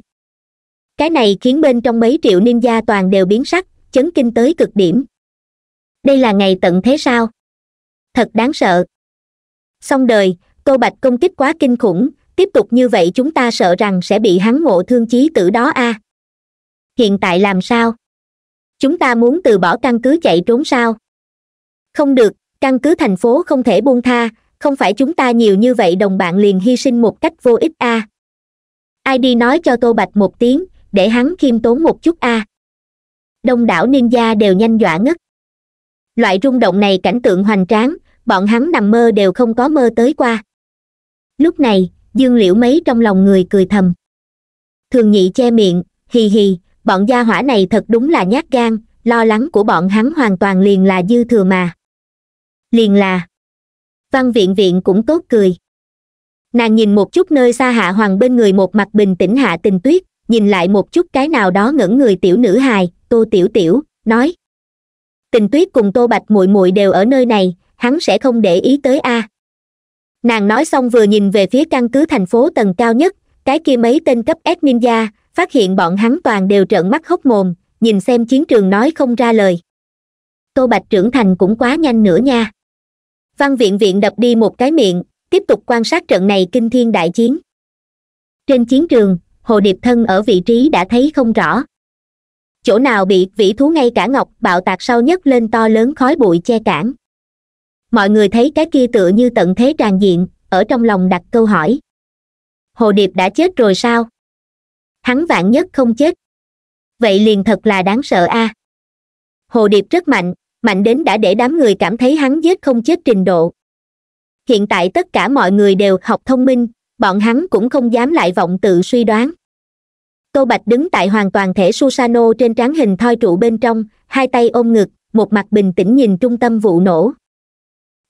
A: cái này khiến bên trong mấy triệu gia toàn đều biến sắc chấn kinh tới cực điểm đây là ngày tận thế sao thật đáng sợ xong đời tô bạch công kích quá kinh khủng tiếp tục như vậy chúng ta sợ rằng sẽ bị hắn ngộ thương chí tử đó a à. hiện tại làm sao chúng ta muốn từ bỏ căn cứ chạy trốn sao không được căn cứ thành phố không thể buông tha không phải chúng ta nhiều như vậy đồng bạn liền hy sinh một cách vô ích a ai đi nói cho tô bạch một tiếng để hắn khiêm tốn một chút a đông đảo gia đều nhanh dọa ngất loại rung động này cảnh tượng hoành tráng bọn hắn nằm mơ đều không có mơ tới qua lúc này dương liễu mấy trong lòng người cười thầm thường nhị che miệng hì hì bọn gia hỏa này thật đúng là nhát gan lo lắng của bọn hắn hoàn toàn liền là dư thừa mà liền là văn viện viện cũng tốt cười nàng nhìn một chút nơi xa hạ hoàng bên người một mặt bình tĩnh hạ tình tuyết nhìn lại một chút cái nào đó ngẩn người tiểu nữ hài tô tiểu tiểu nói tình tuyết cùng tô bạch muội muội đều ở nơi này hắn sẽ không để ý tới a nàng nói xong vừa nhìn về phía căn cứ thành phố tầng cao nhất cái kia mấy tên cấp s gia phát hiện bọn hắn toàn đều trợn mắt hốc mồm nhìn xem chiến trường nói không ra lời tô bạch trưởng thành cũng quá nhanh nữa nha văn viện viện đập đi một cái miệng tiếp tục quan sát trận này kinh thiên đại chiến trên chiến trường hồ điệp thân ở vị trí đã thấy không rõ chỗ nào bị vĩ thú ngay cả ngọc bạo tạc sau nhất lên to lớn khói bụi che cản mọi người thấy cái kia tựa như tận thế tràn diện ở trong lòng đặt câu hỏi hồ điệp đã chết rồi sao hắn vạn nhất không chết vậy liền thật là đáng sợ a à. hồ điệp rất mạnh mạnh đến đã để đám người cảm thấy hắn giết không chết trình độ hiện tại tất cả mọi người đều học thông minh bọn hắn cũng không dám lại vọng tự suy đoán tô bạch đứng tại hoàn toàn thể susano trên trán hình thoi trụ bên trong hai tay ôm ngực một mặt bình tĩnh nhìn trung tâm vụ nổ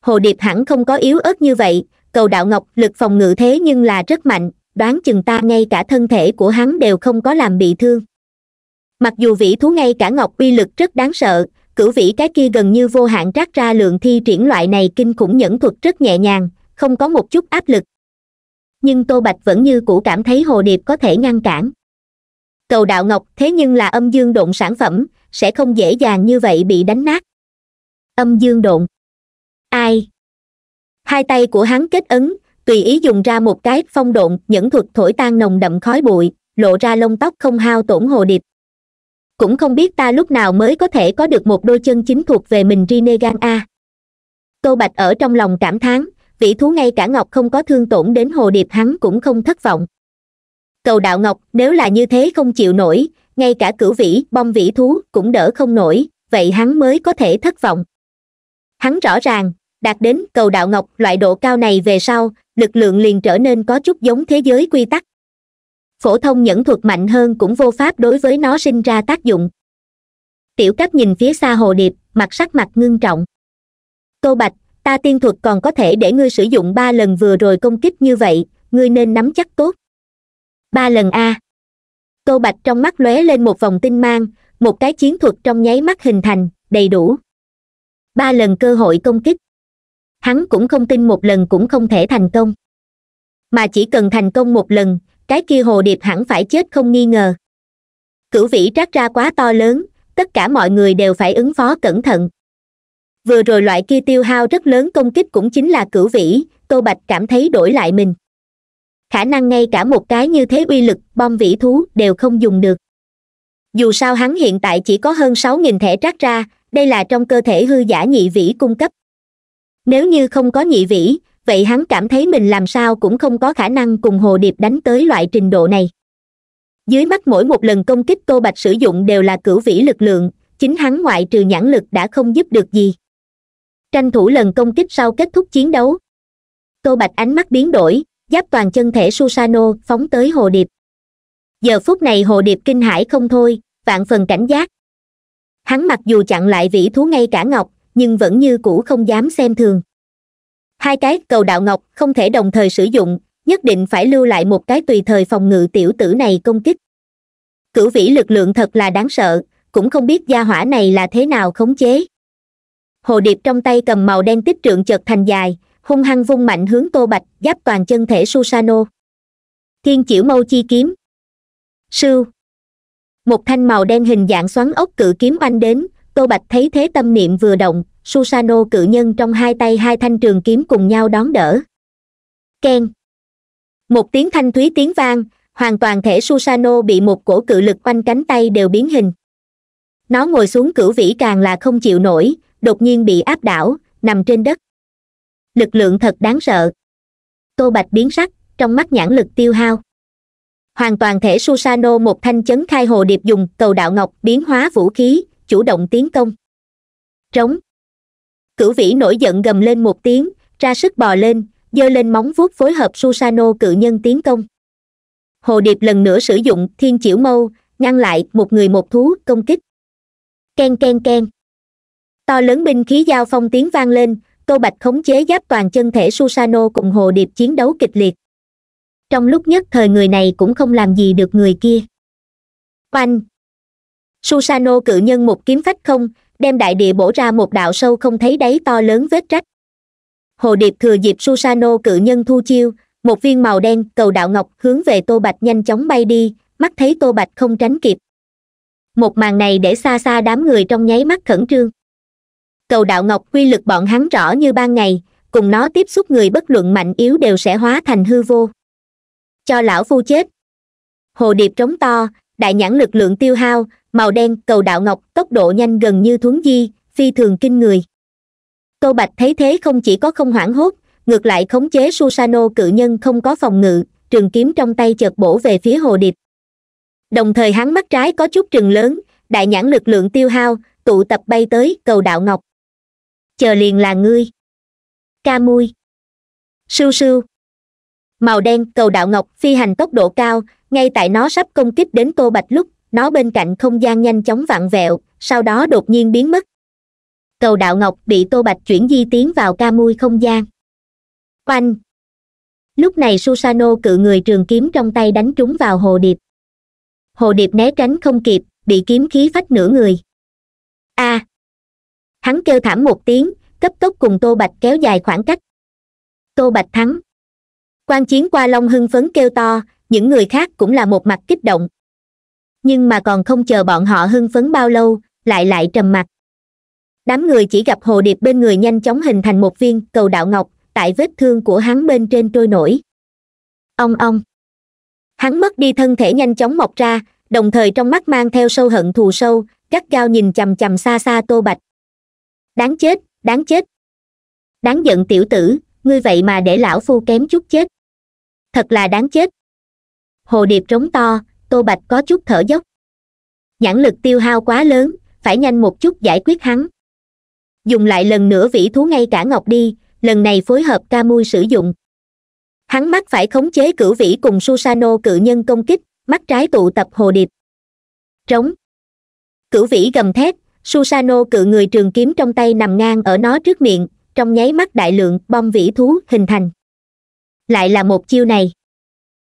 A: hồ điệp hẳn không có yếu ớt như vậy cầu đạo ngọc lực phòng ngự thế nhưng là rất mạnh đoán chừng ta ngay cả thân thể của hắn đều không có làm bị thương mặc dù vĩ thú ngay cả ngọc uy lực rất đáng sợ cửu vĩ cái kia gần như vô hạn trát ra lượng thi triển loại này kinh khủng nhẫn thuật rất nhẹ nhàng không có một chút áp lực nhưng tô bạch vẫn như cũ cảm thấy hồ điệp có thể ngăn cản cầu đạo ngọc thế nhưng là âm dương độn sản phẩm sẽ không dễ dàng như vậy bị đánh nát âm dương độn ai hai tay của hắn kết ấn tùy ý dùng ra một cái phong độn nhẫn thuật thổi tan nồng đậm khói bụi lộ ra lông tóc không hao tổn hồ điệp cũng không biết ta lúc nào mới có thể có được một đôi chân chính thuộc về mình Rinnegan a tô bạch ở trong lòng cảm thán vĩ thú ngay cả ngọc không có thương tổn đến hồ điệp hắn cũng không thất vọng cầu đạo ngọc nếu là như thế không chịu nổi ngay cả cửu vĩ bom vĩ thú cũng đỡ không nổi vậy hắn mới có thể thất vọng hắn rõ ràng đạt đến cầu đạo ngọc loại độ cao này về sau lực lượng liền trở nên có chút giống thế giới quy tắc phổ thông nhẫn thuật mạnh hơn cũng vô pháp đối với nó sinh ra tác dụng tiểu cấp nhìn phía xa hồ điệp mặt sắc mặt ngưng trọng tô bạch ta tiên thuật còn có thể để ngươi sử dụng ba lần vừa rồi công kích như vậy ngươi nên nắm chắc tốt ba lần a tô bạch trong mắt lóe lên một vòng tinh mang một cái chiến thuật trong nháy mắt hình thành đầy đủ ba lần cơ hội công kích hắn cũng không tin một lần cũng không thể thành công mà chỉ cần thành công một lần cái kia hồ điệp hẳn phải chết không nghi ngờ cửu vĩ trác ra quá to lớn tất cả mọi người đều phải ứng phó cẩn thận vừa rồi loại kia tiêu hao rất lớn công kích cũng chính là cửu vĩ tô bạch cảm thấy đổi lại mình khả năng ngay cả một cái như thế uy lực bom vĩ thú đều không dùng được dù sao hắn hiện tại chỉ có hơn sáu nghìn thẻ trác ra đây là trong cơ thể hư giả nhị vĩ cung cấp nếu như không có nhị vĩ vậy hắn cảm thấy mình làm sao cũng không có khả năng cùng hồ điệp đánh tới loại trình độ này dưới mắt mỗi một lần công kích tô bạch sử dụng đều là cửu vĩ lực lượng chính hắn ngoại trừ nhãn lực đã không giúp được gì tranh thủ lần công kích sau kết thúc chiến đấu tô bạch ánh mắt biến đổi giáp toàn chân thể susano phóng tới hồ điệp giờ phút này hồ điệp kinh hãi không thôi vạn phần cảnh giác hắn mặc dù chặn lại vĩ thú ngay cả ngọc nhưng vẫn như cũ không dám xem thường hai cái cầu đạo ngọc không thể đồng thời sử dụng nhất định phải lưu lại một cái tùy thời phòng ngự tiểu tử này công kích cửu vĩ lực lượng thật là đáng sợ cũng không biết gia hỏa này là thế nào khống chế hồ điệp trong tay cầm màu đen tích trượng chợt thành dài hung hăng vung mạnh hướng tô bạch giáp toàn chân thể susano thiên chiểu mâu chi kiếm sưu một thanh màu đen hình dạng xoắn ốc cự kiếm oanh đến tô bạch thấy thế tâm niệm vừa động susano cự nhân trong hai tay hai thanh trường kiếm cùng nhau đón đỡ keng một tiếng thanh thúy tiếng vang hoàn toàn thể susano bị một cổ cự lực quanh cánh tay đều biến hình nó ngồi xuống cửu vĩ càng là không chịu nổi đột nhiên bị áp đảo nằm trên đất lực lượng thật đáng sợ tô bạch biến sắc trong mắt nhãn lực tiêu hao hoàn toàn thể susano một thanh chấn khai hồ điệp dùng cầu đạo ngọc biến hóa vũ khí chủ động tiến công trống cửu vĩ nổi giận gầm lên một tiếng ra sức bò lên giơ lên móng vuốt phối hợp susano cự nhân tiến công hồ điệp lần nữa sử dụng thiên chiểu mâu ngăn lại một người một thú công kích ken ken ken to lớn binh khí giao phong tiếng vang lên tô bạch khống chế giáp toàn chân thể susano cùng hồ điệp chiến đấu kịch liệt trong lúc nhất thời người này cũng không làm gì được người kia oanh susano cự nhân một kiếm phách không đem đại địa bổ ra một đạo sâu không thấy đáy to lớn vết rách hồ điệp thừa dịp susano cự nhân thu chiêu một viên màu đen cầu đạo ngọc hướng về tô bạch nhanh chóng bay đi mắt thấy tô bạch không tránh kịp một màn này để xa xa đám người trong nháy mắt khẩn trương cầu đạo ngọc quy lực bọn hắn rõ như ban ngày cùng nó tiếp xúc người bất luận mạnh yếu đều sẽ hóa thành hư vô cho lão phu chết hồ điệp trống to đại nhãn lực lượng tiêu hao màu đen cầu đạo ngọc tốc độ nhanh gần như thuấn di phi thường kinh người tô bạch thấy thế không chỉ có không hoảng hốt ngược lại khống chế susano cự nhân không có phòng ngự trường kiếm trong tay chợt bổ về phía hồ điệp đồng thời hắn mắt trái có chút trừng lớn đại nhãn lực lượng tiêu hao tụ tập bay tới cầu đạo ngọc chờ liền là ngươi ca mui sưu sưu màu đen cầu đạo ngọc phi hành tốc độ cao ngay tại nó sắp công kích đến tô bạch lúc nó bên cạnh không gian nhanh chóng vặn vẹo sau đó đột nhiên biến mất cầu đạo ngọc bị tô bạch chuyển di tiến vào ca mui không gian oanh lúc này susano cự người trường kiếm trong tay đánh trúng vào hồ điệp hồ điệp né tránh không kịp bị kiếm khí phách nửa người a hắn kêu thảm một tiếng cấp tốc cùng tô bạch kéo dài khoảng cách tô bạch thắng quan chiến qua long hưng phấn kêu to những người khác cũng là một mặt kích động nhưng mà còn không chờ bọn họ hưng phấn bao lâu lại lại trầm mặt. đám người chỉ gặp hồ điệp bên người nhanh chóng hình thành một viên cầu đạo ngọc tại vết thương của hắn bên trên trôi nổi ông ông hắn mất đi thân thể nhanh chóng mọc ra đồng thời trong mắt mang theo sâu hận thù sâu gắt gao nhìn chầm chầm xa xa tô bạch đáng chết đáng chết đáng giận tiểu tử ngươi vậy mà để lão phu kém chút chết thật là đáng chết hồ điệp trống to tô bạch có chút thở dốc nhãn lực tiêu hao quá lớn phải nhanh một chút giải quyết hắn dùng lại lần nữa vĩ thú ngay cả ngọc đi lần này phối hợp ca mui sử dụng hắn mắt phải khống chế cửu vĩ cùng susano cự nhân công kích mắt trái tụ tập hồ điệp trống cửu vĩ gầm thét susano cự người trường kiếm trong tay nằm ngang ở nó trước miệng trong nháy mắt đại lượng bom vĩ thú hình thành lại là một chiêu này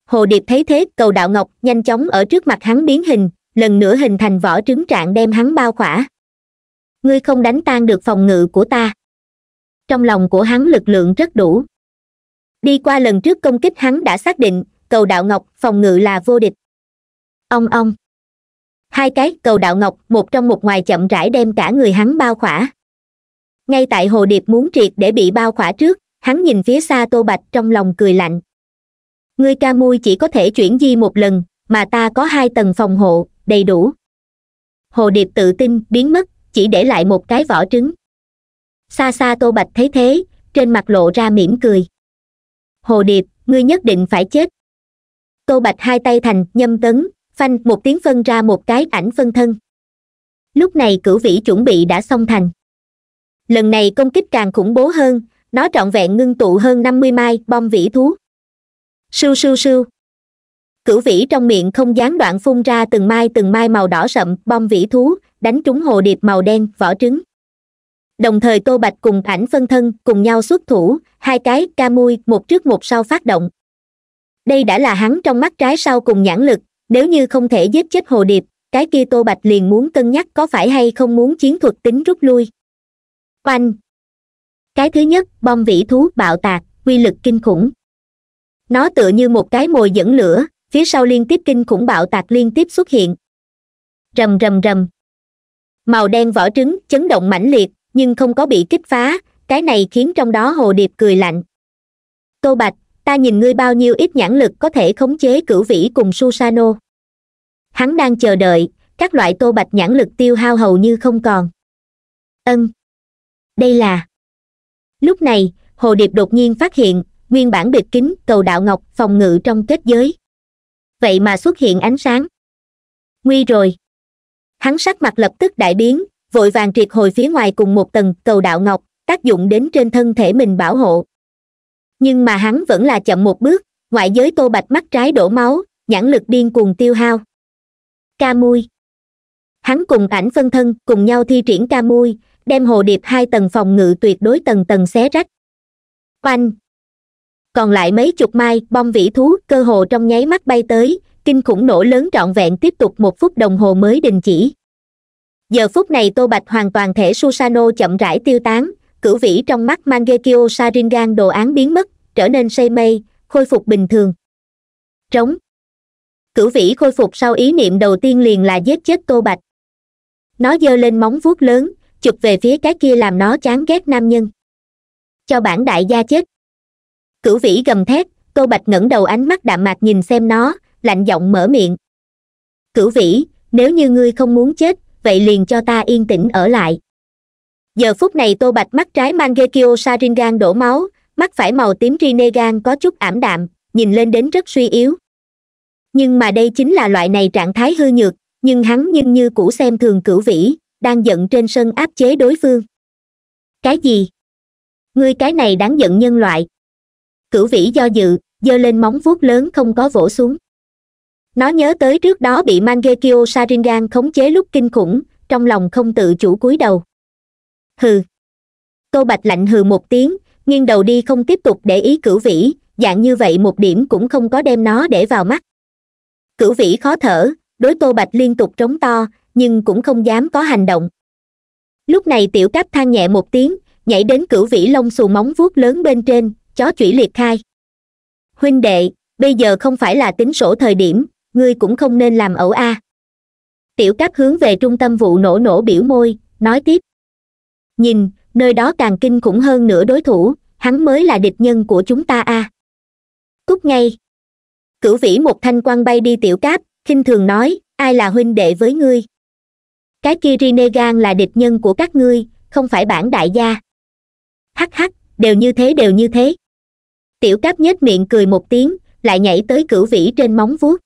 A: hồ điệp thấy thế cầu đạo ngọc nhanh chóng ở trước mặt hắn biến hình lần nữa hình thành vỏ trứng trạng đem hắn bao khỏa ngươi không đánh tan được phòng ngự của ta trong lòng của hắn lực lượng rất đủ đi qua lần trước công kích hắn đã xác định cầu đạo ngọc phòng ngự là vô địch ông ông hai cái cầu đạo ngọc một trong một ngoài chậm rãi đem cả người hắn bao khỏa ngay tại hồ điệp muốn triệt để bị bao khỏa trước hắn nhìn phía xa tô bạch trong lòng cười lạnh ngươi ca mui chỉ có thể chuyển di một lần mà ta có hai tầng phòng hộ đầy đủ hồ điệp tự tin biến mất chỉ để lại một cái vỏ trứng xa xa tô bạch thấy thế trên mặt lộ ra mỉm cười hồ điệp ngươi nhất định phải chết tô bạch hai tay thành nhâm tấn phanh một tiếng phân ra một cái ảnh phân thân lúc này cửu vĩ chuẩn bị đã xong thành lần này công kích càng khủng bố hơn nó trọn vẹn ngưng tụ hơn năm mươi mai bom vĩ thú sưu sưu sưu cửu vĩ trong miệng không gián đoạn phun ra từng mai từng mai màu đỏ sậm bom vĩ thú đánh trúng hồ điệp màu đen vỏ trứng đồng thời tô bạch cùng ảnh phân thân cùng nhau xuất thủ hai cái ca mui một trước một sau phát động đây đã là hắn trong mắt trái sau cùng nhãn lực nếu như không thể giết chết hồ điệp cái kia tô bạch liền muốn cân nhắc có phải hay không muốn chiến thuật tính rút lui oanh cái thứ nhất bom vĩ thú bạo tạc quy lực kinh khủng nó tựa như một cái mồi dẫn lửa phía sau liên tiếp kinh khủng bạo tạc liên tiếp xuất hiện rầm rầm rầm màu đen vỏ trứng chấn động mãnh liệt nhưng không có bị kích phá cái này khiến trong đó hồ điệp cười lạnh tô bạch ta nhìn ngươi bao nhiêu ít nhãn lực có thể khống chế cửu vĩ cùng susano hắn đang chờ đợi các loại tô bạch nhãn lực tiêu hao hầu như không còn ân đây là lúc này hồ điệp đột nhiên phát hiện nguyên bản biệt kín cầu đạo ngọc phòng ngự trong kết giới vậy mà xuất hiện ánh sáng nguy rồi hắn sắc mặt lập tức đại biến vội vàng triệt hồi phía ngoài cùng một tầng cầu đạo ngọc tác dụng đến trên thân thể mình bảo hộ nhưng mà hắn vẫn là chậm một bước ngoại giới tô bạch mắt trái đổ máu nhãn lực điên cuồng tiêu hao ca mui hắn cùng ảnh phân thân cùng nhau thi triển ca mui đem hồ điệp hai tầng phòng ngự tuyệt đối tầng tầng xé rách oanh còn lại mấy chục mai bom vĩ thú cơ hồ trong nháy mắt bay tới kinh khủng nổ lớn trọn vẹn tiếp tục một phút đồng hồ mới đình chỉ giờ phút này tô bạch hoàn toàn thể susano chậm rãi tiêu tán cửu vĩ trong mắt mangekyo saringan đồ án biến mất trở nên say mây khôi phục bình thường trống cửu vĩ khôi phục sau ý niệm đầu tiên liền là giết chết tô bạch nó giơ lên móng vuốt lớn chụp về phía cái kia làm nó chán ghét nam nhân cho bản đại gia chết cửu vĩ gầm thét Câu bạch ngẩng đầu ánh mắt đạm mạc nhìn xem nó lạnh giọng mở miệng cửu vĩ nếu như ngươi không muốn chết vậy liền cho ta yên tĩnh ở lại giờ phút này tô bạch mắt trái mang mangekyo saringan đổ máu mắt phải màu tím rinegan có chút ảm đạm nhìn lên đến rất suy yếu nhưng mà đây chính là loại này trạng thái hư nhược nhưng hắn nhưng như cũ xem thường cửu vĩ đang giận trên sân áp chế đối phương cái gì ngươi cái này đáng giận nhân loại cửu vĩ do dự giơ lên móng vuốt lớn không có vỗ xuống nó nhớ tới trước đó bị mangekyo saringan khống chế lúc kinh khủng trong lòng không tự chủ cúi đầu hừ tô bạch lạnh hừ một tiếng nghiêng đầu đi không tiếp tục để ý cửu vĩ dạng như vậy một điểm cũng không có đem nó để vào mắt cửu vĩ khó thở đối tô bạch liên tục trống to nhưng cũng không dám có hành động lúc này tiểu cáp than nhẹ một tiếng nhảy đến cửu vĩ lông xù móng vuốt lớn bên trên chó chủy liệt khai huynh đệ bây giờ không phải là tính sổ thời điểm ngươi cũng không nên làm ẩu a à. tiểu cáp hướng về trung tâm vụ nổ nổ biểu môi nói tiếp nhìn nơi đó càng kinh khủng hơn nửa đối thủ hắn mới là địch nhân của chúng ta a à. cút ngay cửu vĩ một thanh quan bay đi tiểu cáp khinh thường nói ai là huynh đệ với ngươi cái kia rinegan là địch nhân của các ngươi không phải bản đại gia hắc hắc đều như thế đều như thế tiểu cáp nhếch miệng cười một tiếng lại nhảy tới cửu vĩ trên móng vuốt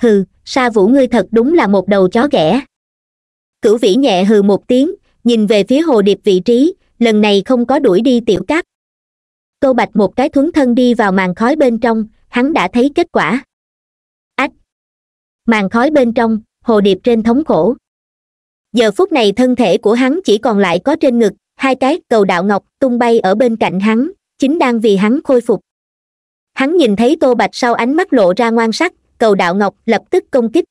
A: hừ sa vũ ngươi thật đúng là một đầu chó ghẻ cửu vĩ nhẹ hừ một tiếng nhìn về phía hồ điệp vị trí lần này không có đuổi đi tiểu cáp câu bạch một cái thuấn thân đi vào màn khói bên trong hắn đã thấy kết quả ách màn khói bên trong hồ điệp trên thống khổ giờ phút này thân thể của hắn chỉ còn lại có trên ngực hai cái cầu đạo ngọc tung bay ở bên cạnh hắn chính đang vì hắn khôi phục hắn nhìn thấy tô bạch sau ánh mắt lộ ra ngoan sắc cầu đạo ngọc lập tức công kích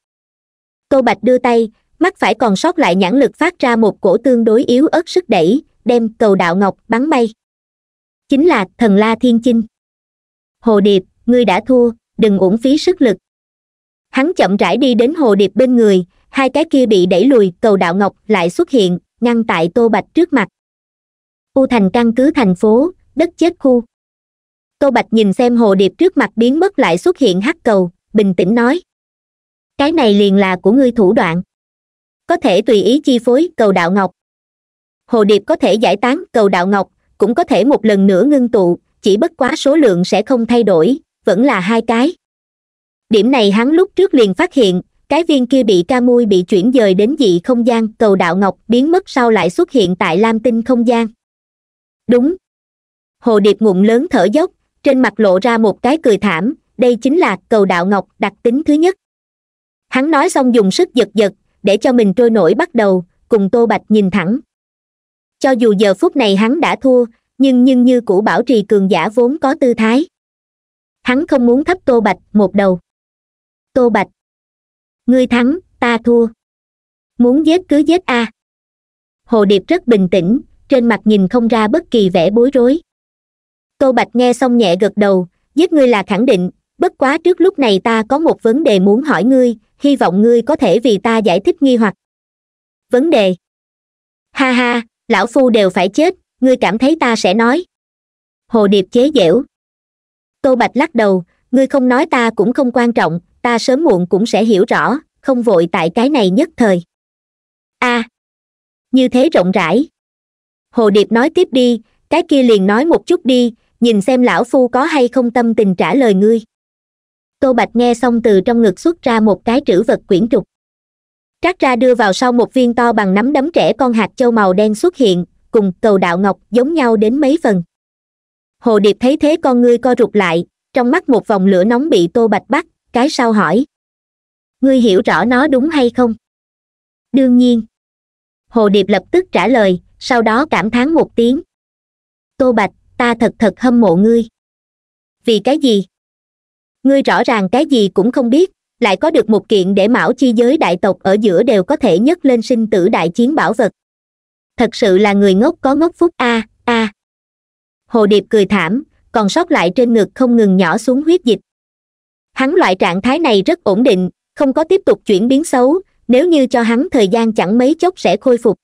A: tô bạch đưa tay mắt phải còn sót lại nhãn lực phát ra một cổ tương đối yếu ớt sức đẩy đem cầu đạo ngọc bắn bay chính là thần la thiên chinh hồ điệp ngươi đã thua đừng uổng phí sức lực hắn chậm rãi đi đến hồ điệp bên người hai cái kia bị đẩy lùi cầu đạo ngọc lại xuất hiện ngăn tại tô bạch trước mặt u thành căn cứ thành phố đất chết khu tô bạch nhìn xem hồ điệp trước mặt biến mất lại xuất hiện hắc cầu bình tĩnh nói cái này liền là của ngươi thủ đoạn có thể tùy ý chi phối cầu đạo ngọc hồ điệp có thể giải tán cầu đạo ngọc cũng có thể một lần nữa ngưng tụ chỉ bất quá số lượng sẽ không thay đổi vẫn là hai cái điểm này hắn lúc trước liền phát hiện cái viên kia bị ca mui bị chuyển dời đến dị không gian cầu đạo ngọc biến mất sau lại xuất hiện tại lam tinh không gian đúng hồ điệp ngụm lớn thở dốc trên mặt lộ ra một cái cười thảm đây chính là cầu đạo ngọc đặc tính thứ nhất hắn nói xong dùng sức giật giật để cho mình trôi nổi bắt đầu cùng tô bạch nhìn thẳng cho dù giờ phút này hắn đã thua nhưng nhưng như cũ bảo trì cường giả vốn có tư thái hắn không muốn thấp tô bạch một đầu tô bạch ngươi thắng ta thua muốn giết cứ giết a à. hồ điệp rất bình tĩnh trên mặt nhìn không ra bất kỳ vẻ bối rối tô bạch nghe xong nhẹ gật đầu giết ngươi là khẳng định bất quá trước lúc này ta có một vấn đề muốn hỏi ngươi hy vọng ngươi có thể vì ta giải thích nghi hoặc vấn đề ha ha lão phu đều phải chết ngươi cảm thấy ta sẽ nói hồ điệp chế giễu tô bạch lắc đầu ngươi không nói ta cũng không quan trọng ta sớm muộn cũng sẽ hiểu rõ không vội tại cái này nhất thời a à, như thế rộng rãi hồ điệp nói tiếp đi cái kia liền nói một chút đi nhìn xem lão phu có hay không tâm tình trả lời ngươi tô bạch nghe xong từ trong ngực xuất ra một cái trữ vật quyển trục trác ra đưa vào sau một viên to bằng nắm đấm trẻ con hạt châu màu đen xuất hiện cùng cầu đạo ngọc giống nhau đến mấy phần hồ điệp thấy thế con ngươi co rụt lại trong mắt một vòng lửa nóng bị tô bạch bắt cái sau hỏi ngươi hiểu rõ nó đúng hay không đương nhiên hồ điệp lập tức trả lời sau đó cảm thán một tiếng tô bạch ta thật thật hâm mộ ngươi vì cái gì ngươi rõ ràng cái gì cũng không biết lại có được một kiện để mão chi giới đại tộc ở giữa đều có thể nhấc lên sinh tử đại chiến bảo vật thật sự là người ngốc có ngốc phúc a a hồ điệp cười thảm còn sót lại trên ngực không ngừng nhỏ xuống huyết dịch hắn loại trạng thái này rất ổn định không có tiếp tục chuyển biến xấu nếu như cho hắn thời gian chẳng mấy chốc sẽ khôi phục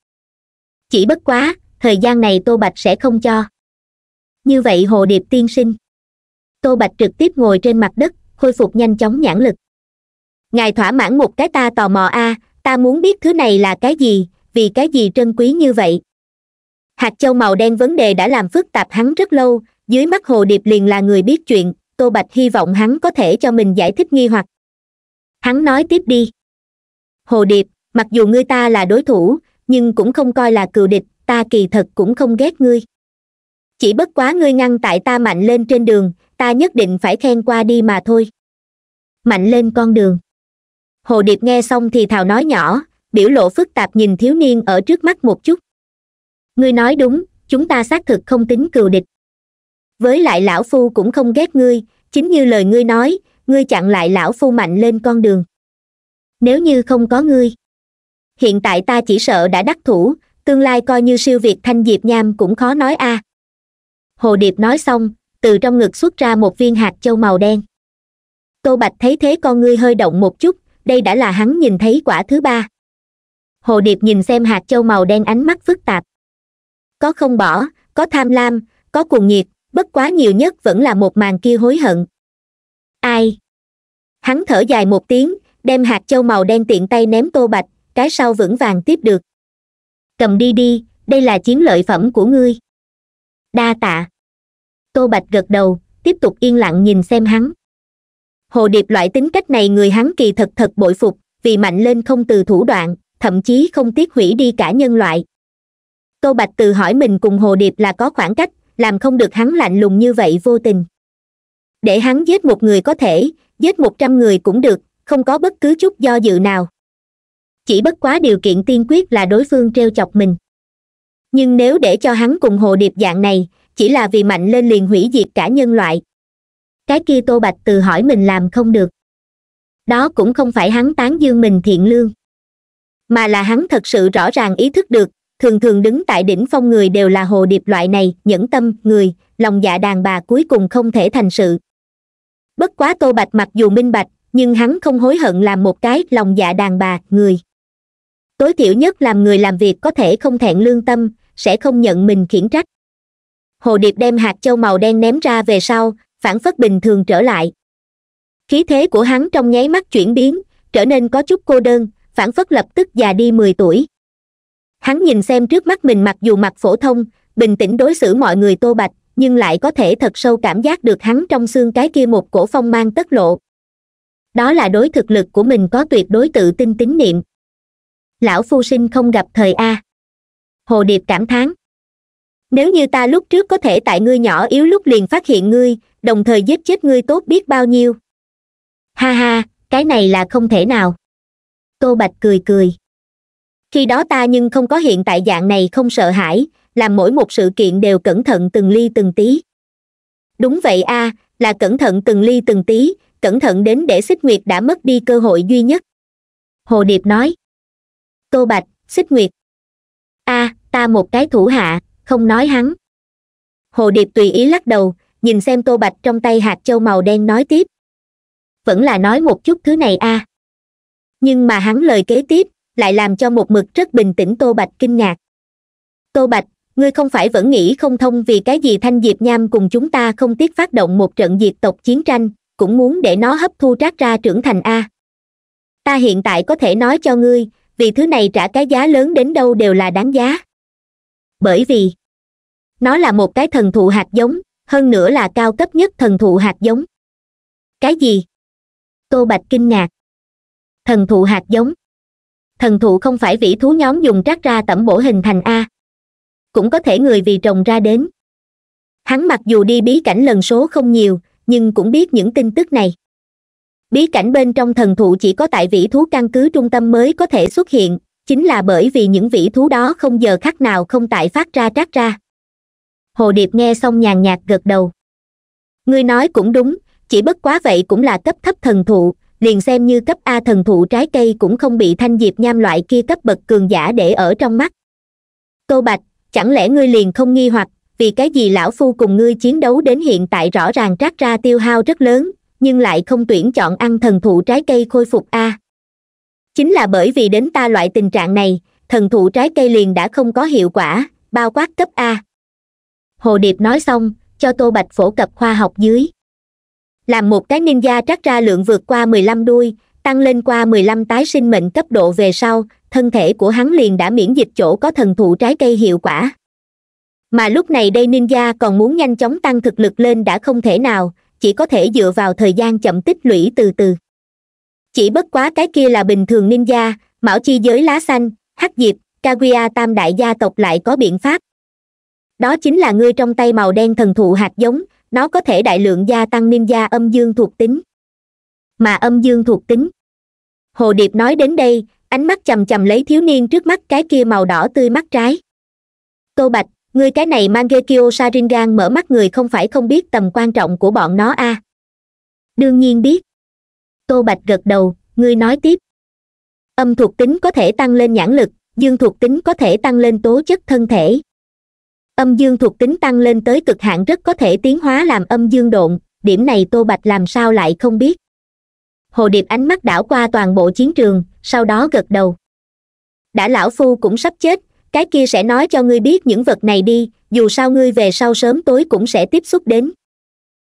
A: chỉ bất quá thời gian này tô bạch sẽ không cho như vậy hồ điệp tiên sinh tô bạch trực tiếp ngồi trên mặt đất khôi phục nhanh chóng nhãn lực ngài thỏa mãn một cái ta tò mò a ta muốn biết thứ này là cái gì vì cái gì trân quý như vậy hạt châu màu đen vấn đề đã làm phức tạp hắn rất lâu dưới mắt hồ điệp liền là người biết chuyện tô bạch hy vọng hắn có thể cho mình giải thích nghi hoặc hắn nói tiếp đi hồ điệp mặc dù ngươi ta là đối thủ nhưng cũng không coi là cựu địch ta kỳ thật cũng không ghét ngươi chỉ bất quá ngươi ngăn tại ta mạnh lên trên đường ta nhất định phải khen qua đi mà thôi mạnh lên con đường hồ điệp nghe xong thì thào nói nhỏ biểu lộ phức tạp nhìn thiếu niên ở trước mắt một chút ngươi nói đúng chúng ta xác thực không tính cừu địch với lại lão phu cũng không ghét ngươi chính như lời ngươi nói ngươi chặn lại lão phu mạnh lên con đường nếu như không có ngươi hiện tại ta chỉ sợ đã đắc thủ tương lai coi như siêu việt thanh diệp nham cũng khó nói a à hồ điệp nói xong từ trong ngực xuất ra một viên hạt châu màu đen tô bạch thấy thế con ngươi hơi động một chút đây đã là hắn nhìn thấy quả thứ ba hồ điệp nhìn xem hạt châu màu đen ánh mắt phức tạp có không bỏ có tham lam có cuồng nhiệt bất quá nhiều nhất vẫn là một màn kia hối hận ai hắn thở dài một tiếng đem hạt châu màu đen tiện tay ném tô bạch cái sau vững vàng tiếp được cầm đi đi đây là chiến lợi phẩm của ngươi đa tạ tô bạch gật đầu tiếp tục yên lặng nhìn xem hắn hồ điệp loại tính cách này người hắn kỳ thật thật bội phục vì mạnh lên không từ thủ đoạn thậm chí không tiếc hủy đi cả nhân loại tô bạch tự hỏi mình cùng hồ điệp là có khoảng cách làm không được hắn lạnh lùng như vậy vô tình để hắn giết một người có thể giết một trăm người cũng được không có bất cứ chút do dự nào chỉ bất quá điều kiện tiên quyết là đối phương treo chọc mình nhưng nếu để cho hắn cùng hồ điệp dạng này chỉ là vì mạnh lên liền hủy diệt cả nhân loại cái kia tô bạch từ hỏi mình làm không được đó cũng không phải hắn tán dương mình thiện lương mà là hắn thật sự rõ ràng ý thức được thường thường đứng tại đỉnh phong người đều là hồ điệp loại này nhẫn tâm người lòng dạ đàn bà cuối cùng không thể thành sự bất quá tô bạch mặc dù minh bạch nhưng hắn không hối hận làm một cái lòng dạ đàn bà người tối thiểu nhất làm người làm việc có thể không thẹn lương tâm sẽ không nhận mình khiển trách hồ điệp đem hạt châu màu đen ném ra về sau phản phất bình thường trở lại khí thế của hắn trong nháy mắt chuyển biến trở nên có chút cô đơn phản phất lập tức già đi mười tuổi hắn nhìn xem trước mắt mình mặc dù mặt phổ thông bình tĩnh đối xử mọi người tô bạch nhưng lại có thể thật sâu cảm giác được hắn trong xương cái kia một cổ phong mang tất lộ đó là đối thực lực của mình có tuyệt đối tự tin tín niệm lão phu sinh không gặp thời a hồ điệp cảm thán nếu như ta lúc trước có thể tại ngươi nhỏ yếu lúc liền phát hiện ngươi đồng thời giết chết ngươi tốt biết bao nhiêu ha ha cái này là không thể nào tô bạch cười cười khi đó ta nhưng không có hiện tại dạng này không sợ hãi làm mỗi một sự kiện đều cẩn thận từng ly từng tí đúng vậy a à, là cẩn thận từng ly từng tí cẩn thận đến để xích nguyệt đã mất đi cơ hội duy nhất hồ điệp nói tô bạch xích nguyệt a à, ta một cái thủ hạ không nói hắn hồ điệp tùy ý lắc đầu nhìn xem tô bạch trong tay hạt châu màu đen nói tiếp vẫn là nói một chút thứ này a à. nhưng mà hắn lời kế tiếp lại làm cho một mực rất bình tĩnh tô bạch kinh ngạc tô bạch ngươi không phải vẫn nghĩ không thông vì cái gì thanh diệp nham cùng chúng ta không tiếc phát động một trận diệt tộc chiến tranh cũng muốn để nó hấp thu rác ra trưởng thành a ta hiện tại có thể nói cho ngươi vì thứ này trả cái giá lớn đến đâu đều là đáng giá bởi vì nó là một cái thần thụ hạt giống hơn nữa là cao cấp nhất thần thụ hạt giống cái gì tô bạch kinh ngạc thần thụ hạt giống thần thụ không phải vĩ thú nhóm dùng trác ra tẩm bổ hình thành a cũng có thể người vì trồng ra đến hắn mặc dù đi bí cảnh lần số không nhiều nhưng cũng biết những tin tức này bí cảnh bên trong thần thụ chỉ có tại vĩ thú căn cứ trung tâm mới có thể xuất hiện chính là bởi vì những vĩ thú đó không giờ khắc nào không tại phát ra trát ra hồ điệp nghe xong nhàn nhạt gật đầu ngươi nói cũng đúng chỉ bất quá vậy cũng là cấp thấp thần thụ liền xem như cấp a thần thụ trái cây cũng không bị thanh diệp nham loại kia cấp bậc cường giả để ở trong mắt tô bạch chẳng lẽ ngươi liền không nghi hoặc vì cái gì lão phu cùng ngươi chiến đấu đến hiện tại rõ ràng trát ra tiêu hao rất lớn nhưng lại không tuyển chọn ăn thần thụ trái cây khôi phục a à. chính là bởi vì đến ta loại tình trạng này thần thụ trái cây liền đã không có hiệu quả bao quát cấp a hồ điệp nói xong cho tô bạch phổ cập khoa học dưới làm một cái ninja trắc ra lượng vượt qua mười lăm đuôi tăng lên qua mười lăm tái sinh mệnh cấp độ về sau thân thể của hắn liền đã miễn dịch chỗ có thần thụ trái cây hiệu quả mà lúc này đây ninja còn muốn nhanh chóng tăng thực lực lên đã không thể nào chỉ có thể dựa vào thời gian chậm tích lũy từ từ chỉ bất quá cái kia là bình thường ninja mão chi giới lá xanh hắc diệp kaguya tam đại gia tộc lại có biện pháp đó chính là ngươi trong tay màu đen thần thụ hạt giống nó có thể đại lượng gia tăng ninja âm dương thuộc tính mà âm dương thuộc tính hồ điệp nói đến đây ánh mắt chầm chầm lấy thiếu niên trước mắt cái kia màu đỏ tươi mắt trái tô bạch ngươi cái này mang gekio saringan mở mắt người không phải không biết tầm quan trọng của bọn nó a à. đương nhiên biết tô bạch gật đầu ngươi nói tiếp âm thuộc tính có thể tăng lên nhãn lực dương thuộc tính có thể tăng lên tố chất thân thể âm dương thuộc tính tăng lên tới cực hạn rất có thể tiến hóa làm âm dương độn điểm này tô bạch làm sao lại không biết hồ điệp ánh mắt đảo qua toàn bộ chiến trường sau đó gật đầu đã lão phu cũng sắp chết cái kia sẽ nói cho ngươi biết những vật này đi dù sao ngươi về sau sớm tối cũng sẽ tiếp xúc đến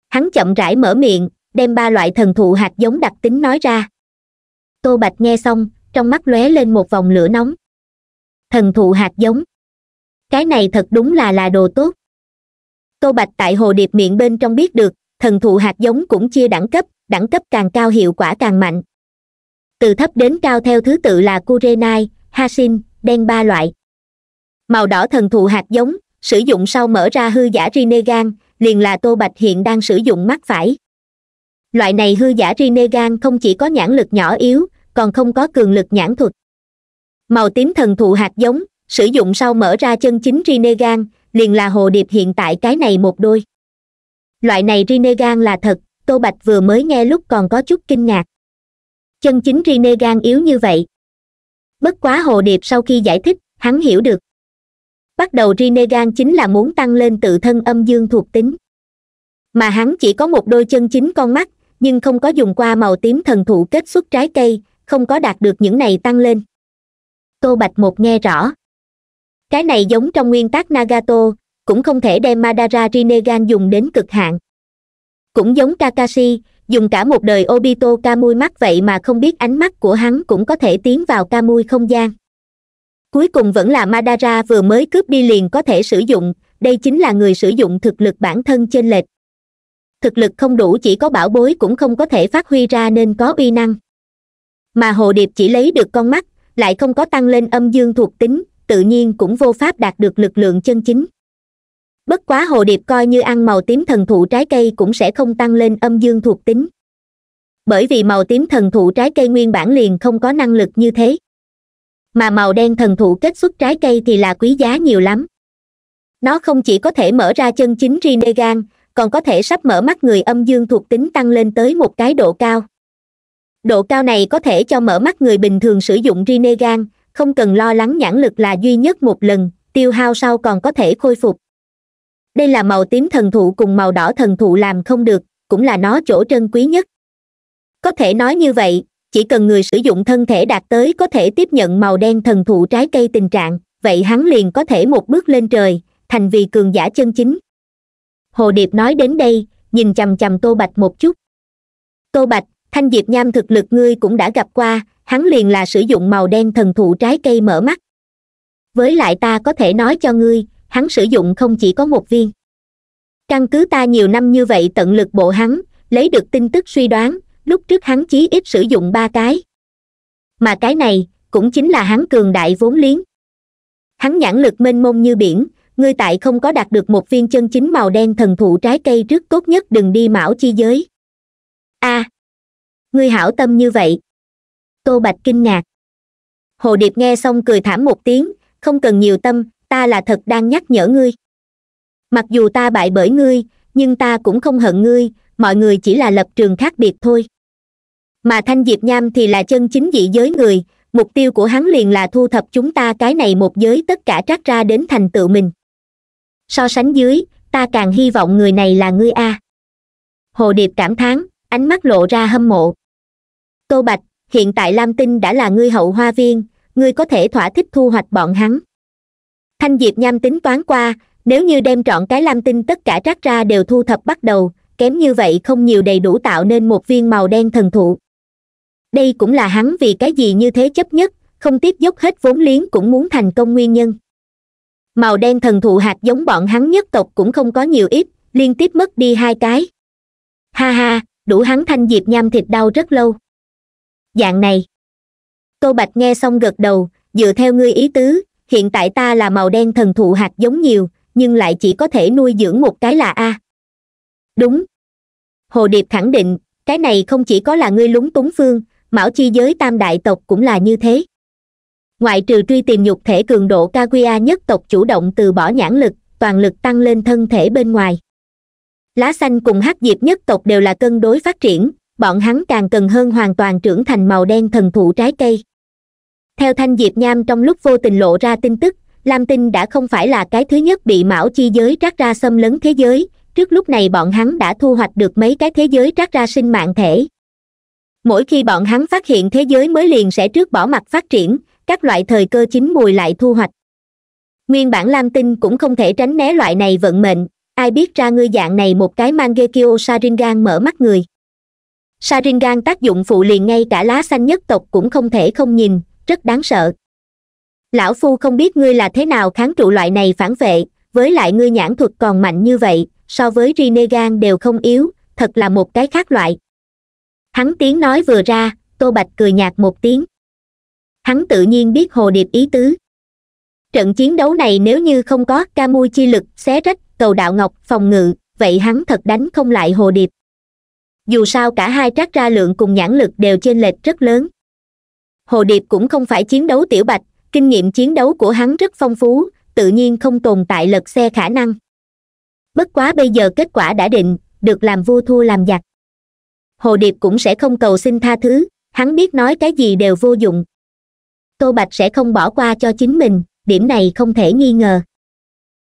A: hắn chậm rãi mở miệng đem ba loại thần thụ hạt giống đặc tính nói ra tô bạch nghe xong trong mắt lóe lên một vòng lửa nóng thần thụ hạt giống cái này thật đúng là là đồ tốt tô bạch tại hồ điệp miệng bên trong biết được thần thụ hạt giống cũng chia đẳng cấp đẳng cấp càng cao hiệu quả càng mạnh từ thấp đến cao theo thứ tự là curenai Hashin, đen ba loại màu đỏ thần thụ hạt giống sử dụng sau mở ra hư giả Rinnegan, liền là Tô Bạch hiện đang sử dụng mắt phải. Loại này hư giả Rinnegan không chỉ có nhãn lực nhỏ yếu, còn không có cường lực nhãn thuật. Màu tím thần thụ hạt giống, sử dụng sau mở ra chân chính Rinnegan, liền là hồ điệp hiện tại cái này một đôi. Loại này Rinnegan là thật, Tô Bạch vừa mới nghe lúc còn có chút kinh ngạc. Chân chính Rinnegan yếu như vậy. Bất quá hồ điệp sau khi giải thích, hắn hiểu được bắt đầu Rinnegan chính là muốn tăng lên tự thân âm dương thuộc tính mà hắn chỉ có một đôi chân chính con mắt nhưng không có dùng qua màu tím thần thụ kết xuất trái cây không có đạt được những này tăng lên tô bạch một nghe rõ cái này giống trong nguyên tắc nagato cũng không thể đem madara rinnegan dùng đến cực hạn cũng giống kakashi dùng cả một đời obito kamui mắt vậy mà không biết ánh mắt của hắn cũng có thể tiến vào kamui không gian cuối cùng vẫn là madara vừa mới cướp đi liền có thể sử dụng đây chính là người sử dụng thực lực bản thân trên lệch thực lực không đủ chỉ có bảo bối cũng không có thể phát huy ra nên có uy năng mà hồ điệp chỉ lấy được con mắt lại không có tăng lên âm dương thuộc tính tự nhiên cũng vô pháp đạt được lực lượng chân chính bất quá hồ điệp coi như ăn màu tím thần thụ trái cây cũng sẽ không tăng lên âm dương thuộc tính bởi vì màu tím thần thụ trái cây nguyên bản liền không có năng lực như thế mà màu đen thần thụ kết xuất trái cây thì là quý giá nhiều lắm nó không chỉ có thể mở ra chân chính rinnegan còn có thể sắp mở mắt người âm dương thuộc tính tăng lên tới một cái độ cao độ cao này có thể cho mở mắt người bình thường sử dụng rinnegan không cần lo lắng nhãn lực là duy nhất một lần tiêu hao sau còn có thể khôi phục đây là màu tím thần thụ cùng màu đỏ thần thụ làm không được cũng là nó chỗ trân quý nhất có thể nói như vậy chỉ cần người sử dụng thân thể đạt tới có thể tiếp nhận màu đen thần thụ trái cây tình trạng vậy hắn liền có thể một bước lên trời thành vì cường giả chân chính hồ điệp nói đến đây nhìn chằm chằm tô bạch một chút tô bạch thanh diệp nham thực lực ngươi cũng đã gặp qua hắn liền là sử dụng màu đen thần thụ trái cây mở mắt với lại ta có thể nói cho ngươi hắn sử dụng không chỉ có một viên căn cứ ta nhiều năm như vậy tận lực bộ hắn lấy được tin tức suy đoán lúc trước hắn chí ít sử dụng ba cái mà cái này cũng chính là hắn cường đại vốn liếng hắn nhãn lực mênh mông như biển ngươi tại không có đạt được một viên chân chính màu đen thần thụ trái cây trước tốt nhất đừng đi mão chi giới a à, ngươi hảo tâm như vậy tô bạch kinh ngạc hồ điệp nghe xong cười thảm một tiếng không cần nhiều tâm ta là thật đang nhắc nhở ngươi mặc dù ta bại bởi ngươi nhưng ta cũng không hận ngươi mọi người chỉ là lập trường khác biệt thôi mà thanh diệp nham thì là chân chính dị giới người mục tiêu của hắn liền là thu thập chúng ta cái này một giới tất cả trát ra đến thành tựu mình so sánh dưới ta càng hy vọng người này là ngươi a hồ điệp cảm thán ánh mắt lộ ra hâm mộ tô bạch hiện tại lam tinh đã là ngươi hậu hoa viên ngươi có thể thỏa thích thu hoạch bọn hắn thanh diệp nham tính toán qua nếu như đem trọn cái lam tinh tất cả trát ra đều thu thập bắt đầu kém như vậy không nhiều đầy đủ tạo nên một viên màu đen thần thụ đây cũng là hắn vì cái gì như thế chấp nhất không tiếp dốc hết vốn liếng cũng muốn thành công nguyên nhân màu đen thần thụ hạt giống bọn hắn nhất tộc cũng không có nhiều ít liên tiếp mất đi hai cái ha ha đủ hắn thanh diệp nham thịt đau rất lâu dạng này tô bạch nghe xong gật đầu dựa theo ngươi ý tứ hiện tại ta là màu đen thần thụ hạt giống nhiều nhưng lại chỉ có thể nuôi dưỡng một cái là a đúng hồ điệp khẳng định cái này không chỉ có là ngươi lúng túng phương mão chi giới tam đại tộc cũng là như thế ngoại trừ truy tìm nhục thể cường độ kaguya nhất tộc chủ động từ bỏ nhãn lực toàn lực tăng lên thân thể bên ngoài lá xanh cùng hắc diệp nhất tộc đều là cân đối phát triển bọn hắn càng cần hơn hoàn toàn trưởng thành màu đen thần thụ trái cây theo thanh diệp nham trong lúc vô tình lộ ra tin tức lam tinh đã không phải là cái thứ nhất bị mão chi giới trát ra xâm lấn thế giới trước lúc này bọn hắn đã thu hoạch được mấy cái thế giới trát ra sinh mạng thể mỗi khi bọn hắn phát hiện thế giới mới liền sẽ trước bỏ mặt phát triển các loại thời cơ chín mùi lại thu hoạch nguyên bản lam tinh cũng không thể tránh né loại này vận mệnh ai biết ra ngươi dạng này một cái mang gekio saringan mở mắt người saringan tác dụng phụ liền ngay cả lá xanh nhất tộc cũng không thể không nhìn rất đáng sợ lão phu không biết ngươi là thế nào kháng trụ loại này phản vệ với lại ngươi nhãn thuật còn mạnh như vậy so với rinegan đều không yếu thật là một cái khác loại hắn tiếng nói vừa ra tô bạch cười nhạt một tiếng hắn tự nhiên biết hồ điệp ý tứ trận chiến đấu này nếu như không có ca mui chi lực xé rách cầu đạo ngọc phòng ngự vậy hắn thật đánh không lại hồ điệp dù sao cả hai trác ra lượng cùng nhãn lực đều trên lệch rất lớn hồ điệp cũng không phải chiến đấu tiểu bạch kinh nghiệm chiến đấu của hắn rất phong phú tự nhiên không tồn tại lật xe khả năng bất quá bây giờ kết quả đã định được làm vua thua làm giặc hồ điệp cũng sẽ không cầu xin tha thứ hắn biết nói cái gì đều vô dụng tô bạch sẽ không bỏ qua cho chính mình điểm này không thể nghi ngờ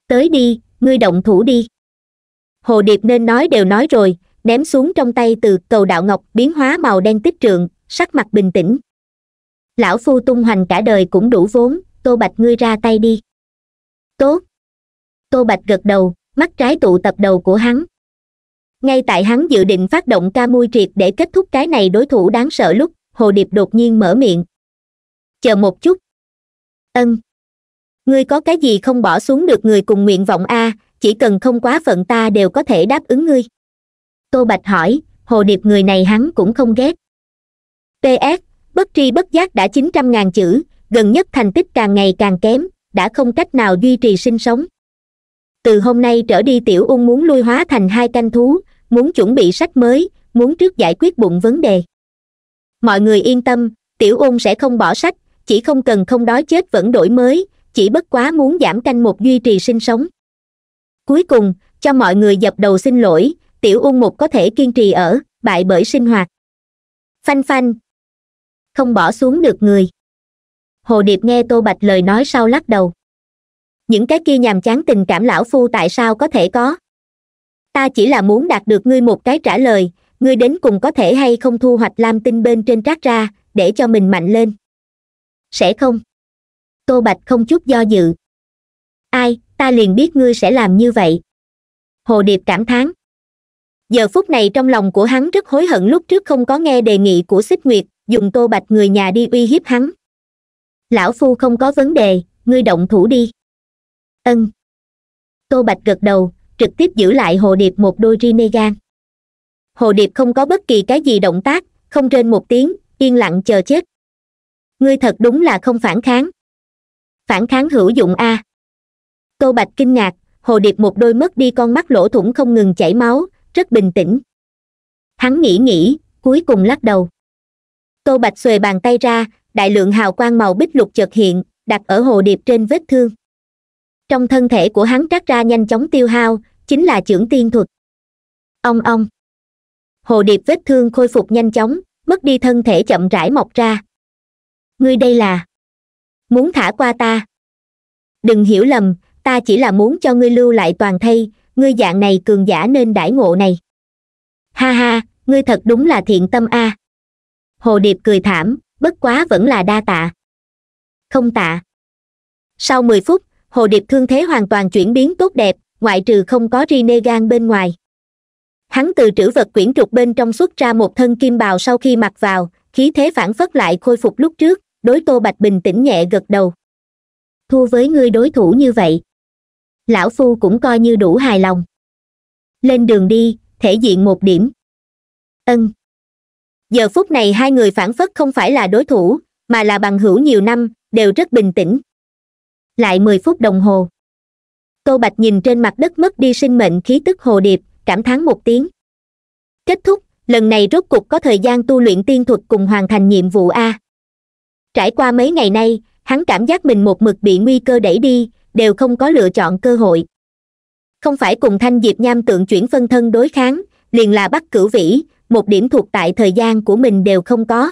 A: tới đi ngươi động thủ đi hồ điệp nên nói đều nói rồi ném xuống trong tay từ cầu đạo ngọc biến hóa màu đen tích trượng sắc mặt bình tĩnh lão phu tung hoành cả đời cũng đủ vốn tô bạch ngươi ra tay đi tốt tô bạch gật đầu mắt trái tụ tập đầu của hắn ngay tại hắn dự định phát động ca mui triệt để kết thúc cái này đối thủ đáng sợ lúc hồ điệp đột nhiên mở miệng chờ một chút ân ngươi có cái gì không bỏ xuống được người cùng nguyện vọng a chỉ cần không quá phận ta đều có thể đáp ứng ngươi tô bạch hỏi hồ điệp người này hắn cũng không ghét ps bất tri bất giác đã chín trăm ngàn chữ gần nhất thành tích càng ngày càng kém đã không cách nào duy trì sinh sống từ hôm nay trở đi tiểu ung muốn lui hóa thành hai canh thú muốn chuẩn bị sách mới muốn trước giải quyết bụng vấn đề mọi người yên tâm tiểu ung sẽ không bỏ sách chỉ không cần không đói chết vẫn đổi mới chỉ bất quá muốn giảm canh một duy trì sinh sống cuối cùng cho mọi người dập đầu xin lỗi tiểu ung một có thể kiên trì ở bại bởi sinh hoạt phanh phanh không bỏ xuống được người hồ điệp nghe tô bạch lời nói sau lắc đầu những cái kia nhàm chán tình cảm lão phu tại sao có thể có ta chỉ là muốn đạt được ngươi một cái trả lời ngươi đến cùng có thể hay không thu hoạch lam tinh bên trên trác ra để cho mình mạnh lên sẽ không tô bạch không chút do dự ai ta liền biết ngươi sẽ làm như vậy hồ điệp cảm thán giờ phút này trong lòng của hắn rất hối hận lúc trước không có nghe đề nghị của xích nguyệt dùng tô bạch người nhà đi uy hiếp hắn lão phu không có vấn đề ngươi động thủ đi ân tô bạch gật đầu trực tiếp giữ lại hồ điệp một đôi rinegan hồ điệp không có bất kỳ cái gì động tác không trên một tiếng yên lặng chờ chết ngươi thật đúng là không phản kháng phản kháng hữu dụng a tô bạch kinh ngạc hồ điệp một đôi mất đi con mắt lỗ thủng không ngừng chảy máu rất bình tĩnh hắn nghĩ nghĩ cuối cùng lắc đầu tô bạch xuề bàn tay ra đại lượng hào quang màu bích lục chợt hiện đặt ở hồ điệp trên vết thương trong thân thể của hắn trát ra nhanh chóng tiêu hao chính là trưởng tiên thuật ông ông hồ điệp vết thương khôi phục nhanh chóng mất đi thân thể chậm rãi mọc ra ngươi đây là muốn thả qua ta đừng hiểu lầm ta chỉ là muốn cho ngươi lưu lại toàn thây ngươi dạng này cường giả nên đãi ngộ này ha ha ngươi thật đúng là thiện tâm a à. hồ điệp cười thảm bất quá vẫn là đa tạ không tạ sau mười phút hồ điệp thương thế hoàn toàn chuyển biến tốt đẹp ngoại trừ không có Rinnegan bên ngoài hắn từ trữ vật quyển trục bên trong xuất ra một thân kim bào sau khi mặc vào khí thế phản phất lại khôi phục lúc trước đối tô bạch bình tĩnh nhẹ gật đầu thua với ngươi đối thủ như vậy lão phu cũng coi như đủ hài lòng lên đường đi thể diện một điểm ân giờ phút này hai người phản phất không phải là đối thủ mà là bằng hữu nhiều năm đều rất bình tĩnh lại mười phút đồng hồ tô bạch nhìn trên mặt đất mất đi sinh mệnh khí tức hồ điệp cảm thán một tiếng kết thúc lần này rốt cục có thời gian tu luyện tiên thuật cùng hoàn thành nhiệm vụ a trải qua mấy ngày nay hắn cảm giác mình một mực bị nguy cơ đẩy đi đều không có lựa chọn cơ hội không phải cùng thanh diệp nham tượng chuyển phân thân đối kháng liền là bắt cửu vĩ một điểm thuộc tại thời gian của mình đều không có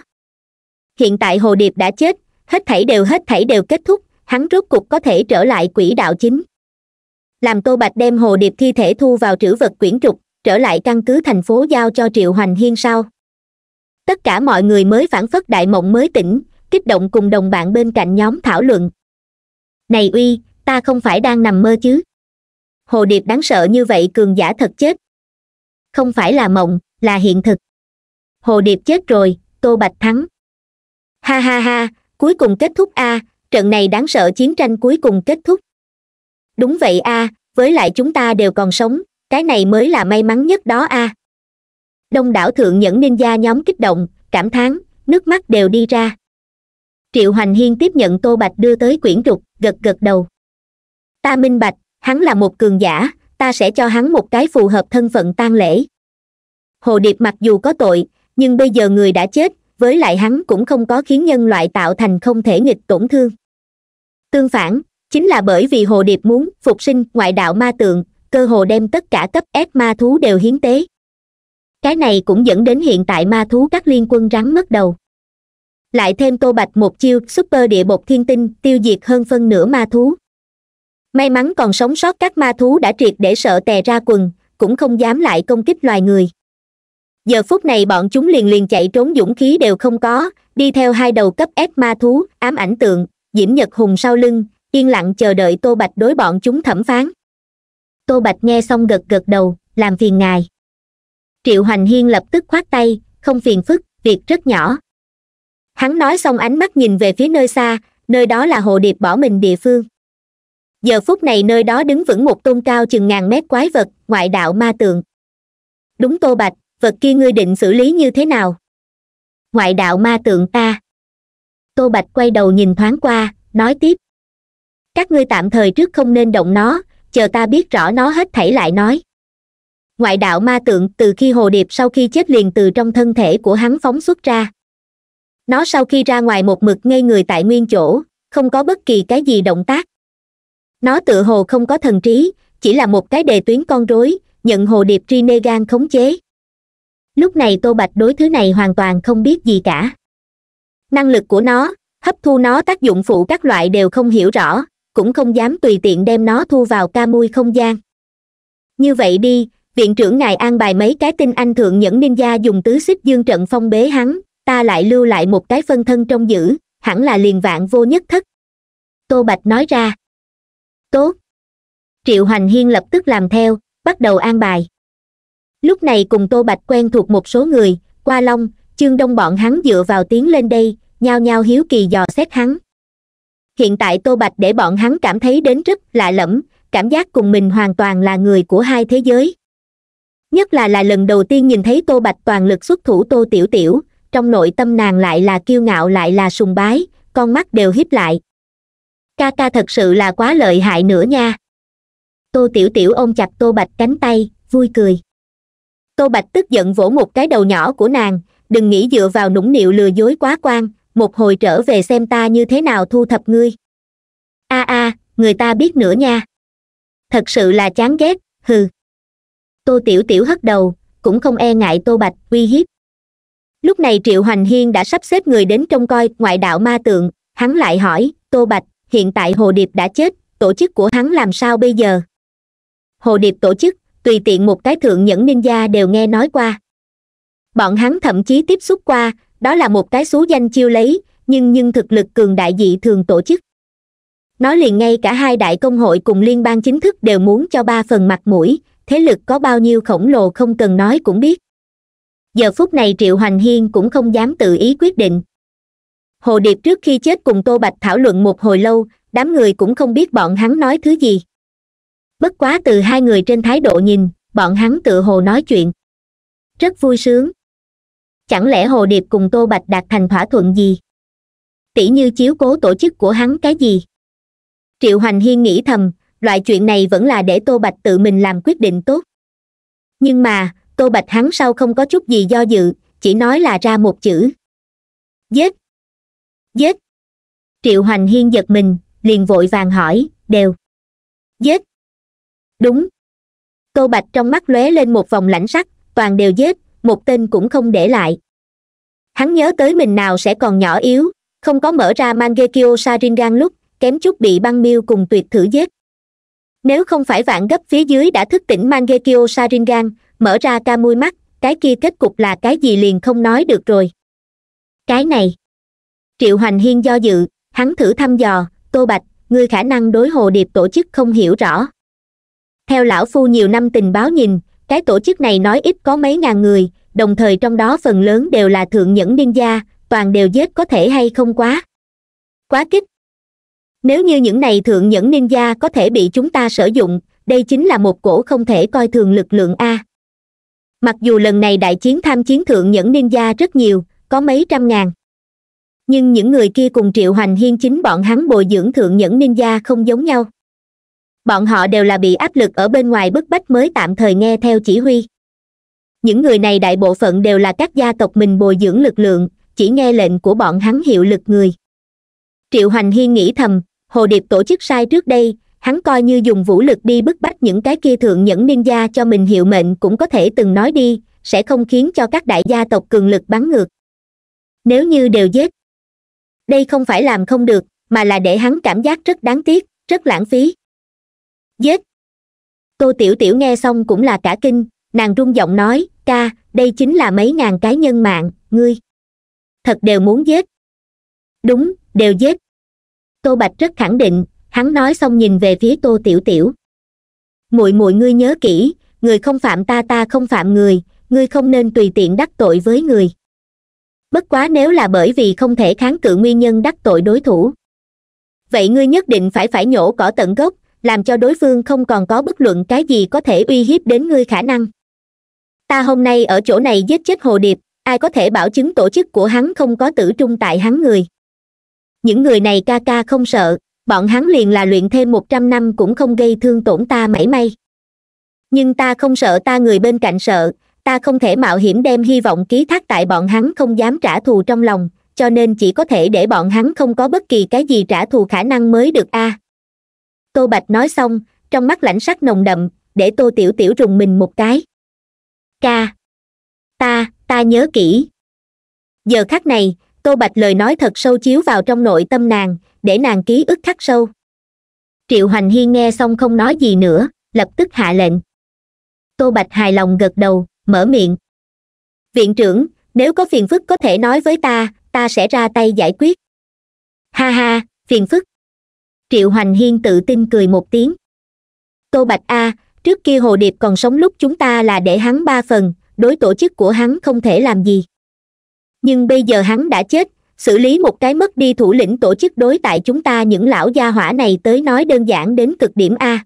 A: hiện tại hồ điệp đã chết hết thảy đều hết thảy đều kết thúc hắn rốt cục có thể trở lại quỹ đạo chính làm tô bạch đem hồ điệp thi thể thu vào trữ vật quyển trục trở lại căn cứ thành phố giao cho triệu hoành hiên sau tất cả mọi người mới phản phất đại mộng mới tỉnh kích động cùng đồng bạn bên cạnh nhóm thảo luận này uy ta không phải đang nằm mơ chứ hồ điệp đáng sợ như vậy cường giả thật chết không phải là mộng là hiện thực hồ điệp chết rồi tô bạch thắng ha ha ha cuối cùng kết thúc a trận này đáng sợ chiến tranh cuối cùng kết thúc đúng vậy a à, với lại chúng ta đều còn sống cái này mới là may mắn nhất đó a à. đông đảo thượng nhẫn ninja nhóm kích động cảm thán nước mắt đều đi ra triệu hoành hiên tiếp nhận tô bạch đưa tới quyển trục gật gật đầu ta minh bạch hắn là một cường giả ta sẽ cho hắn một cái phù hợp thân phận tang lễ hồ điệp mặc dù có tội nhưng bây giờ người đã chết với lại hắn cũng không có khiến nhân loại tạo thành không thể nghịch tổn thương tương phản chính là bởi vì hồ điệp muốn phục sinh ngoại đạo ma tượng cơ hồ đem tất cả cấp s ma thú đều hiến tế cái này cũng dẫn đến hiện tại ma thú các liên quân rắn mất đầu lại thêm tô bạch một chiêu super địa bột thiên tinh tiêu diệt hơn phân nửa ma thú may mắn còn sống sót các ma thú đã triệt để sợ tè ra quần cũng không dám lại công kích loài người giờ phút này bọn chúng liền liền chạy trốn dũng khí đều không có đi theo hai đầu cấp ép ma thú ám ảnh tượng diễm nhật hùng sau lưng yên lặng chờ đợi tô bạch đối bọn chúng thẩm phán tô bạch nghe xong gật gật đầu làm phiền ngài triệu hoành hiên lập tức khoát tay không phiền phức việc rất nhỏ hắn nói xong ánh mắt nhìn về phía nơi xa nơi đó là hồ điệp bỏ mình địa phương giờ phút này nơi đó đứng vững một tôn cao chừng ngàn mét quái vật ngoại đạo ma tượng đúng tô bạch vật kia ngươi định xử lý như thế nào ngoại đạo ma tượng ta tô bạch quay đầu nhìn thoáng qua nói tiếp các ngươi tạm thời trước không nên động nó chờ ta biết rõ nó hết thảy lại nói ngoại đạo ma tượng từ khi hồ điệp sau khi chết liền từ trong thân thể của hắn phóng xuất ra nó sau khi ra ngoài một mực ngây người tại nguyên chỗ không có bất kỳ cái gì động tác nó tự hồ không có thần trí chỉ là một cái đề tuyến con rối nhận hồ điệp trinegan khống chế lúc này tô bạch đối thứ này hoàn toàn không biết gì cả năng lực của nó hấp thu nó tác dụng phụ các loại đều không hiểu rõ cũng không dám tùy tiện đem nó thu vào ca mui không gian như vậy đi viện trưởng ngài an bài mấy cái tin anh thượng nhẫn ninja dùng tứ xích dương trận phong bế hắn ta lại lưu lại một cái phân thân trong giữ hẳn là liền vạn vô nhất thất tô bạch nói ra tốt triệu hoành hiên lập tức làm theo bắt đầu an bài lúc này cùng tô bạch quen thuộc một số người qua long chương đông bọn hắn dựa vào tiếng lên đây nhao nhao hiếu kỳ dò xét hắn hiện tại tô bạch để bọn hắn cảm thấy đến rất lạ lẫm cảm giác cùng mình hoàn toàn là người của hai thế giới nhất là là lần đầu tiên nhìn thấy tô bạch toàn lực xuất thủ tô tiểu tiểu trong nội tâm nàng lại là kiêu ngạo lại là sùng bái con mắt đều hiếp lại ca ca thật sự là quá lợi hại nữa nha tô tiểu tiểu ôm chặt tô bạch cánh tay vui cười tô bạch tức giận vỗ một cái đầu nhỏ của nàng đừng nghĩ dựa vào nũng nịu lừa dối quá quan một hồi trở về xem ta như thế nào thu thập ngươi a a người ta biết nữa nha thật sự là chán ghét hừ tô tiểu tiểu hất đầu cũng không e ngại tô bạch uy hiếp lúc này triệu hoành hiên đã sắp xếp người đến trông coi ngoại đạo ma tượng hắn lại hỏi tô bạch hiện tại hồ điệp đã chết tổ chức của hắn làm sao bây giờ hồ điệp tổ chức tùy tiện một cái thượng nhẫn ninh gia đều nghe nói qua bọn hắn thậm chí tiếp xúc qua đó là một cái xú danh chiêu lấy nhưng nhưng thực lực cường đại dị thường tổ chức nói liền ngay cả hai đại công hội cùng liên bang chính thức đều muốn cho ba phần mặt mũi thế lực có bao nhiêu khổng lồ không cần nói cũng biết giờ phút này triệu hoành hiên cũng không dám tự ý quyết định hồ điệp trước khi chết cùng tô bạch thảo luận một hồi lâu đám người cũng không biết bọn hắn nói thứ gì bất quá từ hai người trên thái độ nhìn bọn hắn tự hồ nói chuyện rất vui sướng chẳng lẽ hồ điệp cùng tô bạch đạt thành thỏa thuận gì tỷ như chiếu cố tổ chức của hắn cái gì triệu hoành hiên nghĩ thầm loại chuyện này vẫn là để tô bạch tự mình làm quyết định tốt nhưng mà tô bạch hắn sau không có chút gì do dự chỉ nói là ra một chữ giết giết triệu hoành hiên giật mình liền vội vàng hỏi đều giết đúng tô bạch trong mắt lóe lên một vòng lãnh sắc toàn đều giết một tên cũng không để lại hắn nhớ tới mình nào sẽ còn nhỏ yếu không có mở ra mangekyo saringan lúc kém chút bị băng miêu cùng tuyệt thử giết nếu không phải vạn gấp phía dưới đã thức tỉnh mangekyo saringan mở ra ca mui mắt cái kia kết cục là cái gì liền không nói được rồi cái này triệu hoành hiên do dự hắn thử thăm dò tô bạch người khả năng đối hồ điệp tổ chức không hiểu rõ theo lão phu nhiều năm tình báo nhìn cái tổ chức này nói ít có mấy ngàn người đồng thời trong đó phần lớn đều là thượng nhẫn gia, toàn đều giết có thể hay không quá quá kích nếu như những này thượng nhẫn gia có thể bị chúng ta sử dụng đây chính là một cổ không thể coi thường lực lượng a mặc dù lần này đại chiến tham chiến thượng nhẫn gia rất nhiều có mấy trăm ngàn nhưng những người kia cùng triệu hoành hiên chính bọn hắn bồi dưỡng thượng nhẫn ninja không giống nhau bọn họ đều là bị áp lực ở bên ngoài bức bách mới tạm thời nghe theo chỉ huy những người này đại bộ phận đều là các gia tộc mình bồi dưỡng lực lượng chỉ nghe lệnh của bọn hắn hiệu lực người triệu hoành hiên nghĩ thầm hồ điệp tổ chức sai trước đây hắn coi như dùng vũ lực đi bức bách những cái kia thượng nhẫn ninja cho mình hiệu mệnh cũng có thể từng nói đi sẽ không khiến cho các đại gia tộc cường lực bắn ngược nếu như đều giết đây không phải làm không được mà là để hắn cảm giác rất đáng tiếc rất lãng phí giết tô tiểu tiểu nghe xong cũng là cả kinh nàng rung giọng nói ca đây chính là mấy ngàn cái nhân mạng ngươi thật đều muốn giết đúng đều giết tô bạch rất khẳng định hắn nói xong nhìn về phía tô tiểu tiểu muội muội ngươi nhớ kỹ người không phạm ta ta không phạm người ngươi không nên tùy tiện đắc tội với người bất quá nếu là bởi vì không thể kháng cự nguyên nhân đắc tội đối thủ vậy ngươi nhất định phải phải nhổ cỏ tận gốc làm cho đối phương không còn có bất luận cái gì có thể uy hiếp đến ngươi khả năng ta hôm nay ở chỗ này giết chết hồ điệp ai có thể bảo chứng tổ chức của hắn không có tử trung tại hắn người những người này ca ca không sợ bọn hắn liền là luyện thêm một trăm năm cũng không gây thương tổn ta mảy may nhưng ta không sợ ta người bên cạnh sợ ta không thể mạo hiểm đem hy vọng ký thác tại bọn hắn không dám trả thù trong lòng cho nên chỉ có thể để bọn hắn không có bất kỳ cái gì trả thù khả năng mới được a à tô bạch nói xong trong mắt lãnh sắc nồng đậm để tô tiểu tiểu rùng mình một cái ca ta ta nhớ kỹ giờ khắc này tô bạch lời nói thật sâu chiếu vào trong nội tâm nàng để nàng ký ức khắc sâu triệu hoành Hi nghe xong không nói gì nữa lập tức hạ lệnh tô bạch hài lòng gật đầu mở miệng viện trưởng nếu có phiền phức có thể nói với ta ta sẽ ra tay giải quyết ha ha phiền phức triệu hoành hiên tự tin cười một tiếng tô bạch a trước kia hồ điệp còn sống lúc chúng ta là để hắn ba phần đối tổ chức của hắn không thể làm gì nhưng bây giờ hắn đã chết xử lý một cái mất đi thủ lĩnh tổ chức đối tại chúng ta những lão gia hỏa này tới nói đơn giản đến cực điểm a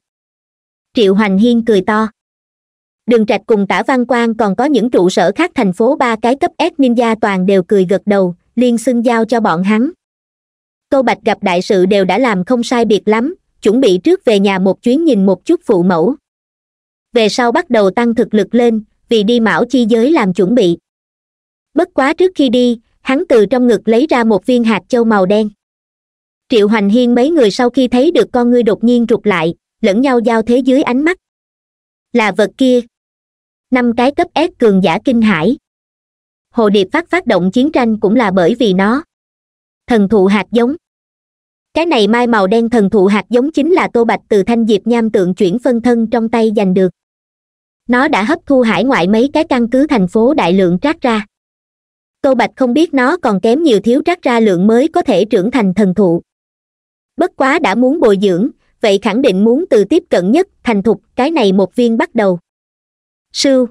A: triệu hoành hiên cười to đường trạch cùng tả văn quang còn có những trụ sở khác thành phố ba cái cấp s ninja toàn đều cười gật đầu liên xưng giao cho bọn hắn câu bạch gặp đại sự đều đã làm không sai biệt lắm chuẩn bị trước về nhà một chuyến nhìn một chút phụ mẫu về sau bắt đầu tăng thực lực lên vì đi mão chi giới làm chuẩn bị bất quá trước khi đi hắn từ trong ngực lấy ra một viên hạt châu màu đen triệu hoành hiên mấy người sau khi thấy được con ngươi đột nhiên rụt lại lẫn nhau giao thế dưới ánh mắt là vật kia năm cái cấp s cường giả kinh hải hồ điệp phát phát động chiến tranh cũng là bởi vì nó thần thụ hạt giống cái này mai màu đen thần thụ hạt giống chính là tô bạch từ thanh diệp nham tượng chuyển phân thân trong tay giành được nó đã hấp thu hải ngoại mấy cái căn cứ thành phố đại lượng trát ra tô bạch không biết nó còn kém nhiều thiếu trát ra lượng mới có thể trưởng thành thần thụ bất quá đã muốn bồi dưỡng vậy khẳng định muốn từ tiếp cận nhất thành thục cái này một viên bắt đầu sưu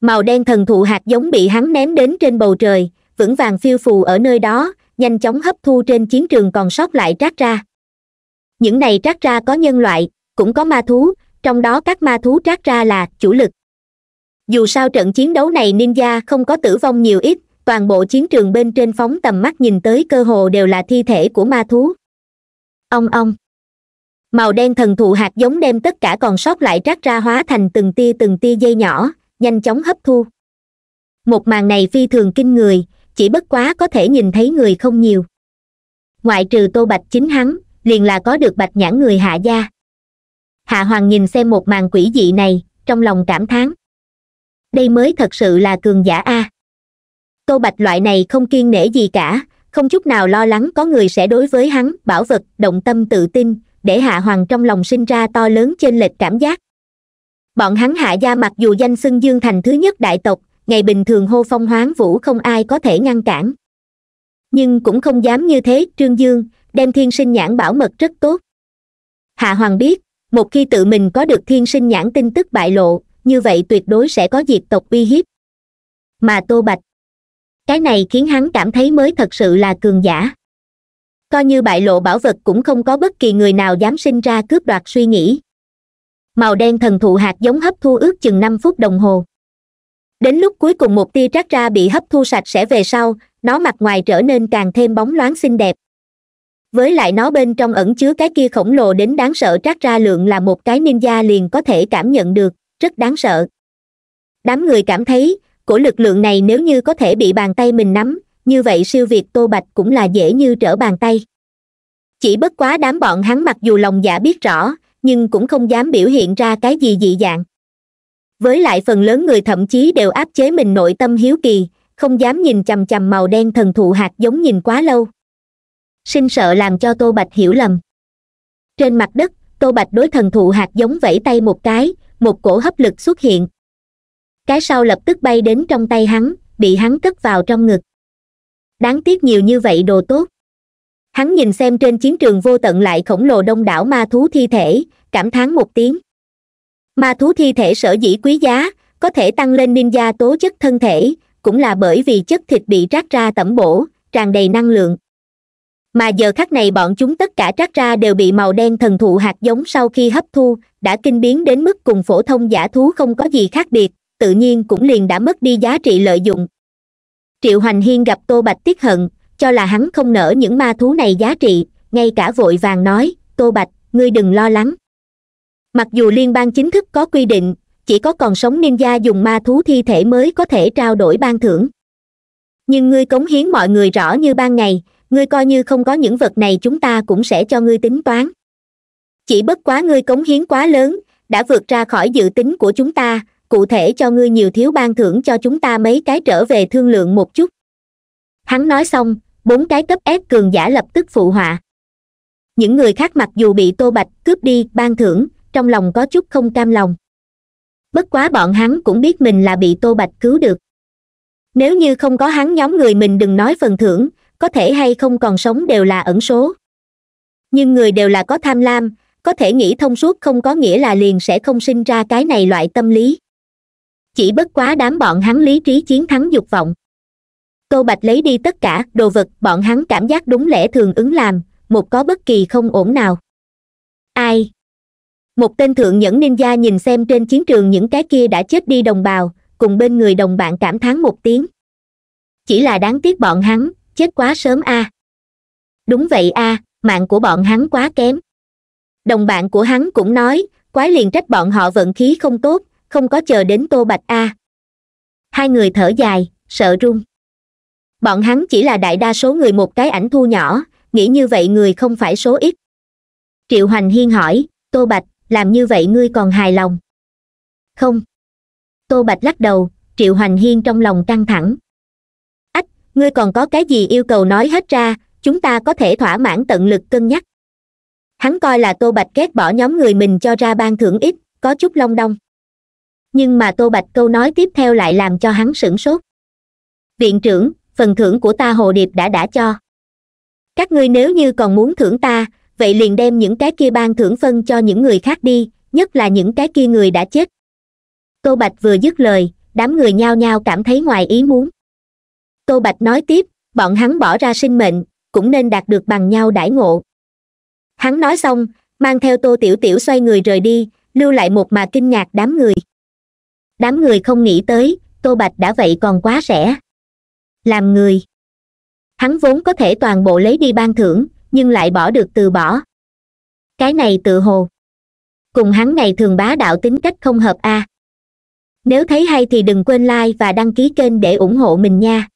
A: màu đen thần thụ hạt giống bị hắn ném đến trên bầu trời vững vàng phiêu phù ở nơi đó nhanh chóng hấp thu trên chiến trường còn sót lại trát ra những này trát ra có nhân loại cũng có ma thú trong đó các ma thú trát ra là chủ lực dù sao trận chiến đấu này ninja không có tử vong nhiều ít toàn bộ chiến trường bên trên phóng tầm mắt nhìn tới cơ hồ đều là thi thể của ma thú ông ông màu đen thần thụ hạt giống đem tất cả còn sót lại trát ra hóa thành từng tia từng tia dây nhỏ nhanh chóng hấp thu một màn này phi thường kinh người chỉ bất quá có thể nhìn thấy người không nhiều ngoại trừ tô bạch chính hắn liền là có được bạch nhãn người hạ gia hạ hoàng nhìn xem một màn quỷ dị này trong lòng cảm thán đây mới thật sự là cường giả a tô bạch loại này không kiên nể gì cả không chút nào lo lắng có người sẽ đối với hắn bảo vật động tâm tự tin để hạ hoàng trong lòng sinh ra to lớn trên lệch cảm giác bọn hắn hạ gia mặc dù danh xưng dương thành thứ nhất đại tộc ngày bình thường hô phong hoáng vũ không ai có thể ngăn cản nhưng cũng không dám như thế trương dương đem thiên sinh nhãn bảo mật rất tốt hạ hoàng biết một khi tự mình có được thiên sinh nhãn tin tức bại lộ như vậy tuyệt đối sẽ có diệt tộc uy hiếp mà tô bạch cái này khiến hắn cảm thấy mới thật sự là cường giả coi như bại lộ bảo vật cũng không có bất kỳ người nào dám sinh ra cướp đoạt suy nghĩ màu đen thần thụ hạt giống hấp thu ước chừng năm phút đồng hồ đến lúc cuối cùng một tia trác ra bị hấp thu sạch sẽ về sau nó mặt ngoài trở nên càng thêm bóng loáng xinh đẹp với lại nó bên trong ẩn chứa cái kia khổng lồ đến đáng sợ trác ra lượng là một cái ninja liền có thể cảm nhận được rất đáng sợ đám người cảm thấy của lực lượng này nếu như có thể bị bàn tay mình nắm như vậy siêu việt tô bạch cũng là dễ như trở bàn tay chỉ bất quá đám bọn hắn mặc dù lòng dạ biết rõ nhưng cũng không dám biểu hiện ra cái gì dị dạng với lại phần lớn người thậm chí đều áp chế mình nội tâm hiếu kỳ không dám nhìn chằm chằm màu đen thần thụ hạt giống nhìn quá lâu sinh sợ làm cho tô bạch hiểu lầm trên mặt đất tô bạch đối thần thụ hạt giống vẫy tay một cái một cổ hấp lực xuất hiện cái sau lập tức bay đến trong tay hắn bị hắn cất vào trong ngực đáng tiếc nhiều như vậy đồ tốt hắn nhìn xem trên chiến trường vô tận lại khổng lồ đông đảo ma thú thi thể cảm thán một tiếng ma thú thi thể sở dĩ quý giá có thể tăng lên ninja tố chất thân thể cũng là bởi vì chất thịt bị rác ra tẩm bổ tràn đầy năng lượng mà giờ khắc này bọn chúng tất cả rác ra đều bị màu đen thần thụ hạt giống sau khi hấp thu đã kinh biến đến mức cùng phổ thông giả thú không có gì khác biệt tự nhiên cũng liền đã mất đi giá trị lợi dụng triệu hoành hiên gặp tô bạch tiếc hận cho là hắn không nở những ma thú này giá trị ngay cả vội vàng nói tô bạch ngươi đừng lo lắng mặc dù liên bang chính thức có quy định chỉ có còn sống ninja dùng ma thú thi thể mới có thể trao đổi ban thưởng nhưng ngươi cống hiến mọi người rõ như ban ngày ngươi coi như không có những vật này chúng ta cũng sẽ cho ngươi tính toán chỉ bất quá ngươi cống hiến quá lớn đã vượt ra khỏi dự tính của chúng ta cụ thể cho ngươi nhiều thiếu ban thưởng cho chúng ta mấy cái trở về thương lượng một chút hắn nói xong bốn cái cấp s cường giả lập tức phụ họa những người khác mặc dù bị tô bạch cướp đi ban thưởng trong lòng có chút không cam lòng bất quá bọn hắn cũng biết mình là bị tô bạch cứu được nếu như không có hắn nhóm người mình đừng nói phần thưởng có thể hay không còn sống đều là ẩn số nhưng người đều là có tham lam có thể nghĩ thông suốt không có nghĩa là liền sẽ không sinh ra cái này loại tâm lý chỉ bất quá đám bọn hắn lý trí chiến thắng dục vọng tô bạch lấy đi tất cả đồ vật bọn hắn cảm giác đúng lẽ thường ứng làm một có bất kỳ không ổn nào ai một tên thượng nhẫn ninja nhìn xem trên chiến trường những cái kia đã chết đi đồng bào cùng bên người đồng bạn cảm thán một tiếng chỉ là đáng tiếc bọn hắn chết quá sớm a à. đúng vậy a à, mạng của bọn hắn quá kém đồng bạn của hắn cũng nói quái liền trách bọn họ vận khí không tốt không có chờ đến tô bạch a à. hai người thở dài sợ run bọn hắn chỉ là đại đa số người một cái ảnh thu nhỏ nghĩ như vậy người không phải số ít triệu hoành hiên hỏi tô bạch làm như vậy ngươi còn hài lòng không tô bạch lắc đầu triệu hoành hiên trong lòng căng thẳng ách ngươi còn có cái gì yêu cầu nói hết ra chúng ta có thể thỏa mãn tận lực cân nhắc hắn coi là tô bạch ghét bỏ nhóm người mình cho ra ban thưởng ít có chút long đong nhưng mà tô bạch câu nói tiếp theo lại làm cho hắn sửng sốt viện trưởng phần thưởng của ta hồ điệp đã đã cho các ngươi nếu như còn muốn thưởng ta vậy liền đem những cái kia ban thưởng phân cho những người khác đi nhất là những cái kia người đã chết tô bạch vừa dứt lời đám người nhao nhao cảm thấy ngoài ý muốn tô bạch nói tiếp bọn hắn bỏ ra sinh mệnh cũng nên đạt được bằng nhau đãi ngộ hắn nói xong mang theo tô tiểu tiểu xoay người rời đi lưu lại một mà kinh ngạc đám người đám người không nghĩ tới tô bạch đã vậy còn quá rẻ làm người hắn vốn có thể toàn bộ lấy đi ban thưởng nhưng lại bỏ được từ bỏ cái này tự hồ cùng hắn này thường bá đạo tính cách không hợp a à. nếu thấy hay thì đừng quên like và đăng ký kênh để ủng hộ mình nha